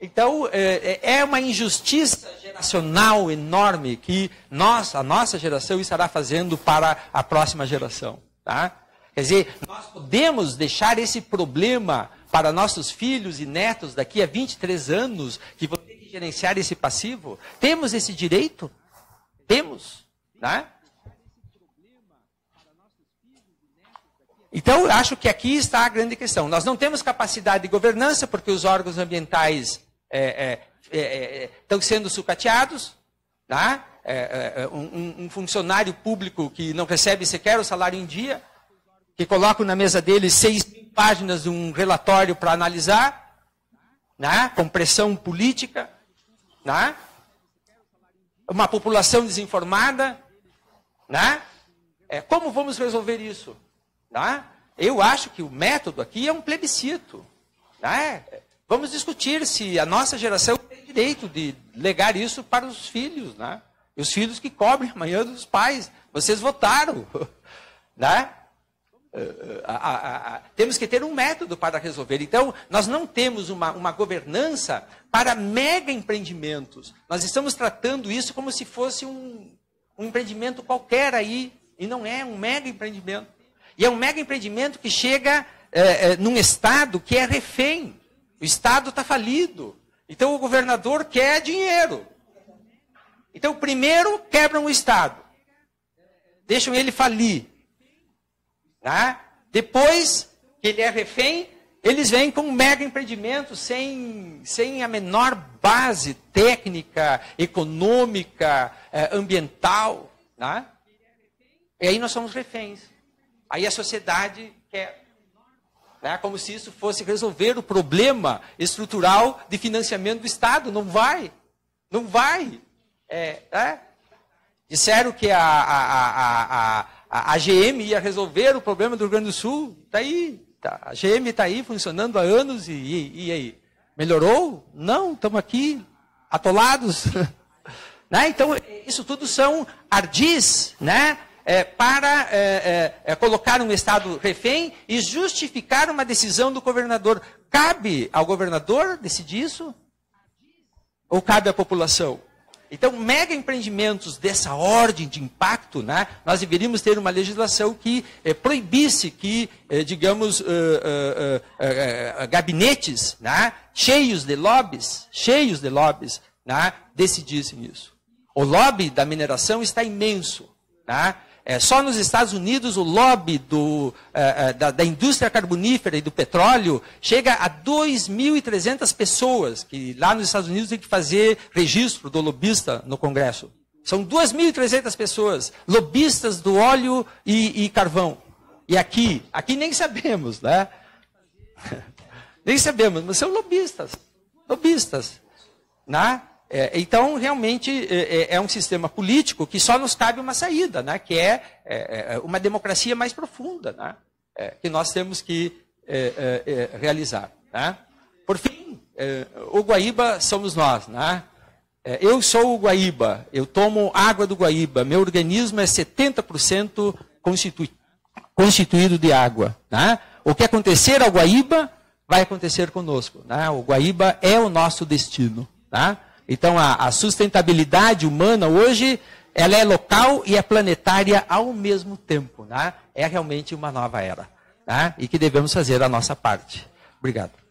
Então, é, é, é uma injustiça geracional enorme que nós, a nossa geração estará fazendo para a próxima geração. Tá? Quer dizer, nós podemos deixar esse problema para nossos filhos e netos daqui a 23 anos que vão ter que gerenciar esse passivo? Temos esse direito? Temos. Né? Então, eu acho que aqui está a grande questão. Nós não temos capacidade de governança, porque os órgãos ambientais é, é, é, é estão sendo sucateados. Tá? É, um, um, funcionário público que não recebe sequer o salário em dia, que colocam na mesa dele seis páginas de um relatório para analisar, né? com pressão política, né? uma população desinformada. Né? como vamos resolver isso? Tá? Eu acho que o método aqui é um plebiscito. Tá? Vamos discutir se a nossa geração tem direito de legar isso para os filhos. Né? E os filhos que cobrem amanhã dos pais. Vocês votaram. Né? temos que ter um método para resolver. Então, nós não temos uma, uma, governança para mega empreendimentos. Nós estamos tratando isso como se fosse um, um empreendimento qualquer aí, e não é um mega empreendimento. E é um mega empreendimento que chega é, é, num estado que é refém. O estado está falido. Então o governador quer dinheiro. Então, primeiro quebram o estado. Deixam ele falir. Tá? Depois que ele é refém, eles vêm com um mega empreendimento sem, sem a menor base técnica, econômica, é, ambiental. Né? E aí nós somos reféns. Aí a sociedade quer. Né, como se isso fosse resolver o problema estrutural de financiamento do Estado. Não vai. Não vai. É, né? Disseram que a, a, a, a, a GM ia resolver o problema do Rio Grande do Sul. Está aí. Tá. A GM está aí funcionando há anos e, e, e aí? Melhorou? Não, estamos aqui atolados. né? Então, isso tudo são ardis, né? é, para é, é, é, colocar um Estado refém e justificar uma decisão do governador. Cabe ao governador decidir isso? Ou cabe à população? Então, mega empreendimentos dessa ordem de impacto, né, nós deveríamos ter uma legislação que é, proibisse que, é, digamos, uh, uh, uh, gabinetes né, cheios de lobbies, cheios de lobbies, né, decidissem isso. O lobby da mineração está imenso. Né? É, só nos Estados Unidos o lobby do, é, é, da, da, indústria carbonífera e do petróleo chega a 2.300 pessoas que lá nos Estados Unidos tem que fazer registro do lobista no Congresso. São 2.300 pessoas, lobistas do óleo e, e, carvão. E aqui, aqui nem sabemos, né? nem sabemos, mas são lobistas. Lobistas. Né? É, então, realmente, é, é, é, um sistema político que só nos cabe uma saída, né? que é, é, é, é uma democracia mais profunda, né? que nós temos que realizar. Né? Por fim, o Guaíba somos nós. Né? eu sou o Guaíba, eu tomo água do Guaíba, meu organismo é 70% constituído de água. Né? O que acontecer ao Guaíba vai acontecer conosco. Né? O Guaíba é o nosso destino. Tá? Então, a, a sustentabilidade humana hoje ela é local e é planetária ao mesmo tempo. Né? É realmente uma nova era. Né? E que devemos fazer a nossa parte. Obrigado.